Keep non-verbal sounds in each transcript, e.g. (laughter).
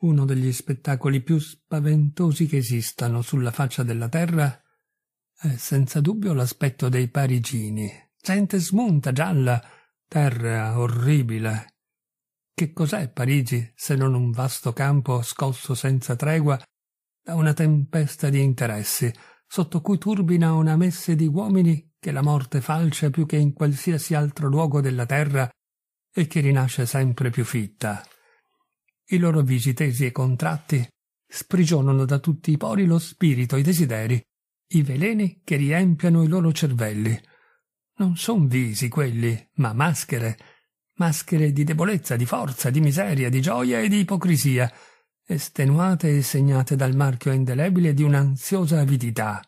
uno degli spettacoli più spaventosi che esistano sulla faccia della terra è senza dubbio l'aspetto dei parigini. Gente smunta, gialla, terra orribile. Che cos'è Parigi se non un vasto campo scosso senza tregua da una tempesta di interessi, sotto cui turbina una messe di uomini che la morte falce più che in qualsiasi altro luogo della terra e che rinasce sempre più fitta. I loro visi tesi e contratti sprigionano da tutti i pori lo spirito, i desideri, i veleni che riempiono i loro cervelli. Non son visi quelli, ma maschere, maschere di debolezza, di forza, di miseria, di gioia e di ipocrisia, estenuate e segnate dal marchio indelebile di un'ansiosa avidità.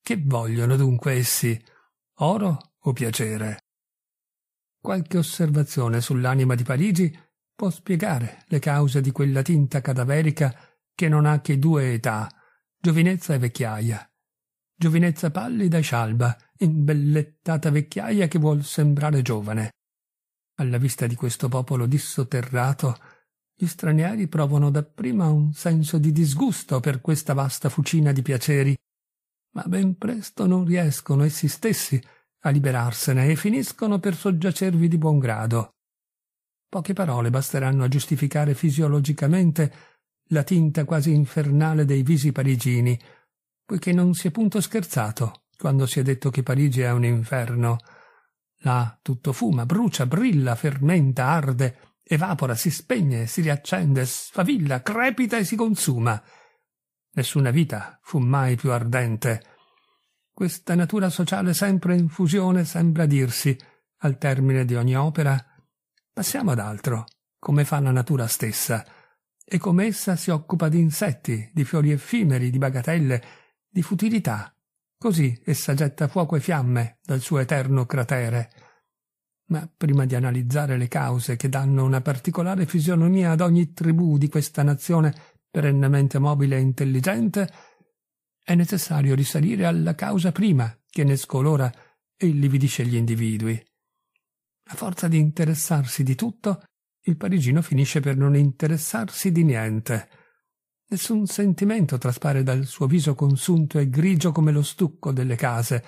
Che vogliono dunque essi? Oro o piacere? Qualche osservazione sull'anima di Parigi può spiegare le cause di quella tinta cadaverica che non ha che due età, giovinezza e vecchiaia. Giovinezza pallida e scialba, imbellettata vecchiaia che vuol sembrare giovane. Alla vista di questo popolo dissoterrato, gli stranieri provano dapprima un senso di disgusto per questa vasta fucina di piaceri, ma ben presto non riescono essi stessi a liberarsene e finiscono per soggiacervi di buon grado. Poche parole basteranno a giustificare fisiologicamente la tinta quasi infernale dei visi parigini, poiché non si è punto scherzato quando si è detto che Parigi è un inferno. Là tutto fuma, brucia, brilla, fermenta, arde, evapora, si spegne, si riaccende, sfavilla, crepita e si consuma. Nessuna vita fu mai più ardente. Questa natura sociale sempre in fusione sembra dirsi, al termine di ogni opera, Passiamo ad altro, come fa la natura stessa, e come essa si occupa di insetti, di fiori effimeri, di bagatelle, di futilità. Così essa getta fuoco e fiamme dal suo eterno cratere. Ma prima di analizzare le cause che danno una particolare fisionomia ad ogni tribù di questa nazione perennemente mobile e intelligente, è necessario risalire alla causa prima che ne scolora e illividisce gli individui. A forza di interessarsi di tutto, il parigino finisce per non interessarsi di niente. Nessun sentimento traspare dal suo viso consunto e grigio come lo stucco delle case,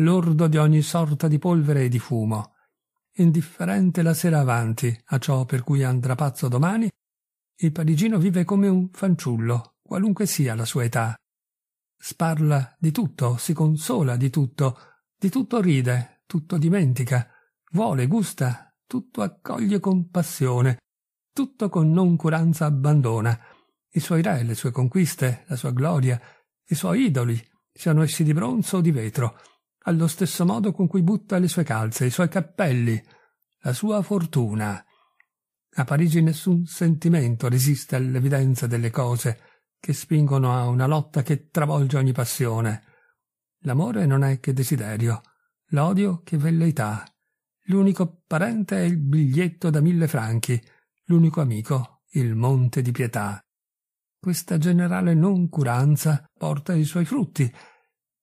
lordo di ogni sorta di polvere e di fumo. Indifferente la sera avanti a ciò per cui andrà pazzo domani, il parigino vive come un fanciullo, qualunque sia la sua età. Sparla di tutto, si consola di tutto, di tutto ride, tutto dimentica, vuole, gusta, tutto accoglie con passione, tutto con noncuranza abbandona, i suoi re, le sue conquiste, la sua gloria, i suoi idoli, siano essi di bronzo o di vetro, allo stesso modo con cui butta le sue calze, i suoi cappelli, la sua fortuna. A Parigi nessun sentimento resiste all'evidenza delle cose che spingono a una lotta che travolge ogni passione. L'amore non è che desiderio, l'odio che velleità, L'unico parente è il biglietto da mille franchi, l'unico amico il monte di pietà. Questa generale noncuranza porta i suoi frutti,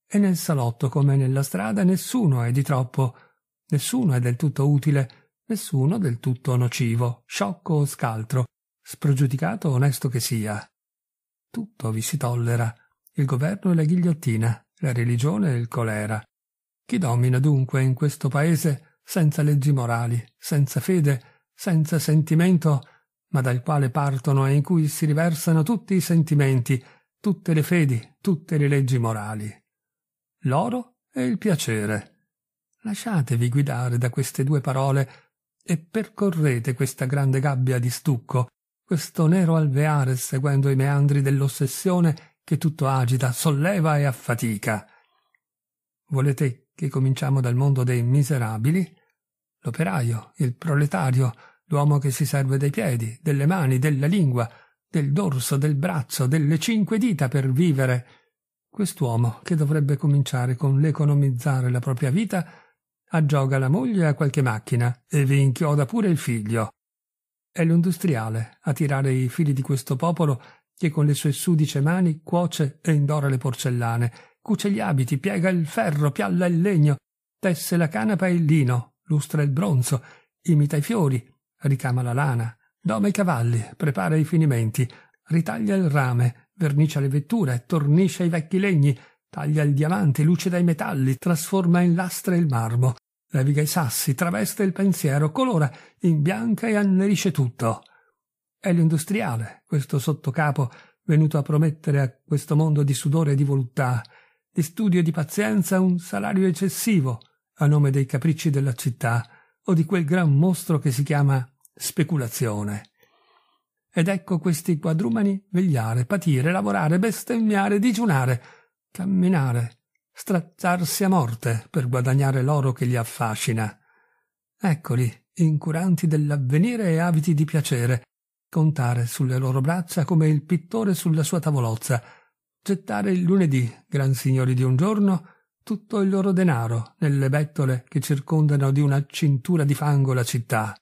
e nel salotto come nella strada nessuno è di troppo, nessuno è del tutto utile, nessuno del tutto nocivo, sciocco o scaltro, spregiudicato o onesto che sia. Tutto vi si tollera, il governo e la ghigliottina, la religione e il colera. Chi domina dunque in questo paese senza leggi morali, senza fede, senza sentimento, ma dal quale partono e in cui si riversano tutti i sentimenti, tutte le fedi, tutte le leggi morali. L'oro e il piacere. Lasciatevi guidare da queste due parole e percorrete questa grande gabbia di stucco, questo nero alveare seguendo i meandri dell'ossessione che tutto agita, solleva e affatica. Volete che cominciamo dal mondo dei miserabili? l'operaio, il proletario, l'uomo che si serve dei piedi, delle mani, della lingua, del dorso, del braccio, delle cinque dita per vivere. Quest'uomo, che dovrebbe cominciare con l'economizzare la propria vita, aggioga la moglie a qualche macchina e vi inchioda pure il figlio. È l'industriale a tirare i fili di questo popolo che con le sue sudice mani cuoce e indora le porcellane, cuce gli abiti, piega il ferro, pialla il legno, tesse la canapa e il lino, lustra il bronzo, imita i fiori, ricama la lana, doma i cavalli, prepara i finimenti, ritaglia il rame, vernicia le vetture, tornisce i vecchi legni, taglia il diamante, lucida i metalli, trasforma in lastre il marmo, leviga i sassi, traveste il pensiero, colora, imbianca e annerisce tutto. È l'industriale, questo sottocapo, venuto a promettere a questo mondo di sudore e di voluttà, di studio e di pazienza un salario eccessivo, a nome dei capricci della città o di quel gran mostro che si chiama speculazione. Ed ecco questi quadrumani vegliare, patire, lavorare, bestemmiare, digiunare, camminare, strazzarsi a morte per guadagnare l'oro che li affascina. Eccoli, incuranti dell'avvenire e abiti di piacere, contare sulle loro braccia come il pittore sulla sua tavolozza, gettare il lunedì, gran signori di un giorno, tutto il loro denaro nelle bettole che circondano di una cintura di fango la città,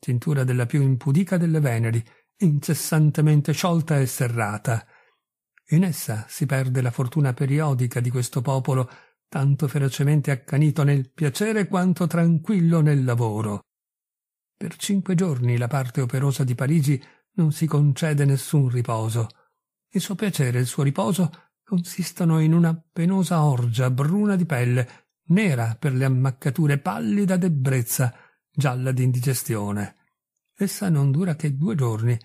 cintura della più impudica delle veneri, incessantemente sciolta e serrata. In essa si perde la fortuna periodica di questo popolo, tanto ferocemente accanito nel piacere quanto tranquillo nel lavoro. Per cinque giorni la parte operosa di Parigi non si concede nessun riposo. Il suo piacere e il suo riposo consistono in una penosa orgia bruna di pelle, nera per le ammaccature, pallida d'ebbrezza, gialla d'indigestione. Essa non dura che due giorni,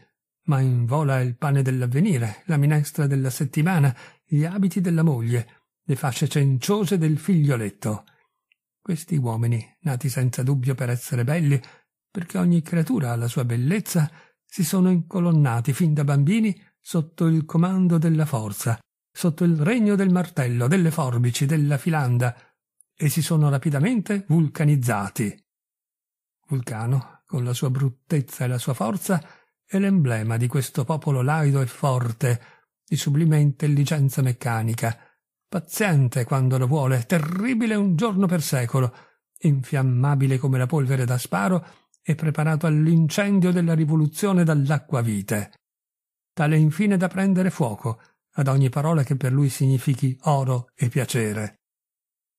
ma invola il pane dell'avvenire, la minestra della settimana, gli abiti della moglie, le fasce cenciose del figlioletto. Questi uomini, nati senza dubbio per essere belli, perché ogni creatura ha la sua bellezza, si sono incolonnati fin da bambini sotto il comando della forza, sotto il regno del martello, delle forbici, della filanda, e si sono rapidamente vulcanizzati. Vulcano, con la sua bruttezza e la sua forza, è l'emblema di questo popolo laido e forte, di sublime intelligenza meccanica, paziente quando lo vuole, terribile un giorno per secolo, infiammabile come la polvere da sparo e preparato all'incendio della rivoluzione dall'acquavite. Tale infine da prendere fuoco, ad ogni parola che per lui significhi oro e piacere,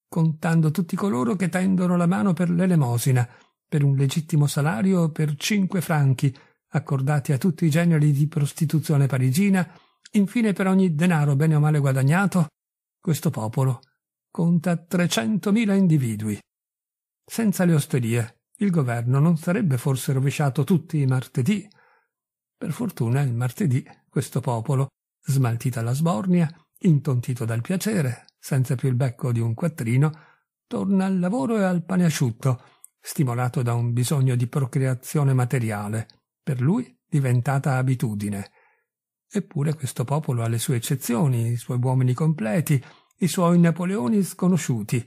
contando tutti coloro che tendono la mano per l'elemosina, per un legittimo salario per cinque franchi, accordati a tutti i generi di prostituzione parigina, infine per ogni denaro bene o male guadagnato, questo popolo conta trecentomila individui. Senza le osterie, il governo non sarebbe forse rovesciato tutti i martedì. Per fortuna il martedì questo popolo smaltita la sbornia, intontito dal piacere, senza più il becco di un quattrino, torna al lavoro e al pane asciutto, stimolato da un bisogno di procreazione materiale, per lui diventata abitudine. Eppure questo popolo ha le sue eccezioni, i suoi uomini completi, i suoi Napoleoni sconosciuti.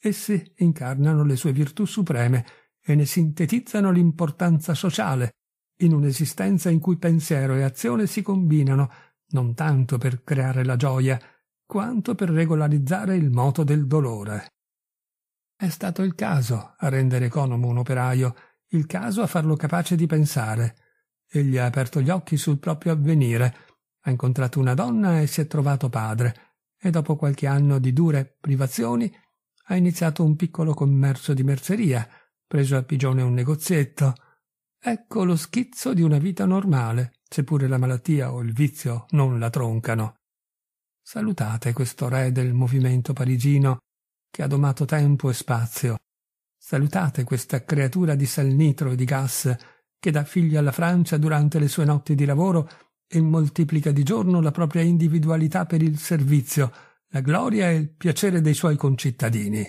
Essi incarnano le sue virtù supreme e ne sintetizzano l'importanza sociale, in un'esistenza in cui pensiero e azione si combinano non tanto per creare la gioia, quanto per regolarizzare il moto del dolore. È stato il caso a rendere economo un operaio, il caso a farlo capace di pensare. Egli ha aperto gli occhi sul proprio avvenire, ha incontrato una donna e si è trovato padre, e dopo qualche anno di dure privazioni ha iniziato un piccolo commercio di merceria, preso a pigione un negozietto. Ecco lo schizzo di una vita normale seppure la malattia o il vizio non la troncano. Salutate questo re del movimento parigino che ha domato tempo e spazio. Salutate questa creatura di salnitro e di gas che dà figli alla Francia durante le sue notti di lavoro e moltiplica di giorno la propria individualità per il servizio, la gloria e il piacere dei suoi concittadini.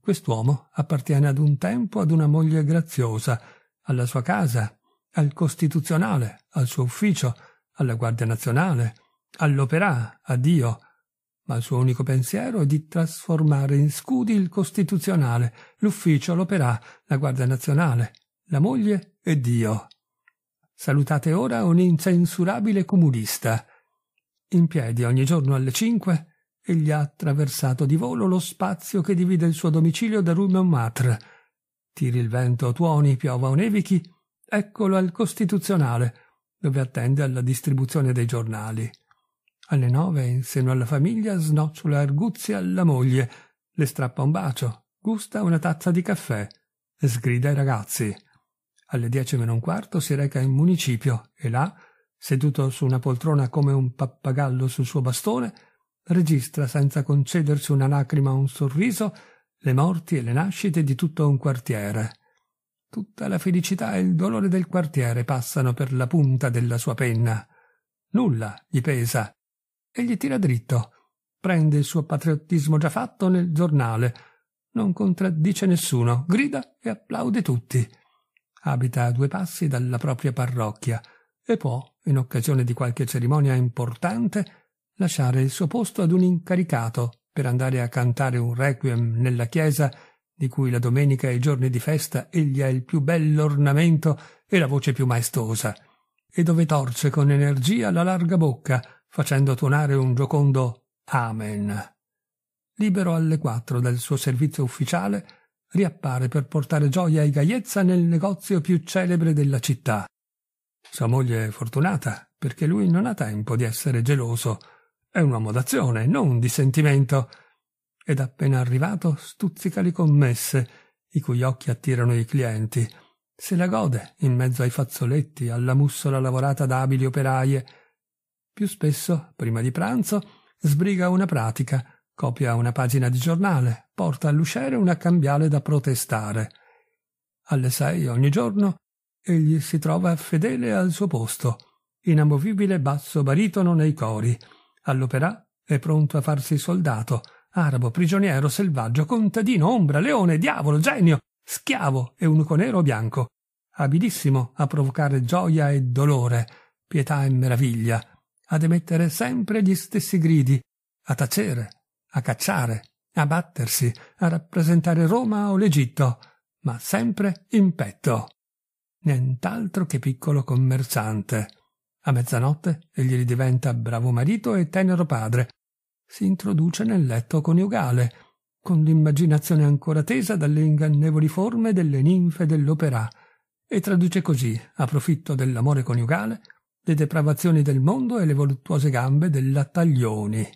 Quest'uomo appartiene ad un tempo ad una moglie graziosa, alla sua casa, al Costituzionale, al suo ufficio, alla Guardia Nazionale, all'Operà, a Dio, ma il suo unico pensiero è di trasformare in scudi il Costituzionale, l'ufficio, l'Operà, la Guardia Nazionale, la moglie e Dio. Salutate ora un incensurabile comunista. In piedi ogni giorno alle cinque, egli ha attraversato di volo lo spazio che divide il suo domicilio da Rue Montmartre. Tiri il vento tuoni, piova o nevichi, eccolo al Costituzionale, dove attende alla distribuzione dei giornali. Alle nove, in seno alla famiglia, snocciola arguzia alla moglie, le strappa un bacio, gusta una tazza di caffè, sgrida i ragazzi. Alle dieci meno un quarto si reca in municipio e là, seduto su una poltrona come un pappagallo sul suo bastone, registra senza concedersi una lacrima o un sorriso le morti e le nascite di tutto un quartiere. Tutta la felicità e il dolore del quartiere passano per la punta della sua penna. Nulla gli pesa. E gli tira dritto. Prende il suo patriottismo già fatto nel giornale. Non contraddice nessuno, grida e applaude tutti. Abita a due passi dalla propria parrocchia e può, in occasione di qualche cerimonia importante, lasciare il suo posto ad un incaricato per andare a cantare un requiem nella chiesa di cui la domenica e i giorni di festa egli ha il più bell'ornamento e la voce più maestosa, e dove torce con energia la larga bocca, facendo tuonare un giocondo Amen. Libero alle quattro dal suo servizio ufficiale, riappare per portare gioia e gaiezza nel negozio più celebre della città. Sua moglie è fortunata, perché lui non ha tempo di essere geloso. È un uomo d'azione, non di sentimento, ed appena arrivato stuzzica le commesse, i cui occhi attirano i clienti. Se la gode in mezzo ai fazzoletti, alla mussola lavorata da abili operaie. Più spesso, prima di pranzo, sbriga una pratica, copia una pagina di giornale, porta all'usciere una cambiale da protestare. Alle sei ogni giorno egli si trova fedele al suo posto, inamovibile basso baritono nei cori, all'opera è pronto a farsi soldato, arabo, prigioniero, selvaggio, contadino, ombra, leone, diavolo, genio, schiavo, eunuco nero o bianco, abilissimo a provocare gioia e dolore, pietà e meraviglia, ad emettere sempre gli stessi gridi, a tacere, a cacciare, a battersi, a rappresentare Roma o l'Egitto, ma sempre in petto. Nient'altro che piccolo commerciante. A mezzanotte egli diventa bravo marito e tenero padre, si introduce nel letto coniugale, con l'immaginazione ancora tesa dalle ingannevoli forme delle ninfe dell'opera, e traduce così, a profitto dell'amore coniugale, le depravazioni del mondo e le voluttuose gambe della Taglioni.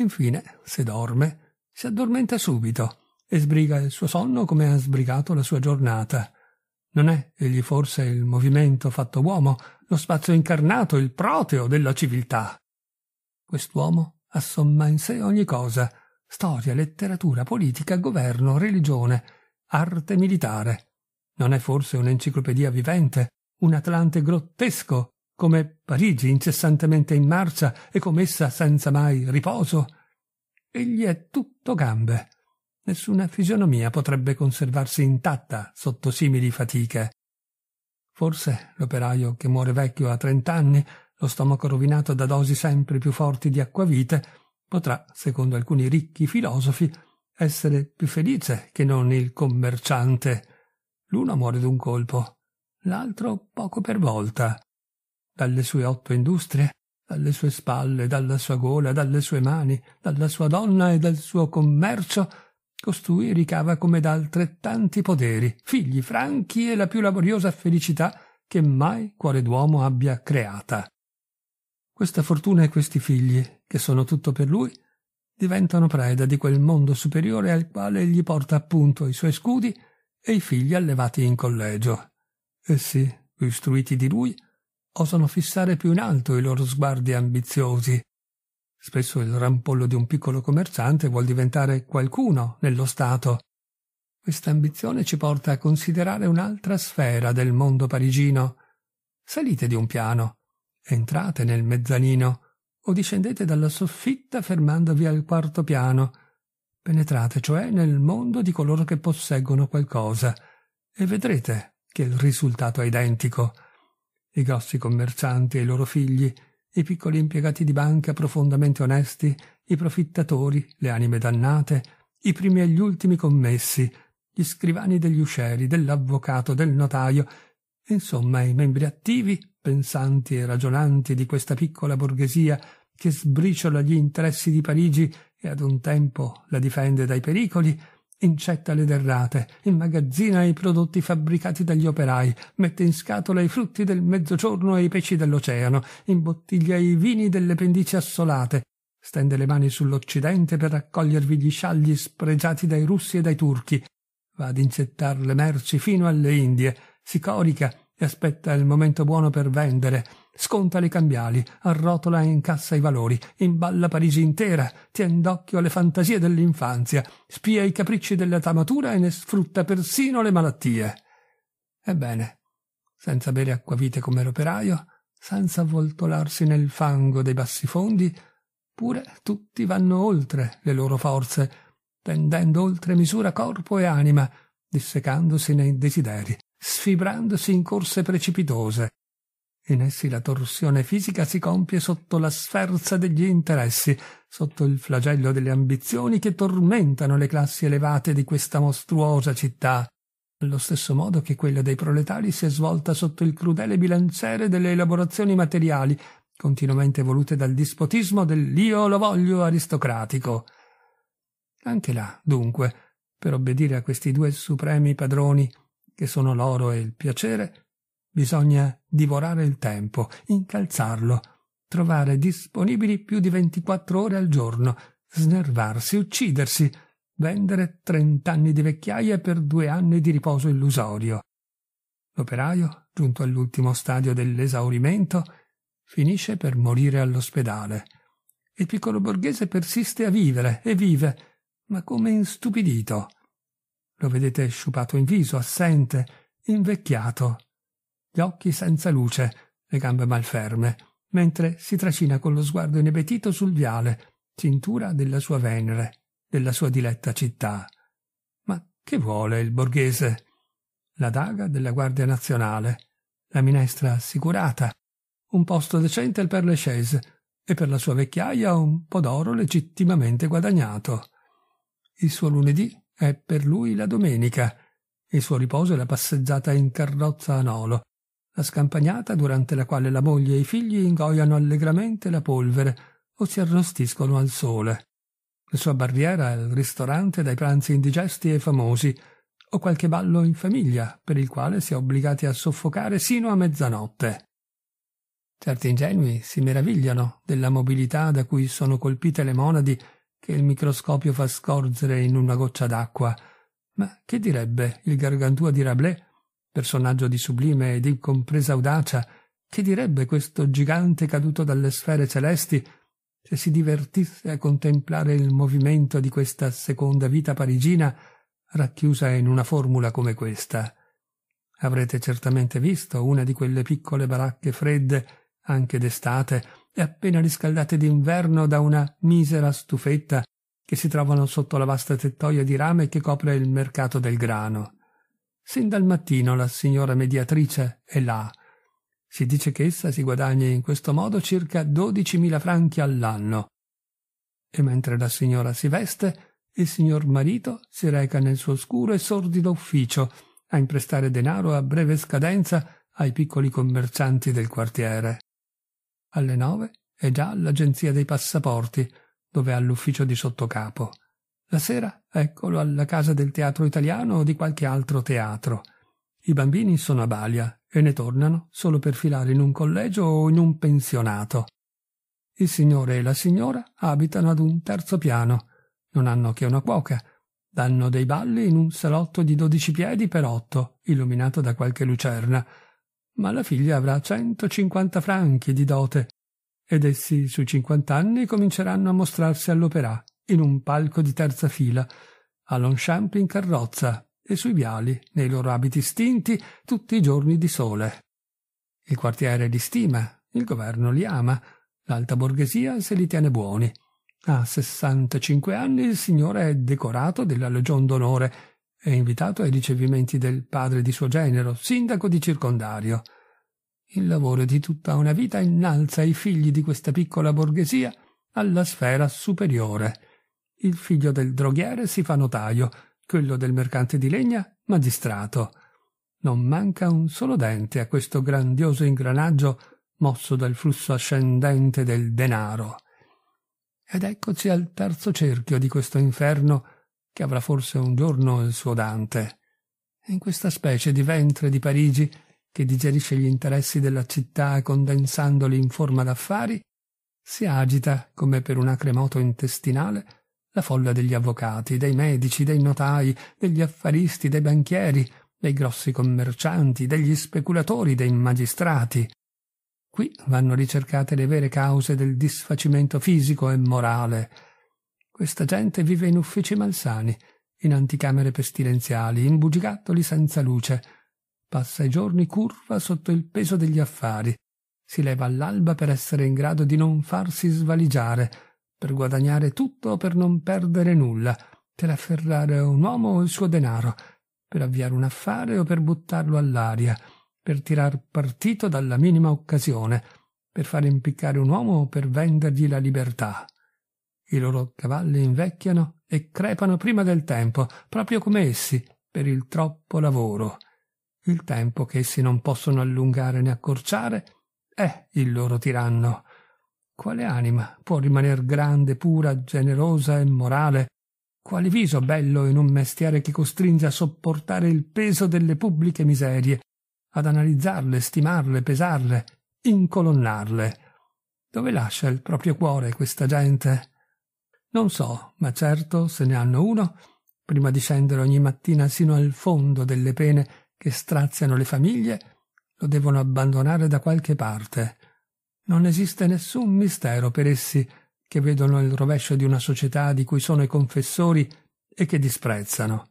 Infine, se dorme, si addormenta subito e sbriga il suo sonno come ha sbrigato la sua giornata. Non è egli forse il movimento fatto uomo, lo spazio incarnato, il proteo della civiltà? Quest'uomo assomma in sé ogni cosa, storia, letteratura, politica, governo, religione, arte militare. Non è forse un'enciclopedia vivente, un Atlante grottesco, come Parigi incessantemente in marcia e come essa senza mai riposo? Egli è tutto gambe. Nessuna fisionomia potrebbe conservarsi intatta sotto simili fatiche. Forse l'operaio che muore vecchio a trent'anni lo stomaco rovinato da dosi sempre più forti di acquavite, potrà, secondo alcuni ricchi filosofi, essere più felice che non il commerciante. L'uno muore d'un colpo, l'altro poco per volta. Dalle sue otto industrie, dalle sue spalle, dalla sua gola, dalle sue mani, dalla sua donna e dal suo commercio, costui ricava come da altrettanti poteri, figli franchi e la più laboriosa felicità che mai cuore d'uomo abbia creata. Questa fortuna e questi figli, che sono tutto per lui, diventano preda di quel mondo superiore al quale gli porta appunto i suoi scudi e i figli allevati in collegio. Essi, più istruiti di lui, osano fissare più in alto i loro sguardi ambiziosi. Spesso il rampollo di un piccolo commerciante vuol diventare qualcuno nello Stato. Questa ambizione ci porta a considerare un'altra sfera del mondo parigino. Salite di un piano entrate nel mezzanino o discendete dalla soffitta fermandovi al quarto piano, penetrate cioè nel mondo di coloro che posseggono qualcosa e vedrete che il risultato è identico. I grossi commercianti e i loro figli, i piccoli impiegati di banca profondamente onesti, i profittatori, le anime dannate, i primi e gli ultimi commessi, gli scrivani degli uscieri, dell'avvocato, del notaio, insomma i membri attivi pensanti e ragionanti di questa piccola borghesia che sbriciola gli interessi di Parigi e ad un tempo la difende dai pericoli, incetta le derrate, immagazzina i prodotti fabbricati dagli operai, mette in scatola i frutti del mezzogiorno e i pesci dell'oceano, imbottiglia i vini delle pendici assolate, stende le mani sull'Occidente per raccogliervi gli scialli spregiati dai russi e dai turchi, va ad insettar le merci fino alle Indie, si corica e aspetta il momento buono per vendere. Sconta le cambiali, arrotola e incassa i valori, imballa Parigi intera, tien d'occhio alle fantasie dell'infanzia, spia i capricci dell'età matura e ne sfrutta persino le malattie. Ebbene, senza bere acquavite come l'operaio, senza avvoltolarsi nel fango dei bassi fondi, pure tutti vanno oltre le loro forze, tendendo oltre misura corpo e anima, dissecandosi nei desideri, sfibrandosi in corse precipitose. In essi la torsione fisica si compie sotto la sferza degli interessi, sotto il flagello delle ambizioni che tormentano le classi elevate di questa mostruosa città, allo stesso modo che quella dei proletari si è svolta sotto il crudele bilanciere delle elaborazioni materiali, continuamente volute dal dispotismo dell'io lo voglio aristocratico. Anche là, dunque, per obbedire a questi due supremi padroni, che sono l'oro e il piacere, bisogna divorare il tempo, incalzarlo, trovare disponibili più di 24 ore al giorno, snervarsi, uccidersi, vendere 30 anni di vecchiaia per due anni di riposo illusorio. L'operaio, giunto all'ultimo stadio dell'esaurimento, finisce per morire all'ospedale. Il piccolo borghese persiste a vivere e vive, ma come instupidito. Lo vedete sciupato in viso, assente, invecchiato. Gli occhi senza luce, le gambe malferme, mentre si tracina con lo sguardo inebetito sul viale, cintura della sua Venere, della sua diletta città. Ma che vuole il borghese? La daga della Guardia Nazionale, la minestra assicurata, un posto decente per le scese e per la sua vecchiaia un po' d'oro legittimamente guadagnato. Il suo lunedì è per lui la domenica. Il suo riposo è la passeggiata in carrozza a Nolo, la scampagnata durante la quale la moglie e i figli ingoiano allegramente la polvere o si arrostiscono al sole. La sua barriera è il ristorante dai pranzi indigesti e famosi, o qualche ballo in famiglia, per il quale si è obbligati a soffocare sino a mezzanotte. Certi ingenui si meravigliano della mobilità da cui sono colpite le monadi che il microscopio fa scorgere in una goccia d'acqua. Ma che direbbe il gargantua di Rabelais, personaggio di sublime ed incompresa audacia, che direbbe questo gigante caduto dalle sfere celesti se si divertisse a contemplare il movimento di questa seconda vita parigina racchiusa in una formula come questa? Avrete certamente visto una di quelle piccole baracche fredde, anche d'estate, e appena riscaldate d'inverno da una misera stufetta che si trovano sotto la vasta tettoia di rame che copre il mercato del grano. Sin dal mattino la signora mediatrice è là. Si dice che essa si guadagna in questo modo circa dodicimila franchi all'anno. E mentre la signora si veste, il signor marito si reca nel suo oscuro e sordido ufficio a imprestare denaro a breve scadenza ai piccoli commercianti del quartiere. Alle nove è già all'agenzia dei passaporti, dove ha l'ufficio di sottocapo. La sera eccolo alla casa del teatro italiano o di qualche altro teatro. I bambini sono a Balia e ne tornano solo per filare in un collegio o in un pensionato. Il signore e la signora abitano ad un terzo piano, non hanno che una cuoca, danno dei balli in un salotto di dodici piedi per otto, illuminato da qualche lucerna, ma la figlia avrà 150 franchi di dote ed essi sui 50 anni cominceranno a mostrarsi all'opera in un palco di terza fila, a all'Onchamp in carrozza e sui viali, nei loro abiti stinti, tutti i giorni di sole. Il quartiere li stima, il governo li ama, l'alta borghesia se li tiene buoni. A 65 anni il signore è decorato della Legion d'onore è invitato ai ricevimenti del padre di suo genero, sindaco di circondario. Il lavoro di tutta una vita innalza i figli di questa piccola borghesia alla sfera superiore. Il figlio del droghiere si fa notaio, quello del mercante di legna magistrato. Non manca un solo dente a questo grandioso ingranaggio mosso dal flusso ascendente del denaro. Ed eccoci al terzo cerchio di questo inferno che avrà forse un giorno il suo Dante. In questa specie di ventre di Parigi che digerisce gli interessi della città condensandoli in forma d'affari, si agita, come per un acremoto intestinale, la folla degli avvocati, dei medici, dei notai, degli affaristi, dei banchieri, dei grossi commercianti, degli speculatori, dei magistrati. Qui vanno ricercate le vere cause del disfacimento fisico e morale, questa gente vive in uffici malsani, in anticamere pestilenziali, in bugigattoli senza luce. Passa i giorni curva sotto il peso degli affari. Si leva all'alba per essere in grado di non farsi svaligiare, per guadagnare tutto o per non perdere nulla, per afferrare un uomo o il suo denaro, per avviare un affare o per buttarlo all'aria, per tirar partito dalla minima occasione, per far impiccare un uomo o per vendergli la libertà. I loro cavalli invecchiano e crepano prima del tempo, proprio come essi, per il troppo lavoro. Il tempo che essi non possono allungare né accorciare è il loro tiranno. Quale anima può rimaner grande, pura, generosa e morale? Quale viso bello in un mestiere che costringe a sopportare il peso delle pubbliche miserie, ad analizzarle, stimarle, pesarle, incolonnarle? Dove lascia il proprio cuore questa gente? Non so, ma certo se ne hanno uno, prima di scendere ogni mattina sino al fondo delle pene che straziano le famiglie, lo devono abbandonare da qualche parte. Non esiste nessun mistero per essi che vedono il rovescio di una società di cui sono i confessori e che disprezzano.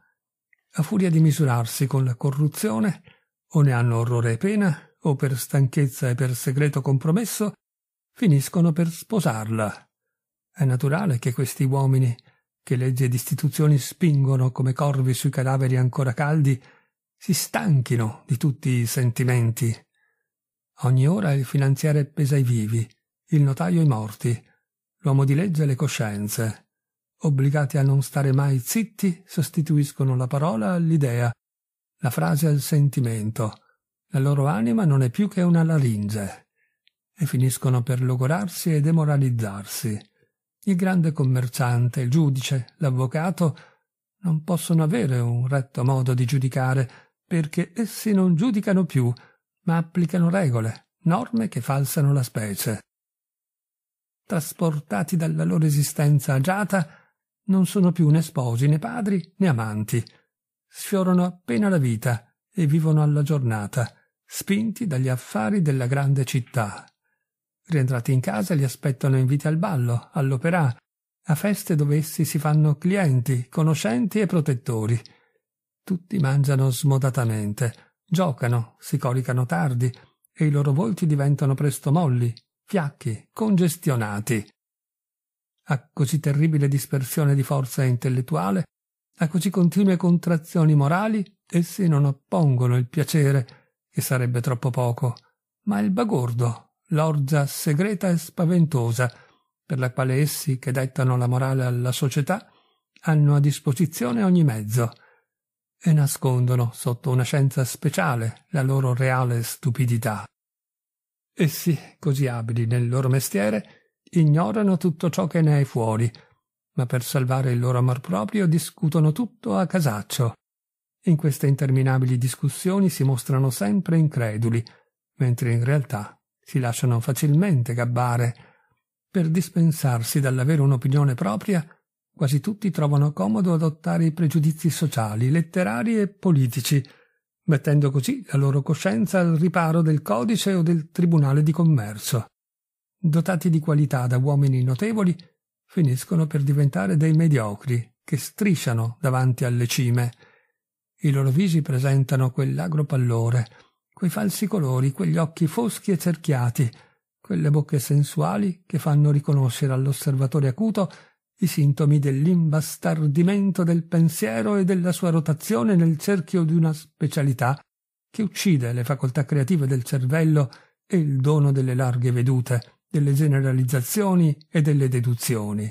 A furia di misurarsi con la corruzione, o ne hanno orrore e pena, o per stanchezza e per segreto compromesso, finiscono per sposarla è naturale che questi uomini, che leggi ed istituzioni spingono come corvi sui cadaveri ancora caldi, si stanchino di tutti i sentimenti. Ogni ora il finanziere pesa i vivi, il notaio i morti, l'uomo di legge le coscienze. Obbligati a non stare mai zitti, sostituiscono la parola all'idea, la frase al sentimento. La loro anima non è più che una laringe. E finiscono per logorarsi e demoralizzarsi il grande commerciante, il giudice, l'avvocato non possono avere un retto modo di giudicare, perché essi non giudicano più, ma applicano regole, norme che falsano la specie. Trasportati dalla loro esistenza agiata, non sono più né sposi né padri né amanti. Sfiorano appena la vita e vivono alla giornata, spinti dagli affari della grande città. Rientrati in casa li aspettano inviti al ballo, all'opera, a feste dove essi si fanno clienti, conoscenti e protettori. Tutti mangiano smodatamente, giocano, si coricano tardi e i loro volti diventano presto molli, fiacchi, congestionati. A così terribile dispersione di forza intellettuale, a così continue contrazioni morali, essi non oppongono il piacere, che sarebbe troppo poco, ma il bagordo, l'orza segreta e spaventosa per la quale essi che dettano la morale alla società hanno a disposizione ogni mezzo e nascondono sotto una scienza speciale la loro reale stupidità. Essi, così abili nel loro mestiere, ignorano tutto ciò che ne è fuori, ma per salvare il loro amor proprio discutono tutto a casaccio. In queste interminabili discussioni si mostrano sempre increduli, mentre in realtà si lasciano facilmente gabbare. Per dispensarsi dall'avere un'opinione propria, quasi tutti trovano comodo adottare i pregiudizi sociali, letterari e politici, mettendo così la loro coscienza al riparo del codice o del tribunale di commercio. Dotati di qualità da uomini notevoli, finiscono per diventare dei mediocri che strisciano davanti alle cime. I loro visi presentano quell'agro pallore, quei falsi colori, quegli occhi foschi e cerchiati, quelle bocche sensuali che fanno riconoscere all'osservatore acuto i sintomi dell'imbastardimento del pensiero e della sua rotazione nel cerchio di una specialità che uccide le facoltà creative del cervello e il dono delle larghe vedute, delle generalizzazioni e delle deduzioni.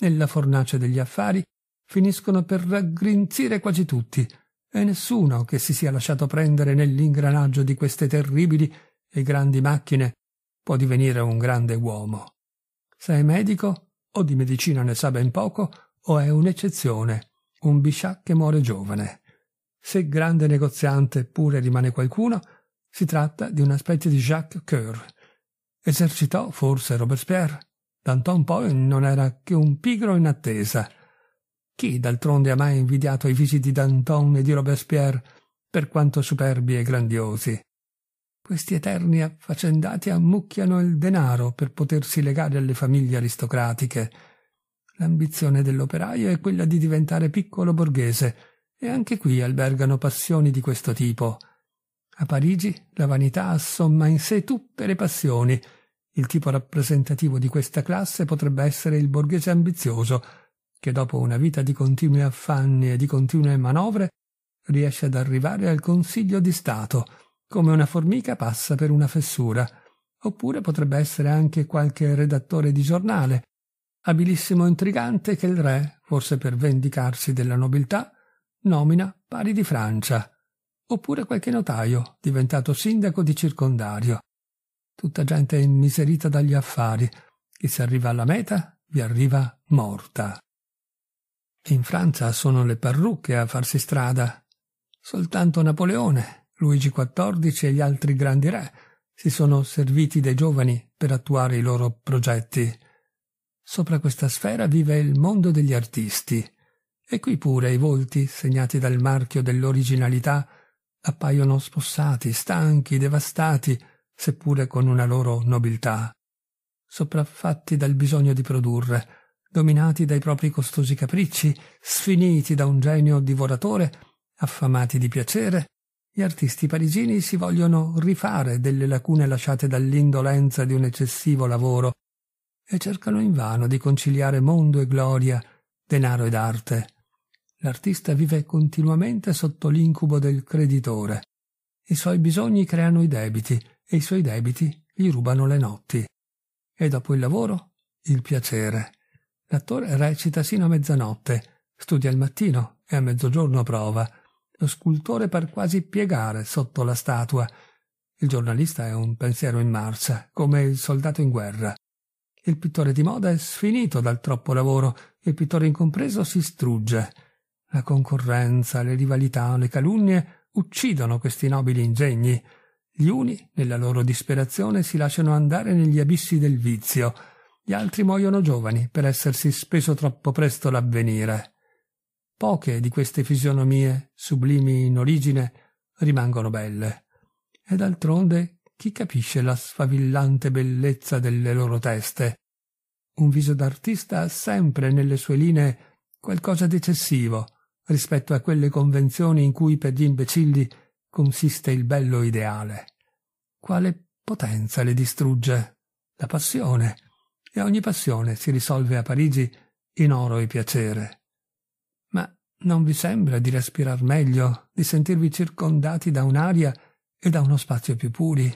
Nella fornace degli affari finiscono per raggrinzire quasi tutti, e nessuno che si sia lasciato prendere nell'ingranaggio di queste terribili e grandi macchine può divenire un grande uomo. Se è medico, o di medicina ne sa ben poco, o è un'eccezione, un biscià che muore giovane. Se grande negoziante pure rimane qualcuno, si tratta di una specie di Jacques Coeur. Esercitò forse Robespierre, Danton poi non era che un pigro in attesa, chi d'altronde ha mai invidiato i visi di Danton e di Robespierre, per quanto superbi e grandiosi? Questi eterni affaccendati ammucchiano il denaro per potersi legare alle famiglie aristocratiche. L'ambizione dell'operaio è quella di diventare piccolo borghese, e anche qui albergano passioni di questo tipo. A Parigi la vanità assomma in sé tutte le passioni. Il tipo rappresentativo di questa classe potrebbe essere il borghese ambizioso, che dopo una vita di continui affanni e di continue manovre riesce ad arrivare al Consiglio di Stato, come una formica passa per una fessura, oppure potrebbe essere anche qualche redattore di giornale, abilissimo intrigante che il re, forse per vendicarsi della nobiltà, nomina pari di Francia, oppure qualche notaio, diventato sindaco di circondario. Tutta gente immiserita dagli affari, che se arriva alla meta vi arriva morta. In Francia sono le parrucche a farsi strada. Soltanto Napoleone, Luigi XIV e gli altri grandi re si sono serviti dei giovani per attuare i loro progetti. Sopra questa sfera vive il mondo degli artisti, e qui pure i volti, segnati dal marchio dell'originalità, appaiono spossati, stanchi, devastati, seppure con una loro nobiltà, sopraffatti dal bisogno di produrre, dominati dai propri costosi capricci, sfiniti da un genio divoratore, affamati di piacere, gli artisti parigini si vogliono rifare delle lacune lasciate dall'indolenza di un eccessivo lavoro e cercano invano di conciliare mondo e gloria, denaro ed arte. L'artista vive continuamente sotto l'incubo del creditore. I suoi bisogni creano i debiti e i suoi debiti gli rubano le notti. E dopo il lavoro, il piacere. L'attore recita sino a mezzanotte, studia al mattino e a mezzogiorno prova. Lo scultore par quasi piegare sotto la statua. Il giornalista è un pensiero in marcia, come il soldato in guerra. Il pittore di moda è sfinito dal troppo lavoro, il pittore incompreso si strugge. La concorrenza, le rivalità, le calunnie uccidono questi nobili ingegni. Gli uni, nella loro disperazione, si lasciano andare negli abissi del vizio, gli altri muoiono giovani per essersi speso troppo presto l'avvenire. Poche di queste fisionomie, sublimi in origine, rimangono belle. E d'altronde chi capisce la sfavillante bellezza delle loro teste? Un viso d'artista ha sempre nelle sue linee qualcosa di eccessivo rispetto a quelle convenzioni in cui per gli imbecilli consiste il bello ideale. Quale potenza le distrugge? La passione, e ogni passione si risolve a Parigi in oro e piacere. Ma non vi sembra di respirar meglio, di sentirvi circondati da un'aria e da uno spazio più puri?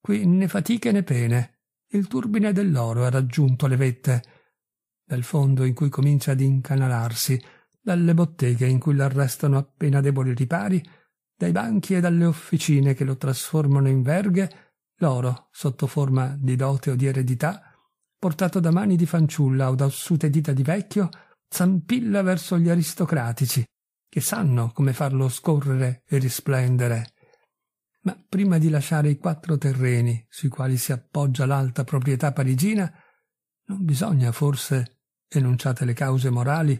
Qui né fatiche né pene. Il turbine dell'oro ha raggiunto le vette, dal fondo in cui comincia ad incanalarsi, dalle botteghe in cui l'arrestano appena deboli ripari, dai banchi e dalle officine che lo trasformano in verghe, l'oro, sotto forma di dote o di eredità, portato da mani di fanciulla o da ossute dita di vecchio, zampilla verso gli aristocratici, che sanno come farlo scorrere e risplendere. Ma prima di lasciare i quattro terreni sui quali si appoggia l'alta proprietà parigina, non bisogna forse, enunciate le cause morali,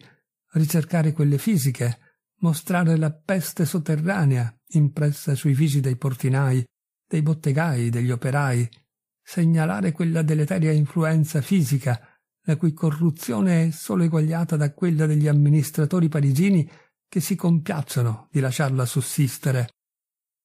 ricercare quelle fisiche, mostrare la peste sotterranea impressa sui visi dei portinai, dei bottegai, degli operai, segnalare quella deleteria influenza fisica, la cui corruzione è solo eguagliata da quella degli amministratori parigini che si compiacciono di lasciarla sussistere.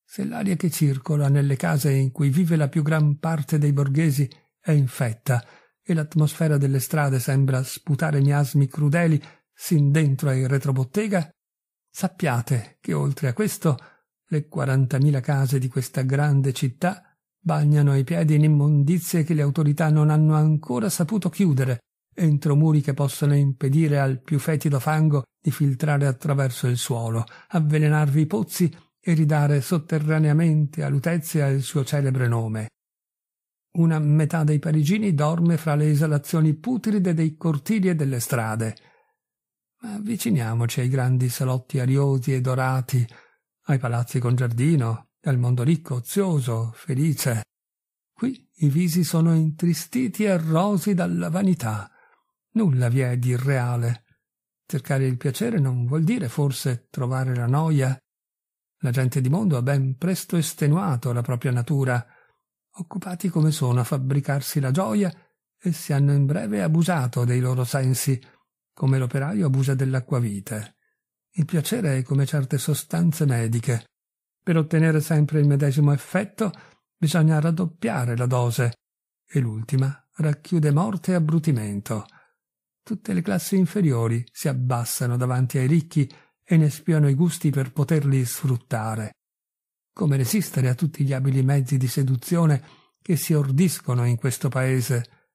Se l'aria che circola nelle case in cui vive la più gran parte dei borghesi è infetta e l'atmosfera delle strade sembra sputare miasmi crudeli sin dentro ai retrobottega, sappiate che oltre a questo le quarantamila case di questa grande città bagnano i piedi in immondizie che le autorità non hanno ancora saputo chiudere, entro muri che possono impedire al più fetido fango di filtrare attraverso il suolo, avvelenarvi i pozzi e ridare sotterraneamente a Lutezia il suo celebre nome. Una metà dei parigini dorme fra le esalazioni putride dei cortili e delle strade. Ma avviciniamoci ai grandi salotti ariosi e dorati, ai palazzi con giardino, dal mondo ricco, ozioso, felice. Qui i visi sono intristiti e rosi dalla vanità. Nulla vi è di irreale. Cercare il piacere non vuol dire forse trovare la noia. La gente di mondo ha ben presto estenuato la propria natura, occupati come sono a fabbricarsi la gioia, essi hanno in breve abusato dei loro sensi, come l'operaio abusa dell'acquavite. Il piacere è come certe sostanze mediche. Per ottenere sempre il medesimo effetto bisogna raddoppiare la dose e l'ultima racchiude morte e abbrutimento. Tutte le classi inferiori si abbassano davanti ai ricchi e ne spiano i gusti per poterli sfruttare. Come resistere a tutti gli abili mezzi di seduzione che si ordiscono in questo paese?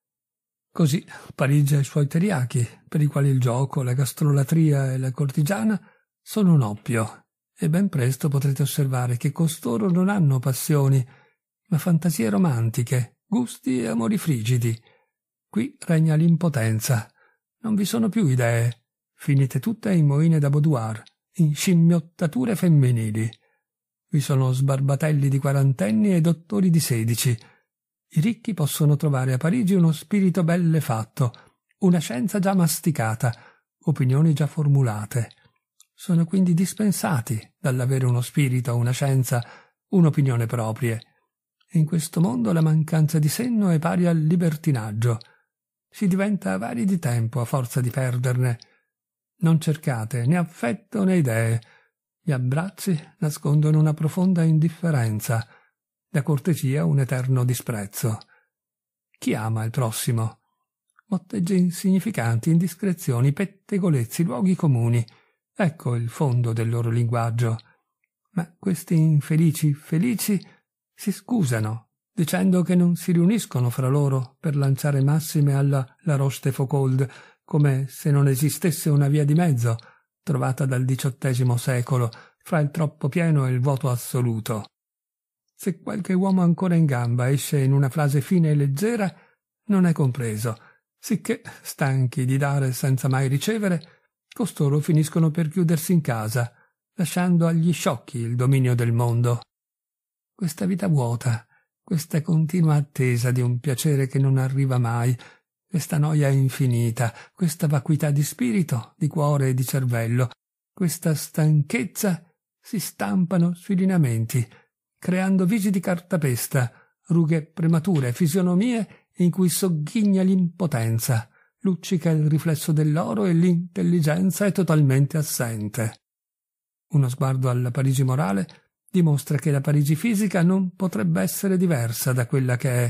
Così Parigi ha i suoi teriachi, per i quali il gioco, la gastrolatria e la cortigiana sono un oppio e ben presto potrete osservare che costoro non hanno passioni, ma fantasie romantiche, gusti e amori frigidi. Qui regna l'impotenza. Non vi sono più idee. Finite tutte in moine da boudoir, in scimmiottature femminili. Vi sono sbarbatelli di quarantenni e dottori di sedici. I ricchi possono trovare a Parigi uno spirito belle fatto, una scienza già masticata, opinioni già formulate sono quindi dispensati dall'avere uno spirito, una scienza, un'opinione proprie. In questo mondo la mancanza di senno è pari al libertinaggio. Si diventa avari di tempo a forza di perderne. Non cercate né affetto né idee. Gli abbracci nascondono una profonda indifferenza, la cortesia un eterno disprezzo. Chi ama il prossimo? Motteggi insignificanti, indiscrezioni, pettegolezzi, luoghi comuni. Ecco il fondo del loro linguaggio. Ma questi infelici felici si scusano, dicendo che non si riuniscono fra loro per lanciare massime alla La Roche Rochefoucauld, come se non esistesse una via di mezzo, trovata dal diciottesimo secolo, fra il troppo pieno e il vuoto assoluto. Se qualche uomo ancora in gamba esce in una frase fine e leggera, non è compreso, sicché, stanchi di dare senza mai ricevere, costoro finiscono per chiudersi in casa, lasciando agli sciocchi il dominio del mondo. Questa vita vuota, questa continua attesa di un piacere che non arriva mai, questa noia infinita, questa vacuità di spirito, di cuore e di cervello, questa stanchezza si stampano sui lineamenti, creando visi di cartapesta, rughe premature, fisionomie in cui sogghigna l'impotenza, luccica il riflesso dell'oro e l'intelligenza è totalmente assente. Uno sguardo alla Parigi morale dimostra che la Parigi fisica non potrebbe essere diversa da quella che è.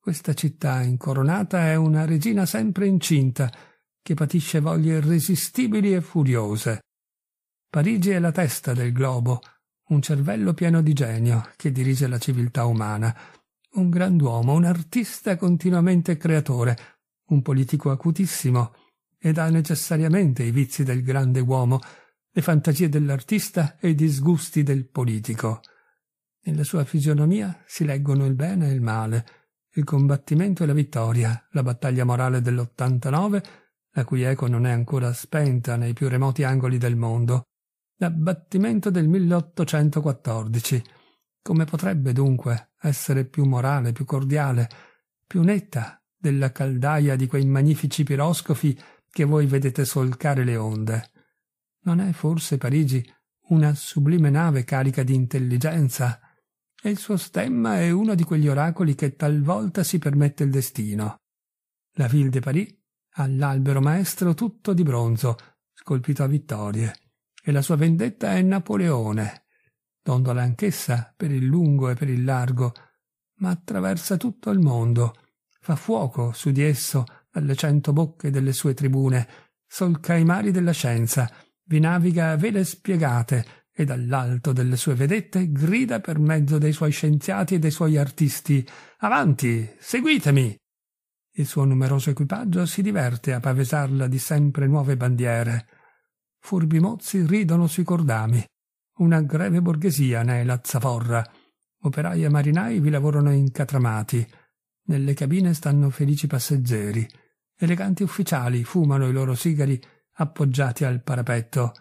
Questa città incoronata è una regina sempre incinta, che patisce voglie irresistibili e furiose. Parigi è la testa del globo, un cervello pieno di genio che dirige la civiltà umana, un grand'uomo, un artista continuamente creatore, un politico acutissimo, ed ha necessariamente i vizi del grande uomo, le fantasie dell'artista e i disgusti del politico. Nella sua fisionomia si leggono il bene e il male, il combattimento e la vittoria, la battaglia morale dell'89, la cui eco non è ancora spenta nei più remoti angoli del mondo, l'abbattimento del 1814. Come potrebbe dunque essere più morale, più cordiale, più netta della caldaia di quei magnifici piroscofi che voi vedete solcare le onde. Non è forse Parigi una sublime nave carica di intelligenza? E il suo stemma è uno di quegli oracoli che talvolta si permette il destino. La Ville de Paris ha l'albero maestro tutto di bronzo, scolpito a vittorie, e la sua vendetta è Napoleone. Dondola anch'essa per il lungo e per il largo, ma attraversa tutto il mondo fa fuoco su di esso dalle cento bocche delle sue tribune, solca i mari della scienza, vi naviga a vele spiegate e dall'alto delle sue vedette grida per mezzo dei suoi scienziati e dei suoi artisti Avanti, seguitemi! Il suo numeroso equipaggio si diverte a pavesarla di sempre nuove bandiere. Furbi mozzi ridono sui cordami. Una greve borghesia ne è la zavorra. Operai e marinai vi lavorano incatramati nelle cabine stanno felici passeggeri. Eleganti ufficiali fumano i loro sigari appoggiati al parapetto.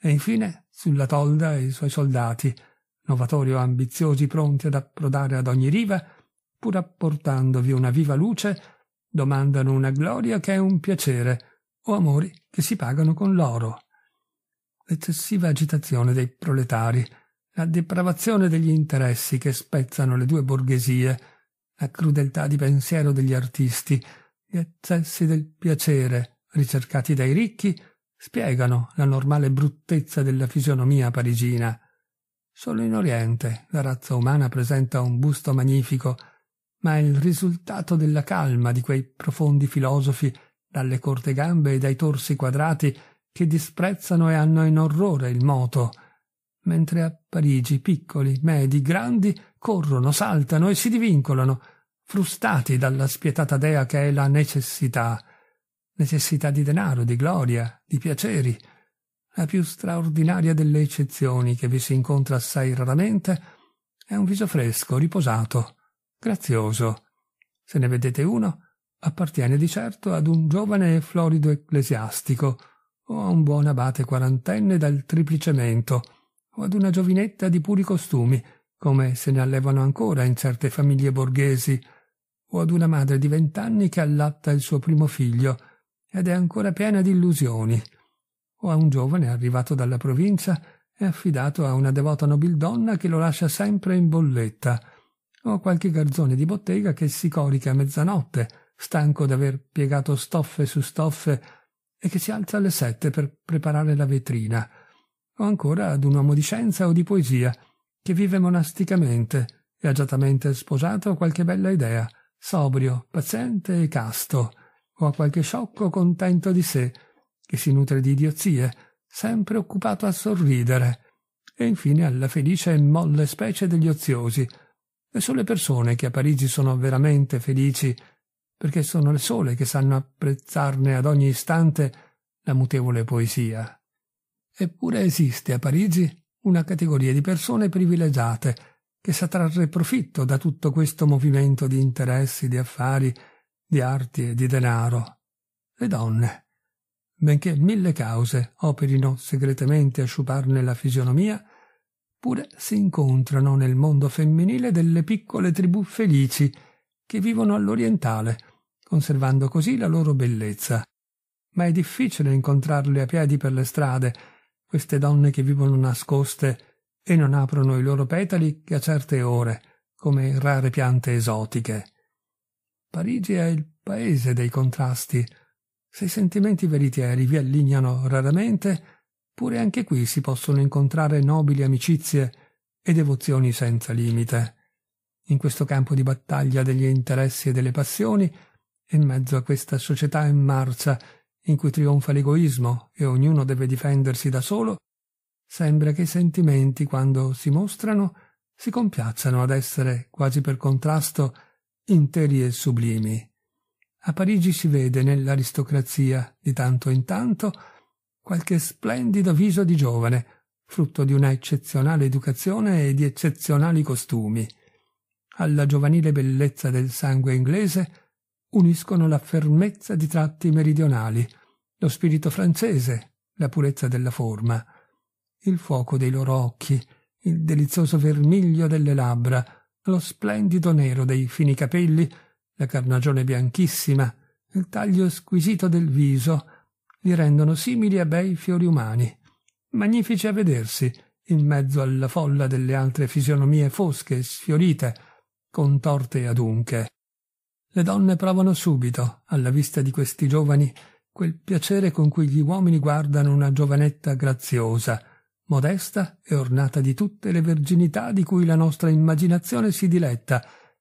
E infine, sulla tolda, i suoi soldati, novatori o ambiziosi pronti ad approdare ad ogni riva, pur apportandovi una viva luce, domandano una gloria che è un piacere, o amori che si pagano con l'oro. L'eccessiva agitazione dei proletari, la depravazione degli interessi che spezzano le due borghesie, la crudeltà di pensiero degli artisti, gli eccessi del piacere, ricercati dai ricchi, spiegano la normale bruttezza della fisionomia parigina. Solo in Oriente la razza umana presenta un busto magnifico, ma è il risultato della calma di quei profondi filosofi dalle corte gambe e dai torsi quadrati che disprezzano e hanno in orrore il moto, mentre a Parigi piccoli, medi, grandi corrono, saltano e si divincolano, frustati dalla spietata dea che è la necessità, necessità di denaro, di gloria, di piaceri, la più straordinaria delle eccezioni che vi si incontra assai raramente, è un viso fresco, riposato, grazioso. Se ne vedete uno, appartiene di certo ad un giovane e florido ecclesiastico, o a un buon abate quarantenne dal triplicemento, o ad una giovinetta di puri costumi, come se ne allevano ancora in certe famiglie borghesi, o ad una madre di vent'anni che allatta il suo primo figlio ed è ancora piena di illusioni, o a un giovane arrivato dalla provincia e affidato a una devota nobildonna che lo lascia sempre in bolletta, o a qualche garzone di bottega che si corica a mezzanotte, stanco d'aver piegato stoffe su stoffe e che si alza alle sette per preparare la vetrina, o ancora ad un uomo di scienza o di poesia che vive monasticamente e agiatamente sposato a qualche bella idea, sobrio, paziente e casto, o a qualche sciocco contento di sé, che si nutre di idiozie, sempre occupato a sorridere, e infine alla felice e molle specie degli oziosi. Le sole persone che a Parigi sono veramente felici, perché sono le sole che sanno apprezzarne ad ogni istante la mutevole poesia. Eppure esiste a Parigi una categoria di persone privilegiate che sa trarre profitto da tutto questo movimento di interessi, di affari, di arti e di denaro. Le donne. Benché mille cause operino segretamente a sciuparne la fisionomia, pure si incontrano nel mondo femminile delle piccole tribù felici che vivono all'orientale, conservando così la loro bellezza. Ma è difficile incontrarle a piedi per le strade, queste donne che vivono nascoste e non aprono i loro petali che a certe ore, come rare piante esotiche. Parigi è il paese dei contrasti. Se i sentimenti veritieri vi allignano raramente, pure anche qui si possono incontrare nobili amicizie e devozioni senza limite. In questo campo di battaglia degli interessi e delle passioni, in mezzo a questa società in marcia in cui trionfa l'egoismo e ognuno deve difendersi da solo, sembra che i sentimenti, quando si mostrano, si compiacciano ad essere, quasi per contrasto, interi e sublimi. A Parigi si vede nell'aristocrazia, di tanto in tanto, qualche splendido viso di giovane, frutto di una eccezionale educazione e di eccezionali costumi. Alla giovanile bellezza del sangue inglese uniscono la fermezza di tratti meridionali, lo spirito francese, la purezza della forma, il fuoco dei loro occhi, il delizioso vermiglio delle labbra, lo splendido nero dei fini capelli, la carnagione bianchissima, il taglio squisito del viso, li rendono simili a bei fiori umani, magnifici a vedersi in mezzo alla folla delle altre fisionomie fosche e sfiorite, contorte adunche. Le donne provano subito, alla vista di questi giovani, quel piacere con cui gli uomini guardano una giovanetta graziosa, modesta e ornata di tutte le verginità di cui la nostra immaginazione si diletta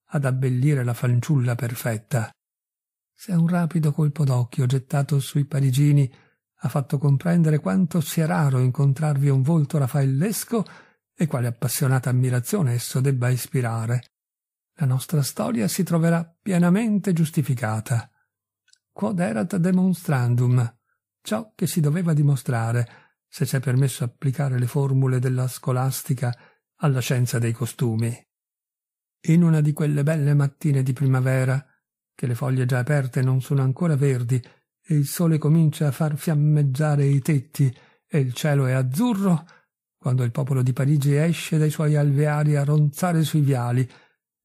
ad abbellire la fanciulla perfetta. Se un rapido colpo d'occhio gettato sui parigini ha fatto comprendere quanto sia raro incontrarvi un volto raffaellesco e quale appassionata ammirazione esso debba ispirare. La nostra storia si troverà pienamente giustificata quod erat demonstrandum, ciò che si doveva dimostrare, se c'è permesso applicare le formule della scolastica alla scienza dei costumi. In una di quelle belle mattine di primavera, che le foglie già aperte non sono ancora verdi e il sole comincia a far fiammeggiare i tetti e il cielo è azzurro, quando il popolo di Parigi esce dai suoi alveari a ronzare sui viali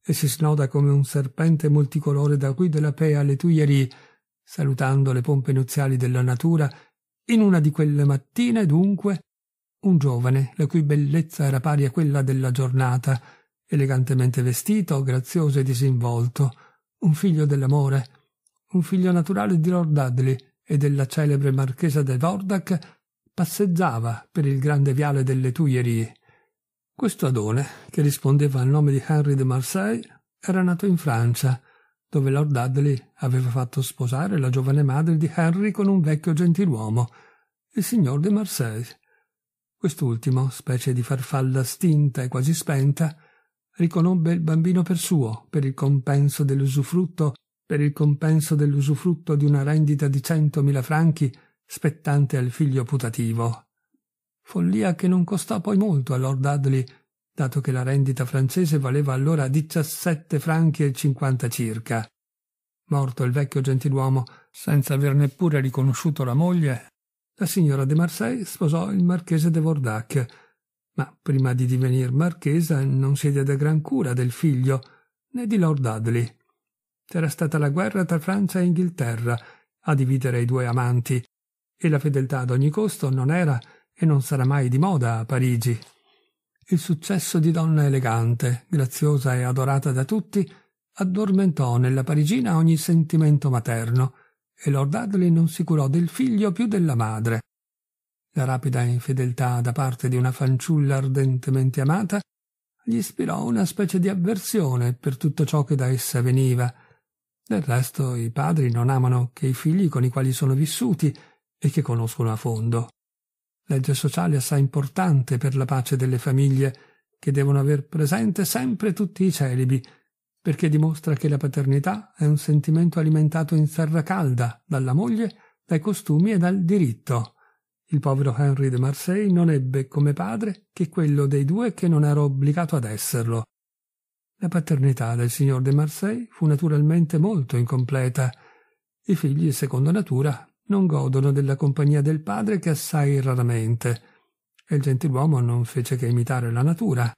e si snoda come un serpente multicolore da qui della Pea alle Tuileries salutando le pompe nuziali della natura, in una di quelle mattine, dunque, un giovane, la cui bellezza era pari a quella della giornata, elegantemente vestito, grazioso e disinvolto, un figlio dell'amore, un figlio naturale di Lord Dudley e della celebre marchesa de Vordac, passeggiava per il grande viale delle Tuileries. Questo Adone, che rispondeva al nome di Henry de Marseille, era nato in Francia dove Lord Dudley aveva fatto sposare la giovane madre di Henry con un vecchio gentiluomo, il signor de Marseille. Quest'ultimo, specie di farfalla stinta e quasi spenta, riconobbe il bambino per suo, per il compenso dell'usufrutto, per il compenso dell'usufrutto di una rendita di centomila franchi spettante al figlio putativo. Follia che non costò poi molto a Lord Dudley dato che la rendita francese valeva allora diciassette franchi e cinquanta circa. Morto il vecchio gentiluomo, senza aver neppure riconosciuto la moglie, la signora de Marseille sposò il marchese de Vordac, ma prima di divenir marchesa non si diede gran cura del figlio né di Lord Dudley. C'era stata la guerra tra Francia e Inghilterra a dividere i due amanti, e la fedeltà ad ogni costo non era e non sarà mai di moda a Parigi il successo di donna elegante, graziosa e adorata da tutti, addormentò nella parigina ogni sentimento materno e Lord Hadley non si curò del figlio più della madre. La rapida infedeltà da parte di una fanciulla ardentemente amata gli ispirò una specie di avversione per tutto ciò che da essa veniva. Del resto i padri non amano che i figli con i quali sono vissuti e che conoscono a fondo legge sociale assai importante per la pace delle famiglie, che devono aver presente sempre tutti i celibi, perché dimostra che la paternità è un sentimento alimentato in serra calda dalla moglie, dai costumi e dal diritto. Il povero Henry de Marseille non ebbe come padre che quello dei due che non era obbligato ad esserlo. La paternità del signor de Marseille fu naturalmente molto incompleta. I figli, secondo natura, non godono della compagnia del padre che assai raramente, e il gentiluomo non fece che imitare la natura.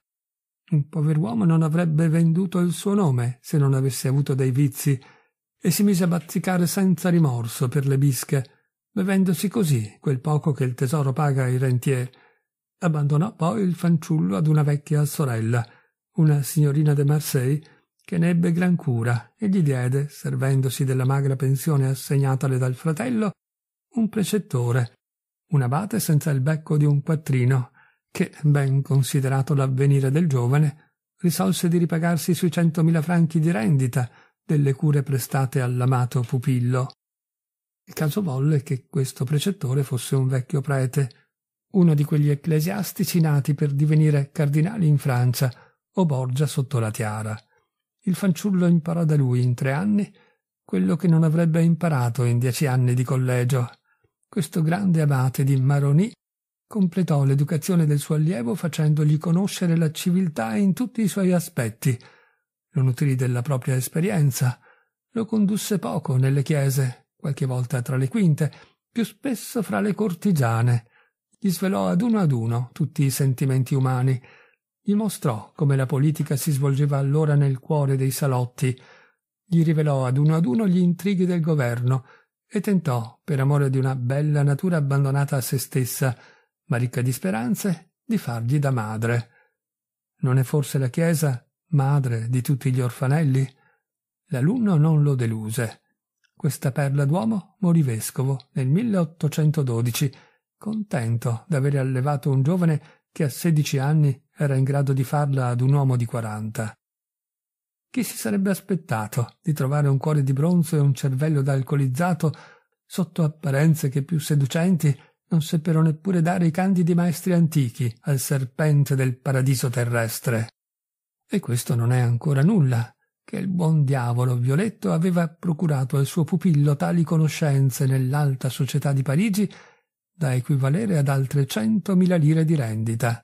Un pover'uomo non avrebbe venduto il suo nome se non avesse avuto dei vizi, e si mise a bazzicare senza rimorso per le bische, bevendosi così quel poco che il tesoro paga ai rentier. Abbandonò poi il fanciullo ad una vecchia sorella, una signorina de Marseille, che ne ebbe gran cura e gli diede, servendosi della magra pensione assegnatale dal fratello, un precettore, un abate senza il becco di un quattrino, che, ben considerato l'avvenire del giovane, risolse di ripagarsi sui centomila franchi di rendita delle cure prestate all'amato pupillo. Il caso volle che questo precettore fosse un vecchio prete, uno di quegli ecclesiastici nati per divenire cardinali in Francia o Borgia sotto la tiara. Il fanciullo imparò da lui in tre anni quello che non avrebbe imparato in dieci anni di collegio questo grande abate di Maroni completò l'educazione del suo allievo facendogli conoscere la civiltà in tutti i suoi aspetti, lo nutrì della propria esperienza, lo condusse poco nelle chiese, qualche volta tra le quinte, più spesso fra le cortigiane, gli svelò ad uno ad uno tutti i sentimenti umani, gli mostrò come la politica si svolgeva allora nel cuore dei salotti, gli rivelò ad uno ad uno gli intrighi del governo, e tentò, per amore di una bella natura abbandonata a se stessa, ma ricca di speranze, di fargli da madre. Non è forse la Chiesa madre di tutti gli orfanelli? L'alunno non lo deluse. Questa perla d'uomo morì vescovo nel 1812, contento d'avere allevato un giovane che a sedici anni era in grado di farla ad un uomo di quaranta. Chi si sarebbe aspettato di trovare un cuore di bronzo e un cervello d'alcolizzato sotto apparenze che più seducenti non seppero neppure dare i candidi maestri antichi al serpente del paradiso terrestre. E questo non è ancora nulla, che il buon diavolo Violetto aveva procurato al suo pupillo tali conoscenze nell'alta società di Parigi da equivalere ad altre centomila lire di rendita.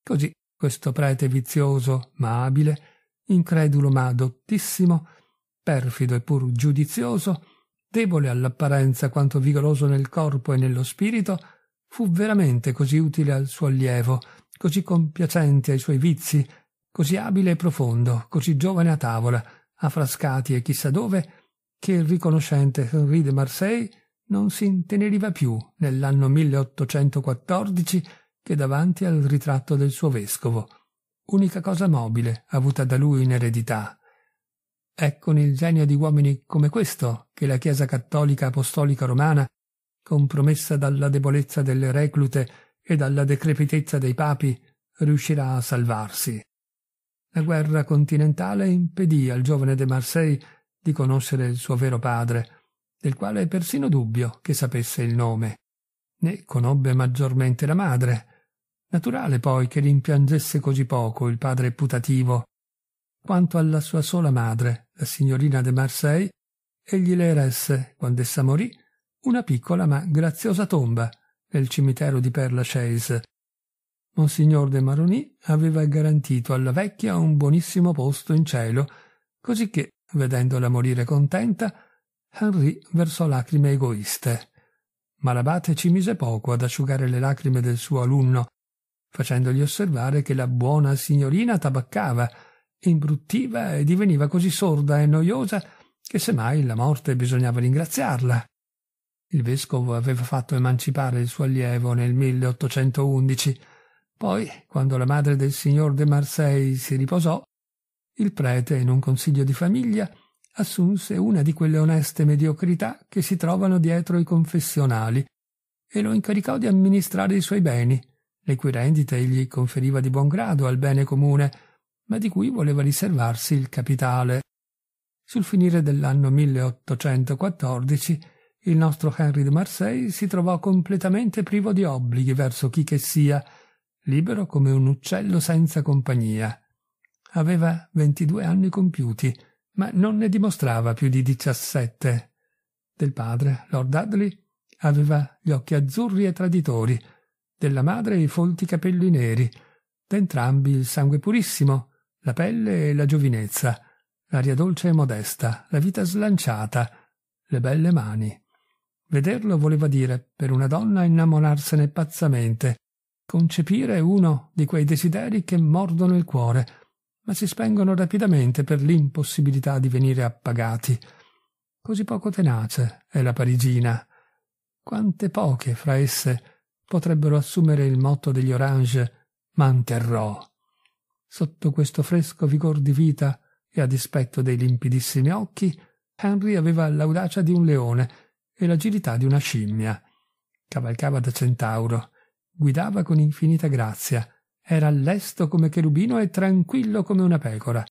Così questo prete vizioso, ma abile, incredulo ma dottissimo, perfido e pur giudizioso, debole all'apparenza quanto vigoroso nel corpo e nello spirito, fu veramente così utile al suo allievo, così compiacente ai suoi vizi, così abile e profondo, così giovane a tavola, a frascati e chissà dove, che il riconoscente Henri de Marseille non si inteneriva più nell'anno 1814 che davanti al ritratto del suo vescovo unica cosa mobile avuta da lui in eredità. È con il genio di uomini come questo che la Chiesa cattolica apostolica romana, compromessa dalla debolezza delle reclute e dalla decrepitezza dei papi, riuscirà a salvarsi. La guerra continentale impedì al giovane de Marseille di conoscere il suo vero padre, del quale è persino dubbio che sapesse il nome, né conobbe maggiormente la madre, Naturale poi che rimpiangesse così poco il padre putativo. Quanto alla sua sola madre, la signorina de Marseille, egli le eresse, quando essa morì, una piccola ma graziosa tomba nel cimitero di Père Lachaise. Monsignor de Maroni aveva garantito alla vecchia un buonissimo posto in cielo, così che, vedendola morire contenta, Henri versò lacrime egoiste. Ma l'abate ci mise poco ad asciugare le lacrime del suo alunno, facendogli osservare che la buona signorina tabaccava, imbruttiva e diveniva così sorda e noiosa che semmai la morte bisognava ringraziarla. Il vescovo aveva fatto emancipare il suo allievo nel 1811. Poi, quando la madre del signor de Marseille si riposò, il prete, in un consiglio di famiglia, assunse una di quelle oneste mediocrità che si trovano dietro i confessionali e lo incaricò di amministrare i suoi beni, le cui rendite egli conferiva di buon grado al bene comune, ma di cui voleva riservarsi il capitale. Sul finire dell'anno 1814 il nostro Henry de Marseille si trovò completamente privo di obblighi verso chi che sia, libero come un uccello senza compagnia. Aveva ventidue anni compiuti, ma non ne dimostrava più di diciassette. Del padre, Lord Dudley, aveva gli occhi azzurri e traditori, della madre i folti capelli neri, d'entrambi il sangue purissimo, la pelle e la giovinezza, l'aria dolce e modesta, la vita slanciata, le belle mani. Vederlo voleva dire, per una donna, innamorarsene pazzamente, concepire uno di quei desideri che mordono il cuore, ma si spengono rapidamente per l'impossibilità di venire appagati. Così poco tenace è la parigina. Quante poche fra esse potrebbero assumere il motto degli Orange manterrò. Sotto questo fresco vigor di vita e a dispetto dei limpidissimi occhi, Henry aveva l'audacia di un leone e l'agilità di una scimmia. Cavalcava da centauro, guidava con infinita grazia, era lesto come cherubino e tranquillo come una pecora.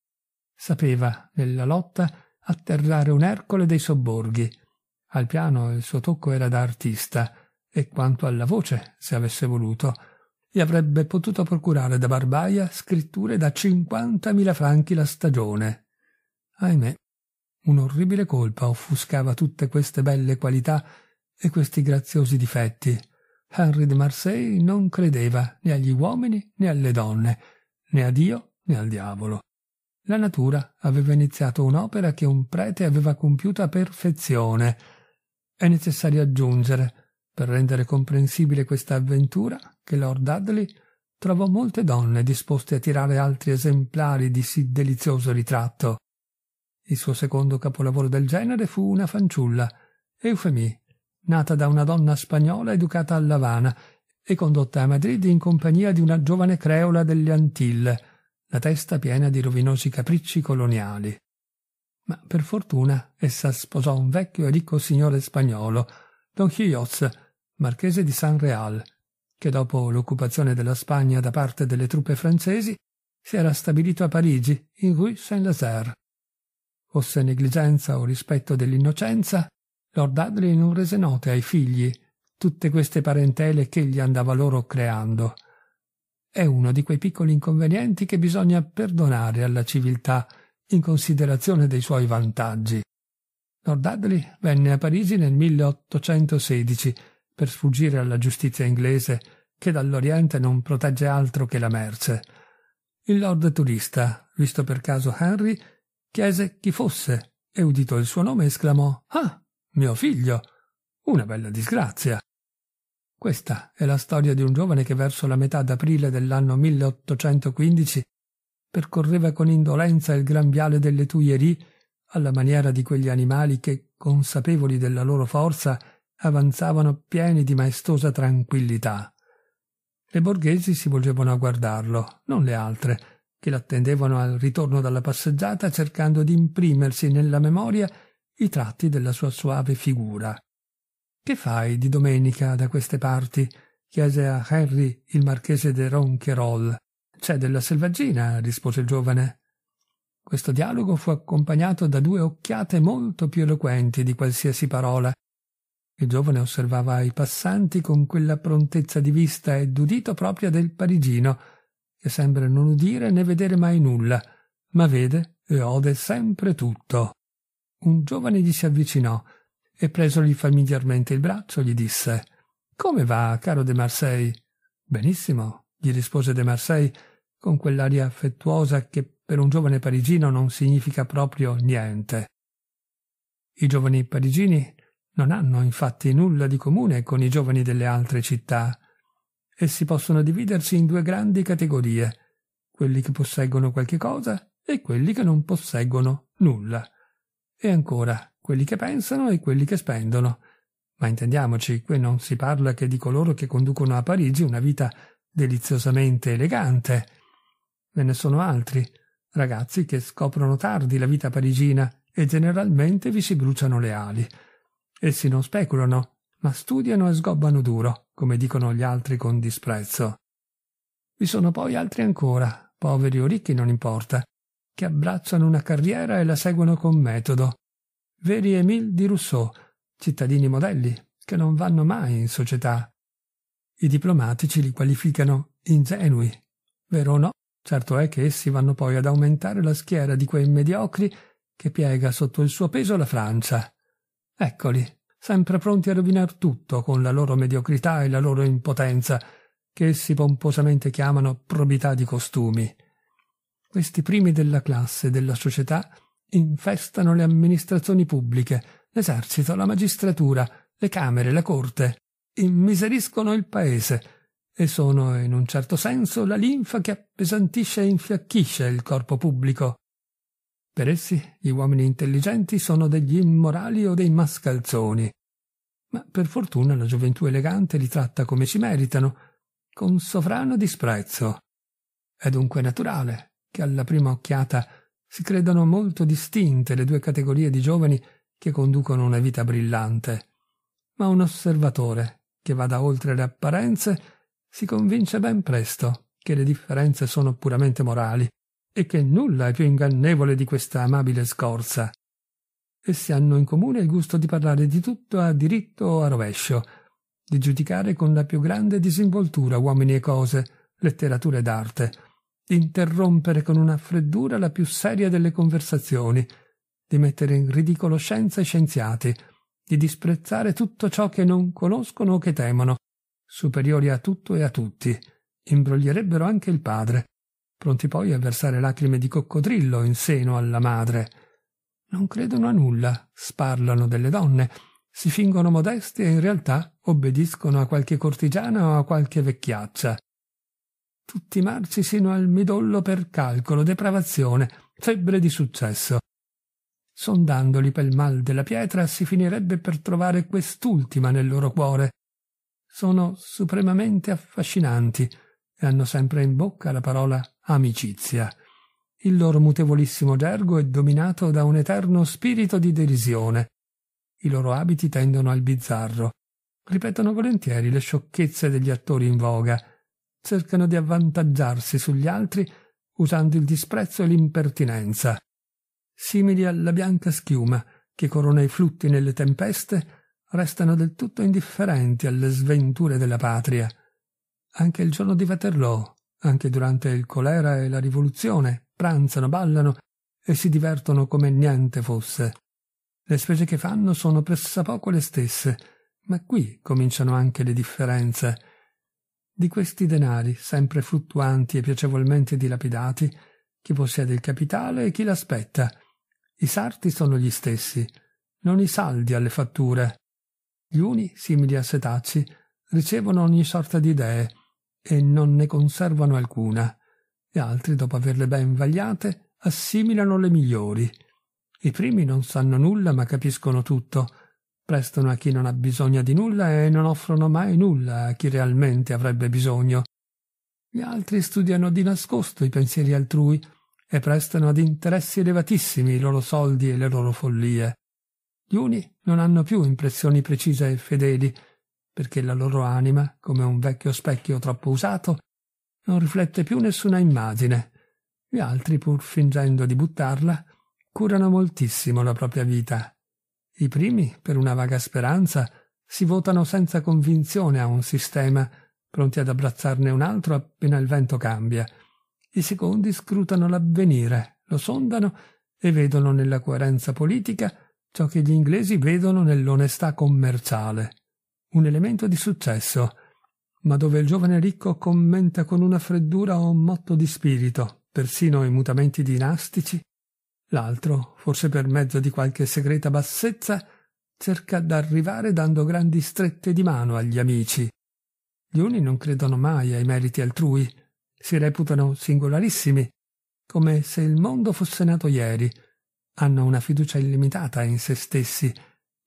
Sapeva, nella lotta, atterrare un Ercole dei sobborghi. Al piano il suo tocco era da artista, e quanto alla voce, se avesse voluto, e avrebbe potuto procurare da Barbaia scritture da 50.000 franchi la stagione. Ahimè, un'orribile colpa offuscava tutte queste belle qualità e questi graziosi difetti. Henry de Marseille non credeva né agli uomini né alle donne, né a Dio né al diavolo. La natura aveva iniziato un'opera che un prete aveva compiuto a perfezione. È necessario aggiungere per rendere comprensibile questa avventura, che Lord Dudley trovò molte donne disposte a tirare altri esemplari di sì delizioso ritratto. Il suo secondo capolavoro del genere fu una fanciulla, Eufemie, nata da una donna spagnola educata a Lavana e condotta a Madrid in compagnia di una giovane creola delle Antille, la testa piena di rovinosi capricci coloniali. Ma per fortuna essa sposò un vecchio e ricco signore spagnolo, Don Quixote, marchese di San Real, che dopo l'occupazione della Spagna da parte delle truppe francesi si era stabilito a Parigi, in Rue Saint-Lazare. Fosse negligenza o rispetto dell'innocenza, Lord Dudley non rese note ai figli tutte queste parentele che egli andava loro creando. È uno di quei piccoli inconvenienti che bisogna perdonare alla civiltà in considerazione dei suoi vantaggi. Lord Dudley venne a Parigi nel 1816 per sfuggire alla giustizia inglese che dall'Oriente non protegge altro che la merce. Il lord turista, visto per caso Henry, chiese chi fosse e udito il suo nome esclamò Ah, mio figlio! Una bella disgrazia! Questa è la storia di un giovane che verso la metà d'aprile dell'anno 1815 percorreva con indolenza il gran viale delle Tuileries alla maniera di quegli animali che, consapevoli della loro forza, avanzavano pieni di maestosa tranquillità. Le borghesi si volgevano a guardarlo, non le altre, che l'attendevano al ritorno dalla passeggiata cercando di imprimersi nella memoria i tratti della sua suave figura. Che fai di domenica da queste parti? chiese a Henry il marchese de Ronquerolles. C'è della selvaggina, rispose il giovane. Questo dialogo fu accompagnato da due occhiate molto più eloquenti di qualsiasi parola, il giovane osservava i passanti con quella prontezza di vista e d'udito propria del parigino, che sembra non udire né vedere mai nulla, ma vede e ode sempre tutto. Un giovane gli si avvicinò e presogli familiarmente il braccio gli disse Come va, caro De Marsay? Benissimo, gli rispose De Marsay con quell'aria affettuosa che per un giovane parigino non significa proprio niente. I giovani parigini non hanno infatti nulla di comune con i giovani delle altre città. Essi possono dividersi in due grandi categorie, quelli che posseggono qualche cosa e quelli che non posseggono nulla. E ancora, quelli che pensano e quelli che spendono. Ma intendiamoci, qui non si parla che di coloro che conducono a Parigi una vita deliziosamente elegante. Ve ne sono altri, ragazzi che scoprono tardi la vita parigina e generalmente vi si bruciano le ali Essi non speculano, ma studiano e sgobbano duro, come dicono gli altri con disprezzo. Vi sono poi altri ancora, poveri o ricchi non importa, che abbracciano una carriera e la seguono con metodo. Veri Emile di Rousseau, cittadini modelli, che non vanno mai in società. I diplomatici li qualificano ingenui. Vero o no? Certo è che essi vanno poi ad aumentare la schiera di quei mediocri che piega sotto il suo peso la Francia. Eccoli, sempre pronti a rovinar tutto con la loro mediocrità e la loro impotenza, che essi pomposamente chiamano probità di costumi. Questi primi della classe e della società infestano le amministrazioni pubbliche, l'esercito, la magistratura, le camere, la corte, immiseriscono il paese e sono in un certo senso la linfa che appesantisce e infiacchisce il corpo pubblico per essi gli uomini intelligenti sono degli immorali o dei mascalzoni. Ma per fortuna la gioventù elegante li tratta come ci meritano, con sovrano disprezzo. È dunque naturale che alla prima occhiata si credano molto distinte le due categorie di giovani che conducono una vita brillante. Ma un osservatore che vada oltre le apparenze si convince ben presto che le differenze sono puramente morali e che nulla è più ingannevole di questa amabile scorza. Essi hanno in comune il gusto di parlare di tutto a diritto o a rovescio, di giudicare con la più grande disinvoltura uomini e cose, letteratura ed arte, di interrompere con una freddura la più seria delle conversazioni, di mettere in ridicolo scienza e scienziati, di disprezzare tutto ciò che non conoscono o che temono, superiori a tutto e a tutti, imbroglierebbero anche il padre, pronti poi a versare lacrime di coccodrillo in seno alla madre. Non credono a nulla, sparlano delle donne, si fingono modesti e in realtà obbediscono a qualche cortigiana o a qualche vecchiaccia. Tutti marci sino al midollo per calcolo, depravazione, febbre di successo. Sondandoli pel mal della pietra si finirebbe per trovare quest'ultima nel loro cuore. Sono supremamente affascinanti e hanno sempre in bocca la parola amicizia. Il loro mutevolissimo gergo è dominato da un eterno spirito di derisione. I loro abiti tendono al bizzarro. Ripetono volentieri le sciocchezze degli attori in voga. Cercano di avvantaggiarsi sugli altri usando il disprezzo e l'impertinenza. Simili alla bianca schiuma che corona i flutti nelle tempeste, restano del tutto indifferenti alle sventure della patria. Anche il giorno di Waterloo anche durante il colera e la rivoluzione, pranzano, ballano e si divertono come niente fosse. Le spese che fanno sono pressappoco le stesse, ma qui cominciano anche le differenze. Di questi denari, sempre fluttuanti e piacevolmente dilapidati, chi possiede il capitale e chi l'aspetta. I sarti sono gli stessi, non i saldi alle fatture. Gli uni, simili a setacci, ricevono ogni sorta di idee, e non ne conservano alcuna, e altri, dopo averle ben vagliate, assimilano le migliori. I primi non sanno nulla ma capiscono tutto, prestano a chi non ha bisogno di nulla e non offrono mai nulla a chi realmente avrebbe bisogno. Gli altri studiano di nascosto i pensieri altrui e prestano ad interessi elevatissimi i loro soldi e le loro follie. Gli uni non hanno più impressioni precise e fedeli, perché la loro anima, come un vecchio specchio troppo usato, non riflette più nessuna immagine. Gli altri, pur fingendo di buttarla, curano moltissimo la propria vita. I primi, per una vaga speranza, si votano senza convinzione a un sistema, pronti ad abbracciarne un altro appena il vento cambia. I secondi scrutano l'avvenire, lo sondano e vedono nella coerenza politica ciò che gli inglesi vedono nell'onestà commerciale un elemento di successo, ma dove il giovane ricco commenta con una freddura o un motto di spirito, persino i mutamenti dinastici, l'altro, forse per mezzo di qualche segreta bassezza, cerca d'arrivare dando grandi strette di mano agli amici. Gli uni non credono mai ai meriti altrui, si reputano singolarissimi, come se il mondo fosse nato ieri, hanno una fiducia illimitata in se stessi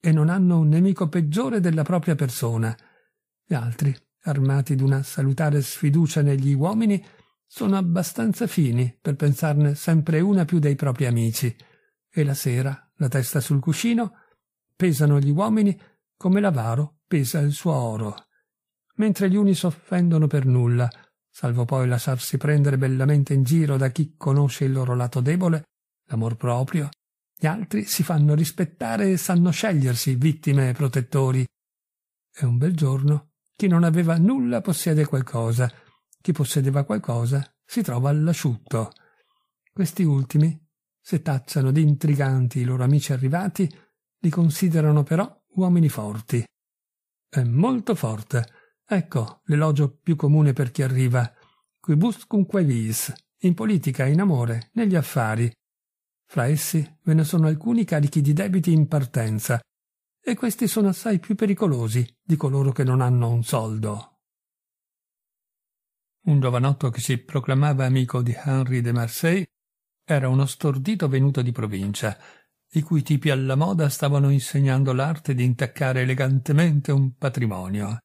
e non hanno un nemico peggiore della propria persona. Gli altri, armati d'una salutare sfiducia negli uomini, sono abbastanza fini per pensarne sempre una più dei propri amici. E la sera, la testa sul cuscino, pesano gli uomini come l'avaro pesa il suo oro. Mentre gli uni s'offendono per nulla, salvo poi lasciarsi prendere bellamente in giro da chi conosce il loro lato debole, l'amor proprio, gli altri si fanno rispettare e sanno scegliersi vittime e protettori. E un bel giorno chi non aveva nulla possiede qualcosa, chi possedeva qualcosa si trova all'asciutto. Questi ultimi, se tacciano di intriganti i loro amici arrivati, li considerano però uomini forti. È molto forte. Ecco l'elogio più comune per chi arriva. Qui buscunque vis, in politica, in amore, negli affari. Fra essi ve ne sono alcuni carichi di debiti in partenza, e questi sono assai più pericolosi di coloro che non hanno un soldo. Un giovanotto che si proclamava amico di Henri de Marseille era uno stordito venuto di provincia, i cui tipi alla moda stavano insegnando l'arte di intaccare elegantemente un patrimonio.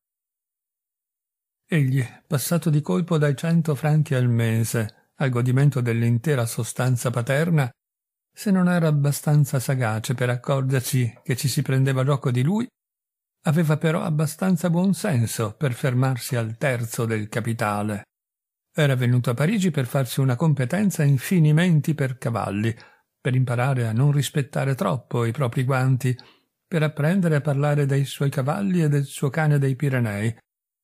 Egli, passato di colpo dai cento franchi al mese, al godimento dell'intera sostanza paterna, se non era abbastanza sagace per accorgersi che ci si prendeva gioco di lui, aveva però abbastanza buon senso per fermarsi al terzo del capitale. Era venuto a Parigi per farsi una competenza in finimenti per cavalli, per imparare a non rispettare troppo i propri guanti, per apprendere a parlare dei suoi cavalli e del suo cane dei Pirenei,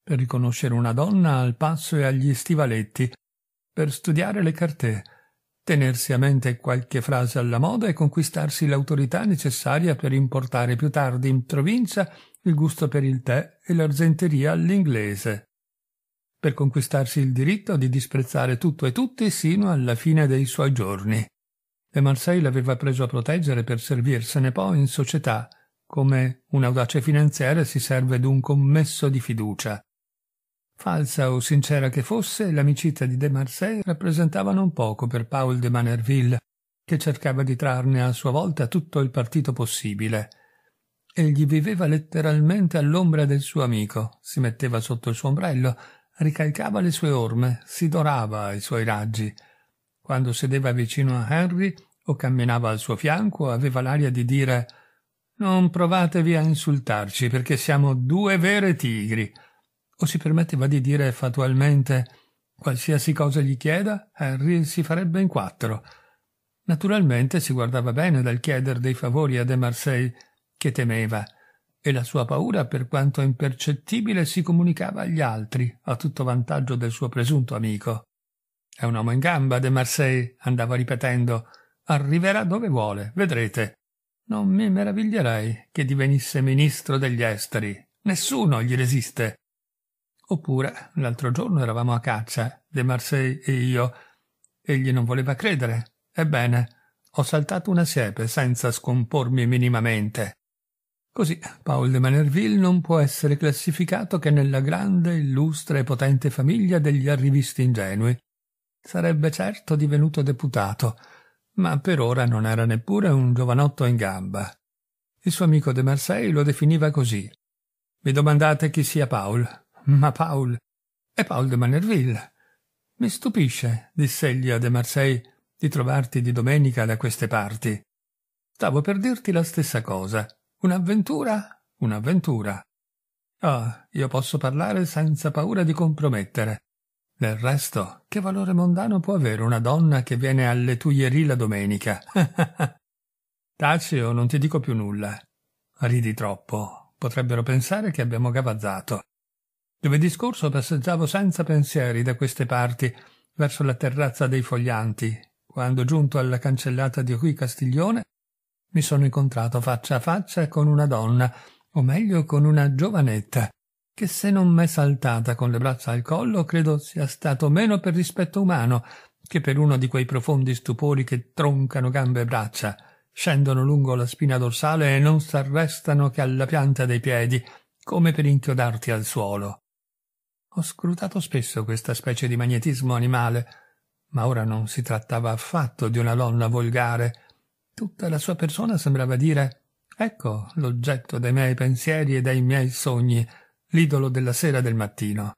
per riconoscere una donna al passo e agli stivaletti, per studiare le cartè, tenersi a mente qualche frase alla moda e conquistarsi l'autorità necessaria per importare più tardi in provincia il gusto per il tè e l'argenteria all'inglese, per conquistarsi il diritto di disprezzare tutto e tutti sino alla fine dei suoi giorni. E Marseille l'aveva preso a proteggere per servirsene poi in società, come un audace finanziere si serve d'un commesso di fiducia. Falsa o sincera che fosse, l'amicizia di De Marsay rappresentava non poco per Paul de Manerville, che cercava di trarne a sua volta tutto il partito possibile. Egli viveva letteralmente all'ombra del suo amico, si metteva sotto il suo ombrello, ricalcava le sue orme, si dorava ai suoi raggi. Quando sedeva vicino a Henry o camminava al suo fianco, aveva l'aria di dire Non provatevi a insultarci, perché siamo due vere tigri o si permetteva di dire fatualmente qualsiasi cosa gli chieda, Harry si farebbe in quattro. Naturalmente si guardava bene dal chiedere dei favori a De Marseille, che temeva, e la sua paura, per quanto impercettibile, si comunicava agli altri, a tutto vantaggio del suo presunto amico. È un uomo in gamba, De Marseille, andava ripetendo. Arriverà dove vuole, vedrete. Non mi meraviglierei che divenisse ministro degli esteri. Nessuno gli resiste. Oppure, l'altro giorno eravamo a caccia, De Marseille e io. Egli non voleva credere. Ebbene, ho saltato una siepe senza scompormi minimamente. Così Paul de Manerville non può essere classificato che nella grande, illustre e potente famiglia degli arrivisti ingenui. Sarebbe certo divenuto deputato, ma per ora non era neppure un giovanotto in gamba. Il suo amico de Marseille lo definiva così. Vi domandate chi sia Paul? Ma Paul, è Paul de Manerville. Mi stupisce, diss'egli a de Marseille, di trovarti di domenica da queste parti. Stavo per dirti la stessa cosa. Un'avventura? Un'avventura. Ah, oh, io posso parlare senza paura di compromettere. Del resto, che valore mondano può avere una donna che viene alle Tuileries la domenica? (laughs) Taci o non ti dico più nulla. Ridi troppo. Potrebbero pensare che abbiamo gavazzato. Giovedì scorso passeggiavo senza pensieri da queste parti, verso la terrazza dei foglianti, quando giunto alla cancellata di Rui Castiglione mi sono incontrato faccia a faccia con una donna, o meglio con una giovanetta, che se non m'è saltata con le braccia al collo credo sia stato meno per rispetto umano che per uno di quei profondi stupori che troncano gambe e braccia, scendono lungo la spina dorsale e non s'arrestano che alla pianta dei piedi, come per inchiodarti al suolo. Ho scrutato spesso questa specie di magnetismo animale, ma ora non si trattava affatto di una donna volgare. Tutta la sua persona sembrava dire Ecco l'oggetto dei miei pensieri e dei miei sogni, l'idolo della sera e del mattino.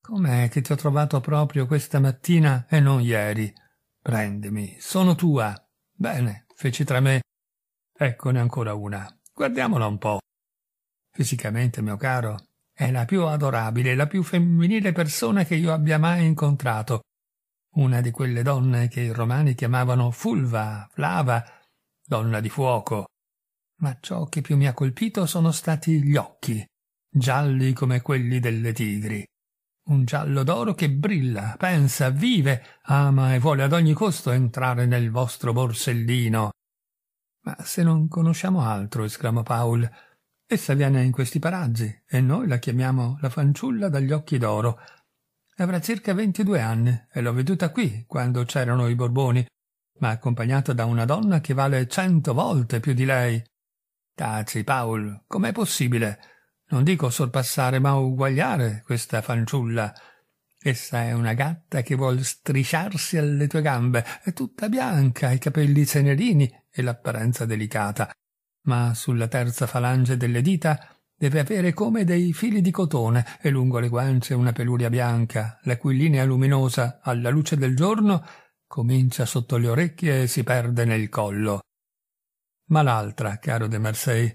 Com'è che ti ho trovato proprio questa mattina e non ieri? Prendimi, sono tua. Bene, feci tra me. Eccone ancora una. Guardiamola un po'. Fisicamente, mio caro, è la più adorabile, la più femminile persona che io abbia mai incontrato. Una di quelle donne che i romani chiamavano Fulva, Flava, donna di fuoco. Ma ciò che più mi ha colpito sono stati gli occhi, gialli come quelli delle tigri. Un giallo d'oro che brilla, pensa, vive, ama e vuole ad ogni costo entrare nel vostro borsellino. Ma se non conosciamo altro, esclamò Paul, Essa viene in questi paraggi e noi la chiamiamo la fanciulla dagli occhi d'oro. Avrà circa ventidue anni e l'ho veduta qui quando c'erano i Borboni, ma accompagnata da una donna che vale cento volte più di lei. Taci, Paul, com'è possibile? Non dico sorpassare, ma uguagliare questa fanciulla. Essa è una gatta che vuol strisciarsi alle tue gambe, è tutta bianca, i capelli cenerini e l'apparenza delicata ma sulla terza falange delle dita deve avere come dei fili di cotone e lungo le guance una peluria bianca, la cui linea luminosa, alla luce del giorno, comincia sotto le orecchie e si perde nel collo. Ma l'altra, caro De Marsay,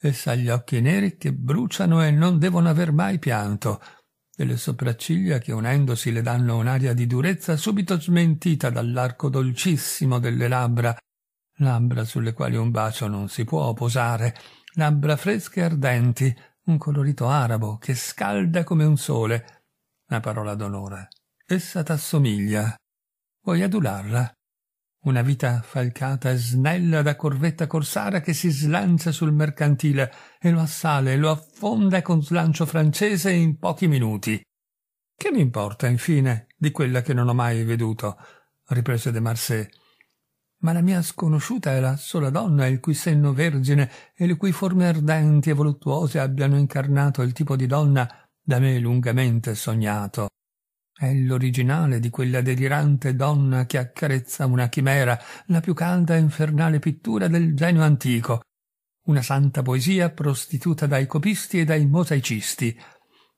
essa ha gli occhi neri che bruciano e non devono aver mai pianto, e le sopracciglia che unendosi le danno un'aria di durezza subito smentita dall'arco dolcissimo delle labbra labbra sulle quali un bacio non si può posare, labbra fresche e ardenti, un colorito arabo che scalda come un sole. La parola d'onore. Essa t'assomiglia. Vuoi adularla? Una vita falcata e snella da corvetta corsara che si slancia sul mercantile e lo assale e lo affonda con slancio francese in pochi minuti. Che mi importa, infine, di quella che non ho mai veduto? riprese de Marsay ma la mia sconosciuta è la sola donna il cui senno vergine e le cui forme ardenti e voluttuose abbiano incarnato il tipo di donna da me lungamente sognato. È l'originale di quella delirante donna che accarezza una chimera, la più calda e infernale pittura del genio antico, una santa poesia prostituta dai copisti e dai mosaicisti.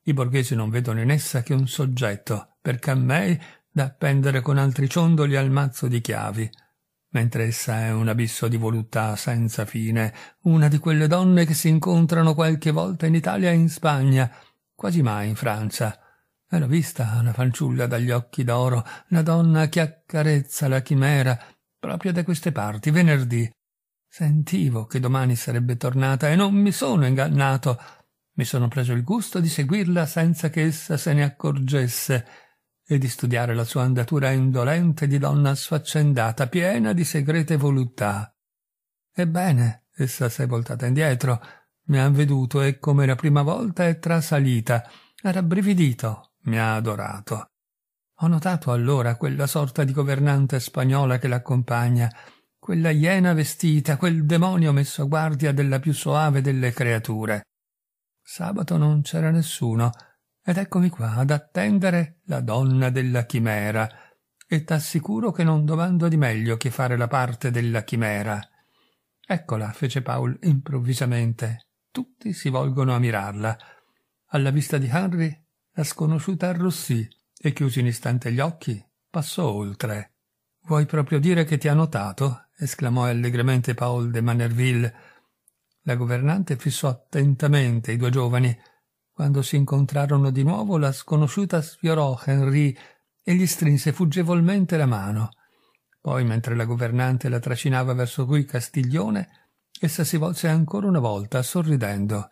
I borghesi non vedono in essa che un soggetto, per cammei, da appendere con altri ciondoli al mazzo di chiavi mentre essa è un abisso di voluttà senza fine, una di quelle donne che si incontrano qualche volta in Italia e in Spagna, quasi mai in Francia. E l'ho vista, la fanciulla dagli occhi d'oro, la donna che accarezza la chimera, proprio da queste parti, venerdì. Sentivo che domani sarebbe tornata e non mi sono ingannato. Mi sono preso il gusto di seguirla senza che essa se ne accorgesse e di studiare la sua andatura indolente di donna sfaccendata, piena di segrete voluttà. Ebbene, essa si è voltata indietro, mi ha veduto e come la prima volta è trasalita, ha rabbrividito, mi ha adorato. Ho notato allora quella sorta di governante spagnola che l'accompagna, quella iena vestita, quel demonio messo a guardia della più soave delle creature. Sabato non c'era nessuno, ed eccomi qua ad attendere la donna della chimera, e t'assicuro che non domando di meglio che fare la parte della chimera. Eccola, fece Paul improvvisamente. Tutti si volgono a mirarla. Alla vista di Henry, la sconosciuta arrossì e, chiusi un istante gli occhi, passò oltre. Vuoi proprio dire che ti ha notato? esclamò allegramente Paul de Manerville. La governante fissò attentamente i due giovani quando si incontrarono di nuovo, la sconosciuta sfiorò Henry e gli strinse fuggevolmente la mano. Poi, mentre la governante la trascinava verso Rui Castiglione, essa si volse ancora una volta, sorridendo.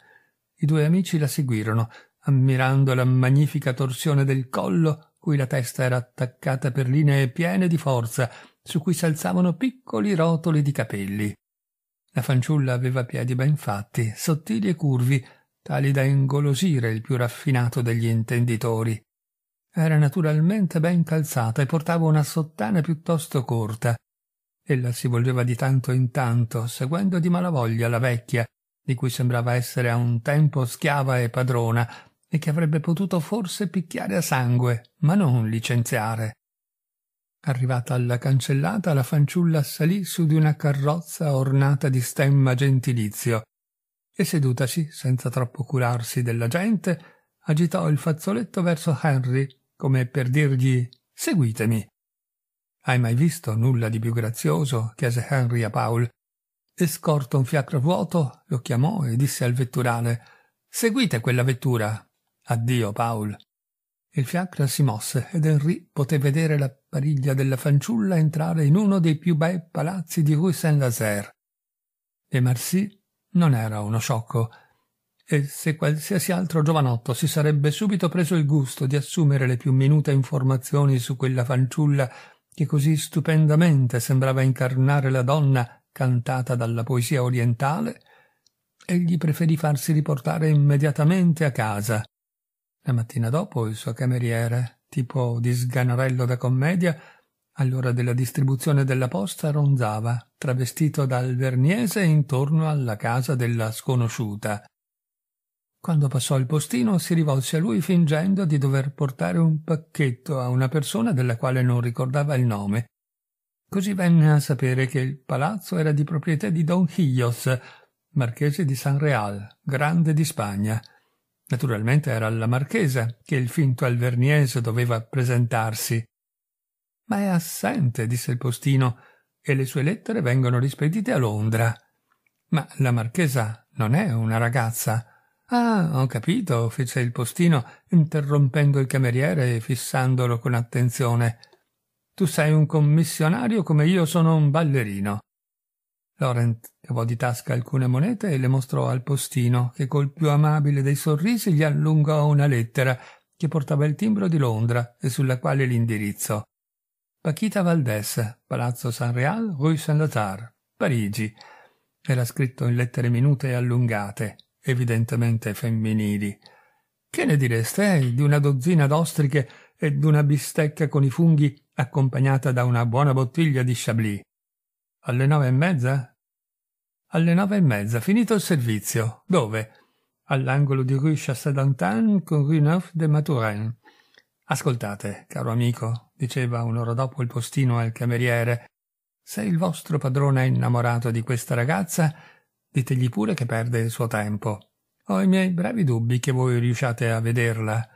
I due amici la seguirono, ammirando la magnifica torsione del collo cui la testa era attaccata per linee piene di forza, su cui si alzavano piccoli rotoli di capelli. La fanciulla aveva piedi ben fatti, sottili e curvi, tali da ingolosire il più raffinato degli intenditori. Era naturalmente ben calzata e portava una sottana piuttosto corta. Ella si volgeva di tanto in tanto, seguendo di malavoglia la vecchia, di cui sembrava essere a un tempo schiava e padrona, e che avrebbe potuto forse picchiare a sangue, ma non licenziare. Arrivata alla cancellata, la fanciulla salì su di una carrozza ornata di stemma gentilizio e sedutasi, senza troppo curarsi della gente, agitò il fazzoletto verso Henry, come per dirgli Seguitemi. Hai mai visto nulla di più grazioso? chiese Henry a Paul. E scorto un fiacro vuoto, lo chiamò e disse al vetturale Seguite quella vettura. Addio, Paul. Il fiacro si mosse ed Henry poté vedere la pariglia della fanciulla entrare in uno dei più bei palazzi di Rue Saint-Lazare. E Marcy non era uno sciocco, e se qualsiasi altro giovanotto si sarebbe subito preso il gusto di assumere le più minute informazioni su quella fanciulla che così stupendamente sembrava incarnare la donna cantata dalla poesia orientale, egli preferì farsi riportare immediatamente a casa. La mattina dopo il suo cameriere, tipo di sganarello da commedia, all'ora della distribuzione della posta ronzava travestito da alverniese intorno alla casa della sconosciuta. Quando passò il postino si rivolse a lui fingendo di dover portare un pacchetto a una persona della quale non ricordava il nome. Così venne a sapere che il palazzo era di proprietà di Don Hillos, marchese di San Real, grande di Spagna. Naturalmente era alla marchesa che il finto alverniese doveva presentarsi. Ma è assente, disse il postino, e le sue lettere vengono rispedite a Londra. Ma la marchesa non è una ragazza. Ah, ho capito, fece il postino, interrompendo il cameriere e fissandolo con attenzione. Tu sei un commissionario come io sono un ballerino. Laurent cavò di tasca alcune monete e le mostrò al postino, che col più amabile dei sorrisi gli allungò una lettera che portava il timbro di Londra e sulla quale l'indirizzo. Paquita Valdés, Palazzo San Real, Rue Saint-Lothar, Parigi. Era scritto in lettere minute e allungate, evidentemente femminili. Che ne direste eh, di una dozzina d'ostriche e d'una bistecca con i funghi accompagnata da una buona bottiglia di Chablis? Alle nove e mezza? Alle nove e mezza, finito il servizio. Dove? All'angolo di Rue Chassedantin con Rue Neuf de Maturin. Ascoltate, caro amico, diceva un'ora dopo il postino al cameriere, se il vostro padrone è innamorato di questa ragazza, ditegli pure che perde il suo tempo. Ho i miei brevi dubbi che voi riusciate a vederla.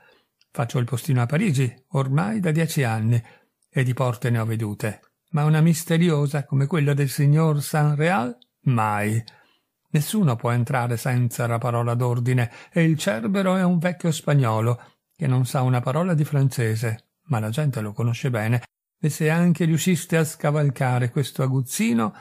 Faccio il postino a Parigi, ormai da dieci anni, e di porte ne ho vedute. Ma una misteriosa come quella del signor San Real? Mai. Nessuno può entrare senza la parola d'ordine, e il Cerbero è un vecchio spagnolo, che non sa una parola di francese ma la gente lo conosce bene, e se anche riusciste a scavalcare questo aguzzino,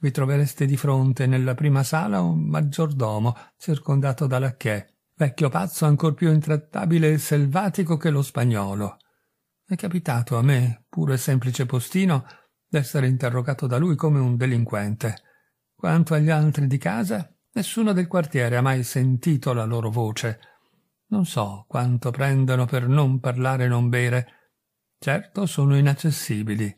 vi trovereste di fronte nella prima sala un maggiordomo circondato da lacchè, vecchio pazzo ancor più intrattabile e selvatico che lo spagnolo. È capitato a me, pure semplice postino, d'essere interrogato da lui come un delinquente. Quanto agli altri di casa, nessuno del quartiere ha mai sentito la loro voce. Non so quanto prendono per non parlare e non bere, Certo, sono inaccessibili.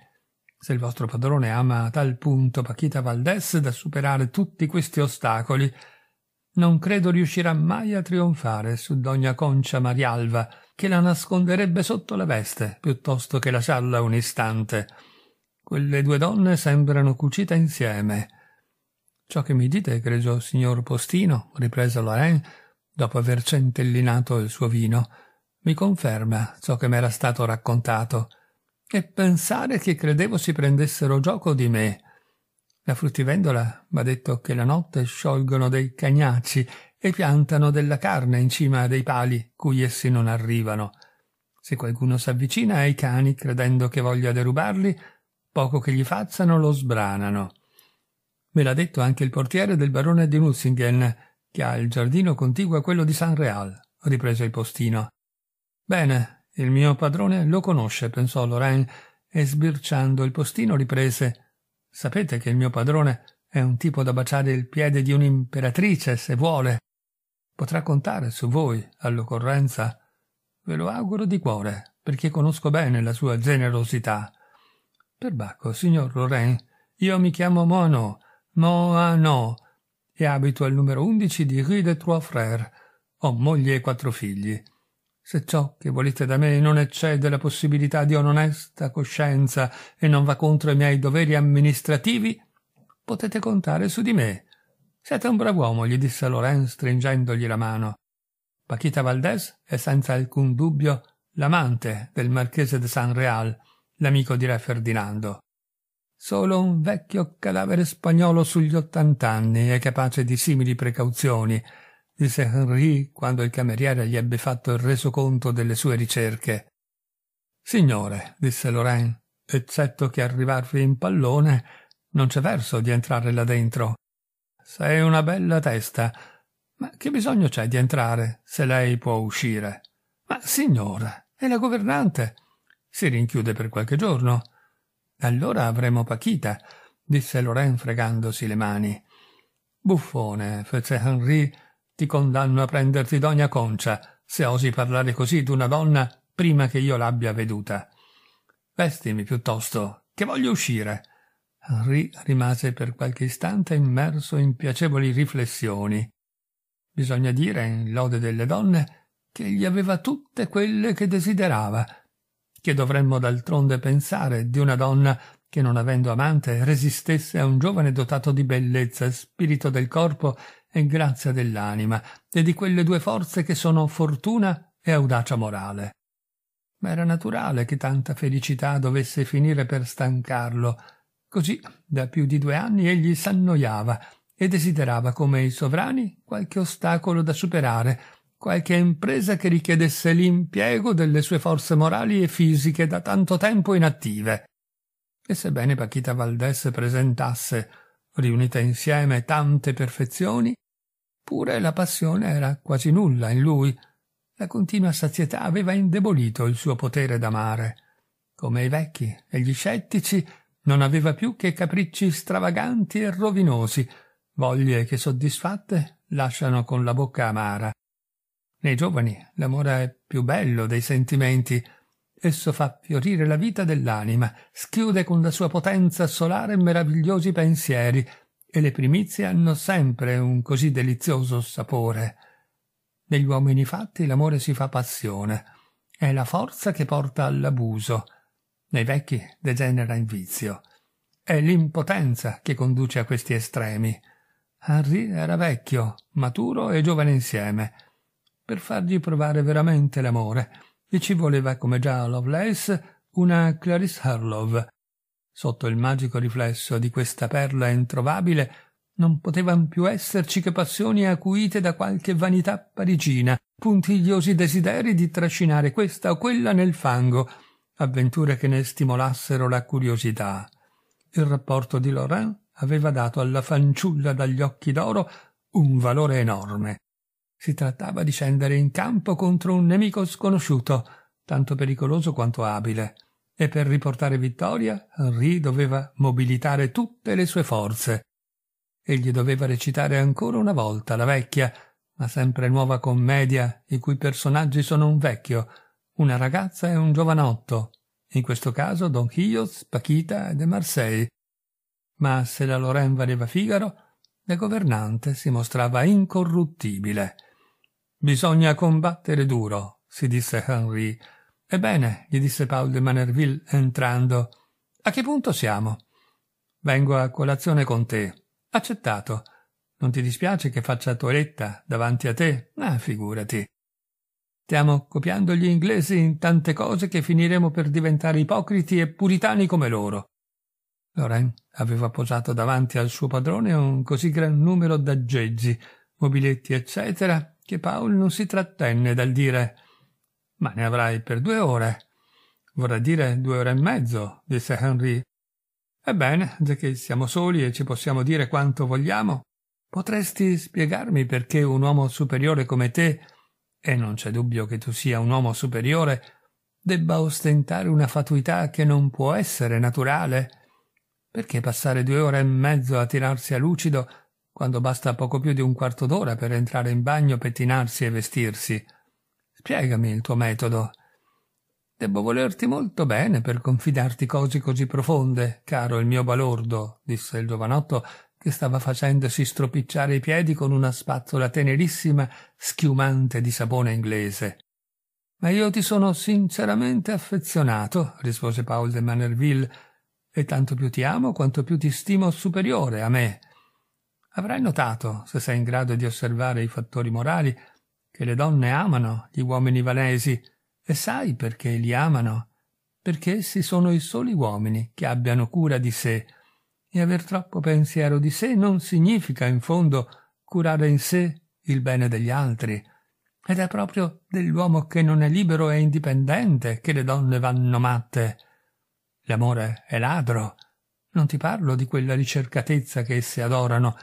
Se il vostro padrone ama a tal punto Paquita Valdés da superare tutti questi ostacoli, non credo riuscirà mai a trionfare su Dogna Concia Marialva, che la nasconderebbe sotto la veste piuttosto che lasciarla un istante. Quelle due donne sembrano cucite insieme. Ciò che mi dite, egregio signor Postino, riprese Loren, dopo aver centellinato il suo vino, mi conferma ciò che m'era stato raccontato, e pensare che credevo si prendessero gioco di me. La fruttivendola m'ha detto che la notte sciolgono dei cagnacci e piantano della carne in cima a dei pali cui essi non arrivano. Se qualcuno s'avvicina ai cani credendo che voglia derubarli, poco che gli facciano lo sbranano. Me l'ha detto anche il portiere del barone di Nussingen, che ha il giardino contiguo a quello di San Real, riprese il postino. Bene, il mio padrone lo conosce, pensò Lorraine, e sbirciando il postino riprese Sapete che il mio padrone è un tipo da baciare il piede di un'imperatrice, se vuole. Potrà contare su voi, all'occorrenza. Ve lo auguro di cuore, perché conosco bene la sua generosità. Perbacco, signor Lorraine, io mi chiamo Mono, Moano, e abito al numero undici di Rue des Trois Frères. Ho moglie e quattro figli se ciò che volete da me non eccede la possibilità di un'onesta coscienza e non va contro i miei doveri amministrativi, potete contare su di me. Siete un brav'uomo, gli disse Lorenz stringendogli la mano. Paquita Valdés è senza alcun dubbio l'amante del marchese de San Real, l'amico di re Ferdinando. Solo un vecchio cadavere spagnolo sugli ottant'anni è capace di simili precauzioni disse Henri quando il cameriere gli ebbe fatto il resoconto delle sue ricerche. Signore, disse Lorrain, eccetto che arrivarvi in pallone, non c'è verso di entrare là dentro. Sei una bella testa, ma che bisogno c'è di entrare se lei può uscire? Ma signora, è la governante. Si rinchiude per qualche giorno. Allora avremo Pachita, disse Lorrain fregandosi le mani. Buffone, fece Henri ti condanno a prenderti d'ogna concia, se osi parlare così d'una donna prima che io l'abbia veduta. Vestimi piuttosto, che voglio uscire. Henri rimase per qualche istante immerso in piacevoli riflessioni. Bisogna dire, in lode delle donne, che gli aveva tutte quelle che desiderava. Che dovremmo d'altronde pensare di una donna che, non avendo amante, resistesse a un giovane dotato di bellezza, spirito del corpo e grazia dell'anima e di quelle due forze che sono fortuna e audacia morale. Ma era naturale che tanta felicità dovesse finire per stancarlo. Così da più di due anni egli s'annoiava e desiderava come i sovrani qualche ostacolo da superare, qualche impresa che richiedesse l'impiego delle sue forze morali e fisiche da tanto tempo inattive. E sebbene Paquita Valdés presentasse riunite insieme tante perfezioni, pure la passione era quasi nulla in lui, la continua sazietà aveva indebolito il suo potere d'amare. Come i vecchi e gli scettici, non aveva più che capricci stravaganti e rovinosi, voglie che soddisfatte lasciano con la bocca amara. Nei giovani l'amore è più bello dei sentimenti, Esso fa fiorire la vita dell'anima, schiude con la sua potenza solare meravigliosi pensieri, e le primizie hanno sempre un così delizioso sapore. Negli uomini fatti l'amore si fa passione, è la forza che porta all'abuso, nei vecchi degenera in vizio. È l'impotenza che conduce a questi estremi. Henry era vecchio, maturo e giovane insieme. Per fargli provare veramente l'amore, e ci voleva, come già Lovelace, una Clarice Harlowe. Sotto il magico riflesso di questa perla introvabile non potevan più esserci che passioni acuite da qualche vanità parigina, puntigliosi desideri di trascinare questa o quella nel fango, avventure che ne stimolassero la curiosità. Il rapporto di Laurent aveva dato alla fanciulla dagli occhi d'oro un valore enorme. Si trattava di scendere in campo contro un nemico sconosciuto, tanto pericoloso quanto abile, e per riportare vittoria Henri doveva mobilitare tutte le sue forze. Egli doveva recitare ancora una volta la vecchia, ma sempre nuova commedia i cui personaggi sono un vecchio, una ragazza e un giovanotto, in questo caso Don Chios, Paquita e De Marseille. Ma se la Loren valeva Figaro, la governante si mostrava incorruttibile. Bisogna combattere duro, si disse Henri. Ebbene, gli disse Paul de Manerville entrando. A che punto siamo? Vengo a colazione con te. Accettato. Non ti dispiace che faccia toeletta davanti a te? Ah, figurati. Stiamo copiando gli inglesi in tante cose che finiremo per diventare ipocriti e puritani come loro. Loren aveva posato davanti al suo padrone un così gran numero d'aggeggi, mobiletti, eccetera, che Paul non si trattenne dal dire «Ma ne avrai per due ore». Vorrà dire due ore e mezzo, disse Henry. Ebbene, che siamo soli e ci possiamo dire quanto vogliamo, potresti spiegarmi perché un uomo superiore come te, e non c'è dubbio che tu sia un uomo superiore, debba ostentare una fatuità che non può essere naturale? Perché passare due ore e mezzo a tirarsi a lucido quando basta poco più di un quarto d'ora per entrare in bagno, pettinarsi e vestirsi. Spiegami il tuo metodo. Debbo volerti molto bene per confidarti cose così profonde, caro il mio balordo, disse il giovanotto, che stava facendosi stropicciare i piedi con una spazzola tenerissima, schiumante di sapone inglese. Ma io ti sono sinceramente affezionato, rispose Paul de Manerville, e tanto più ti amo quanto più ti stimo superiore a me. Avrai notato, se sei in grado di osservare i fattori morali, che le donne amano gli uomini valesi, e sai perché li amano, perché essi sono i soli uomini che abbiano cura di sé, e aver troppo pensiero di sé non significa, in fondo, curare in sé il bene degli altri, ed è proprio dell'uomo che non è libero e indipendente che le donne vanno matte. L'amore è ladro. Non ti parlo di quella ricercatezza che esse adorano,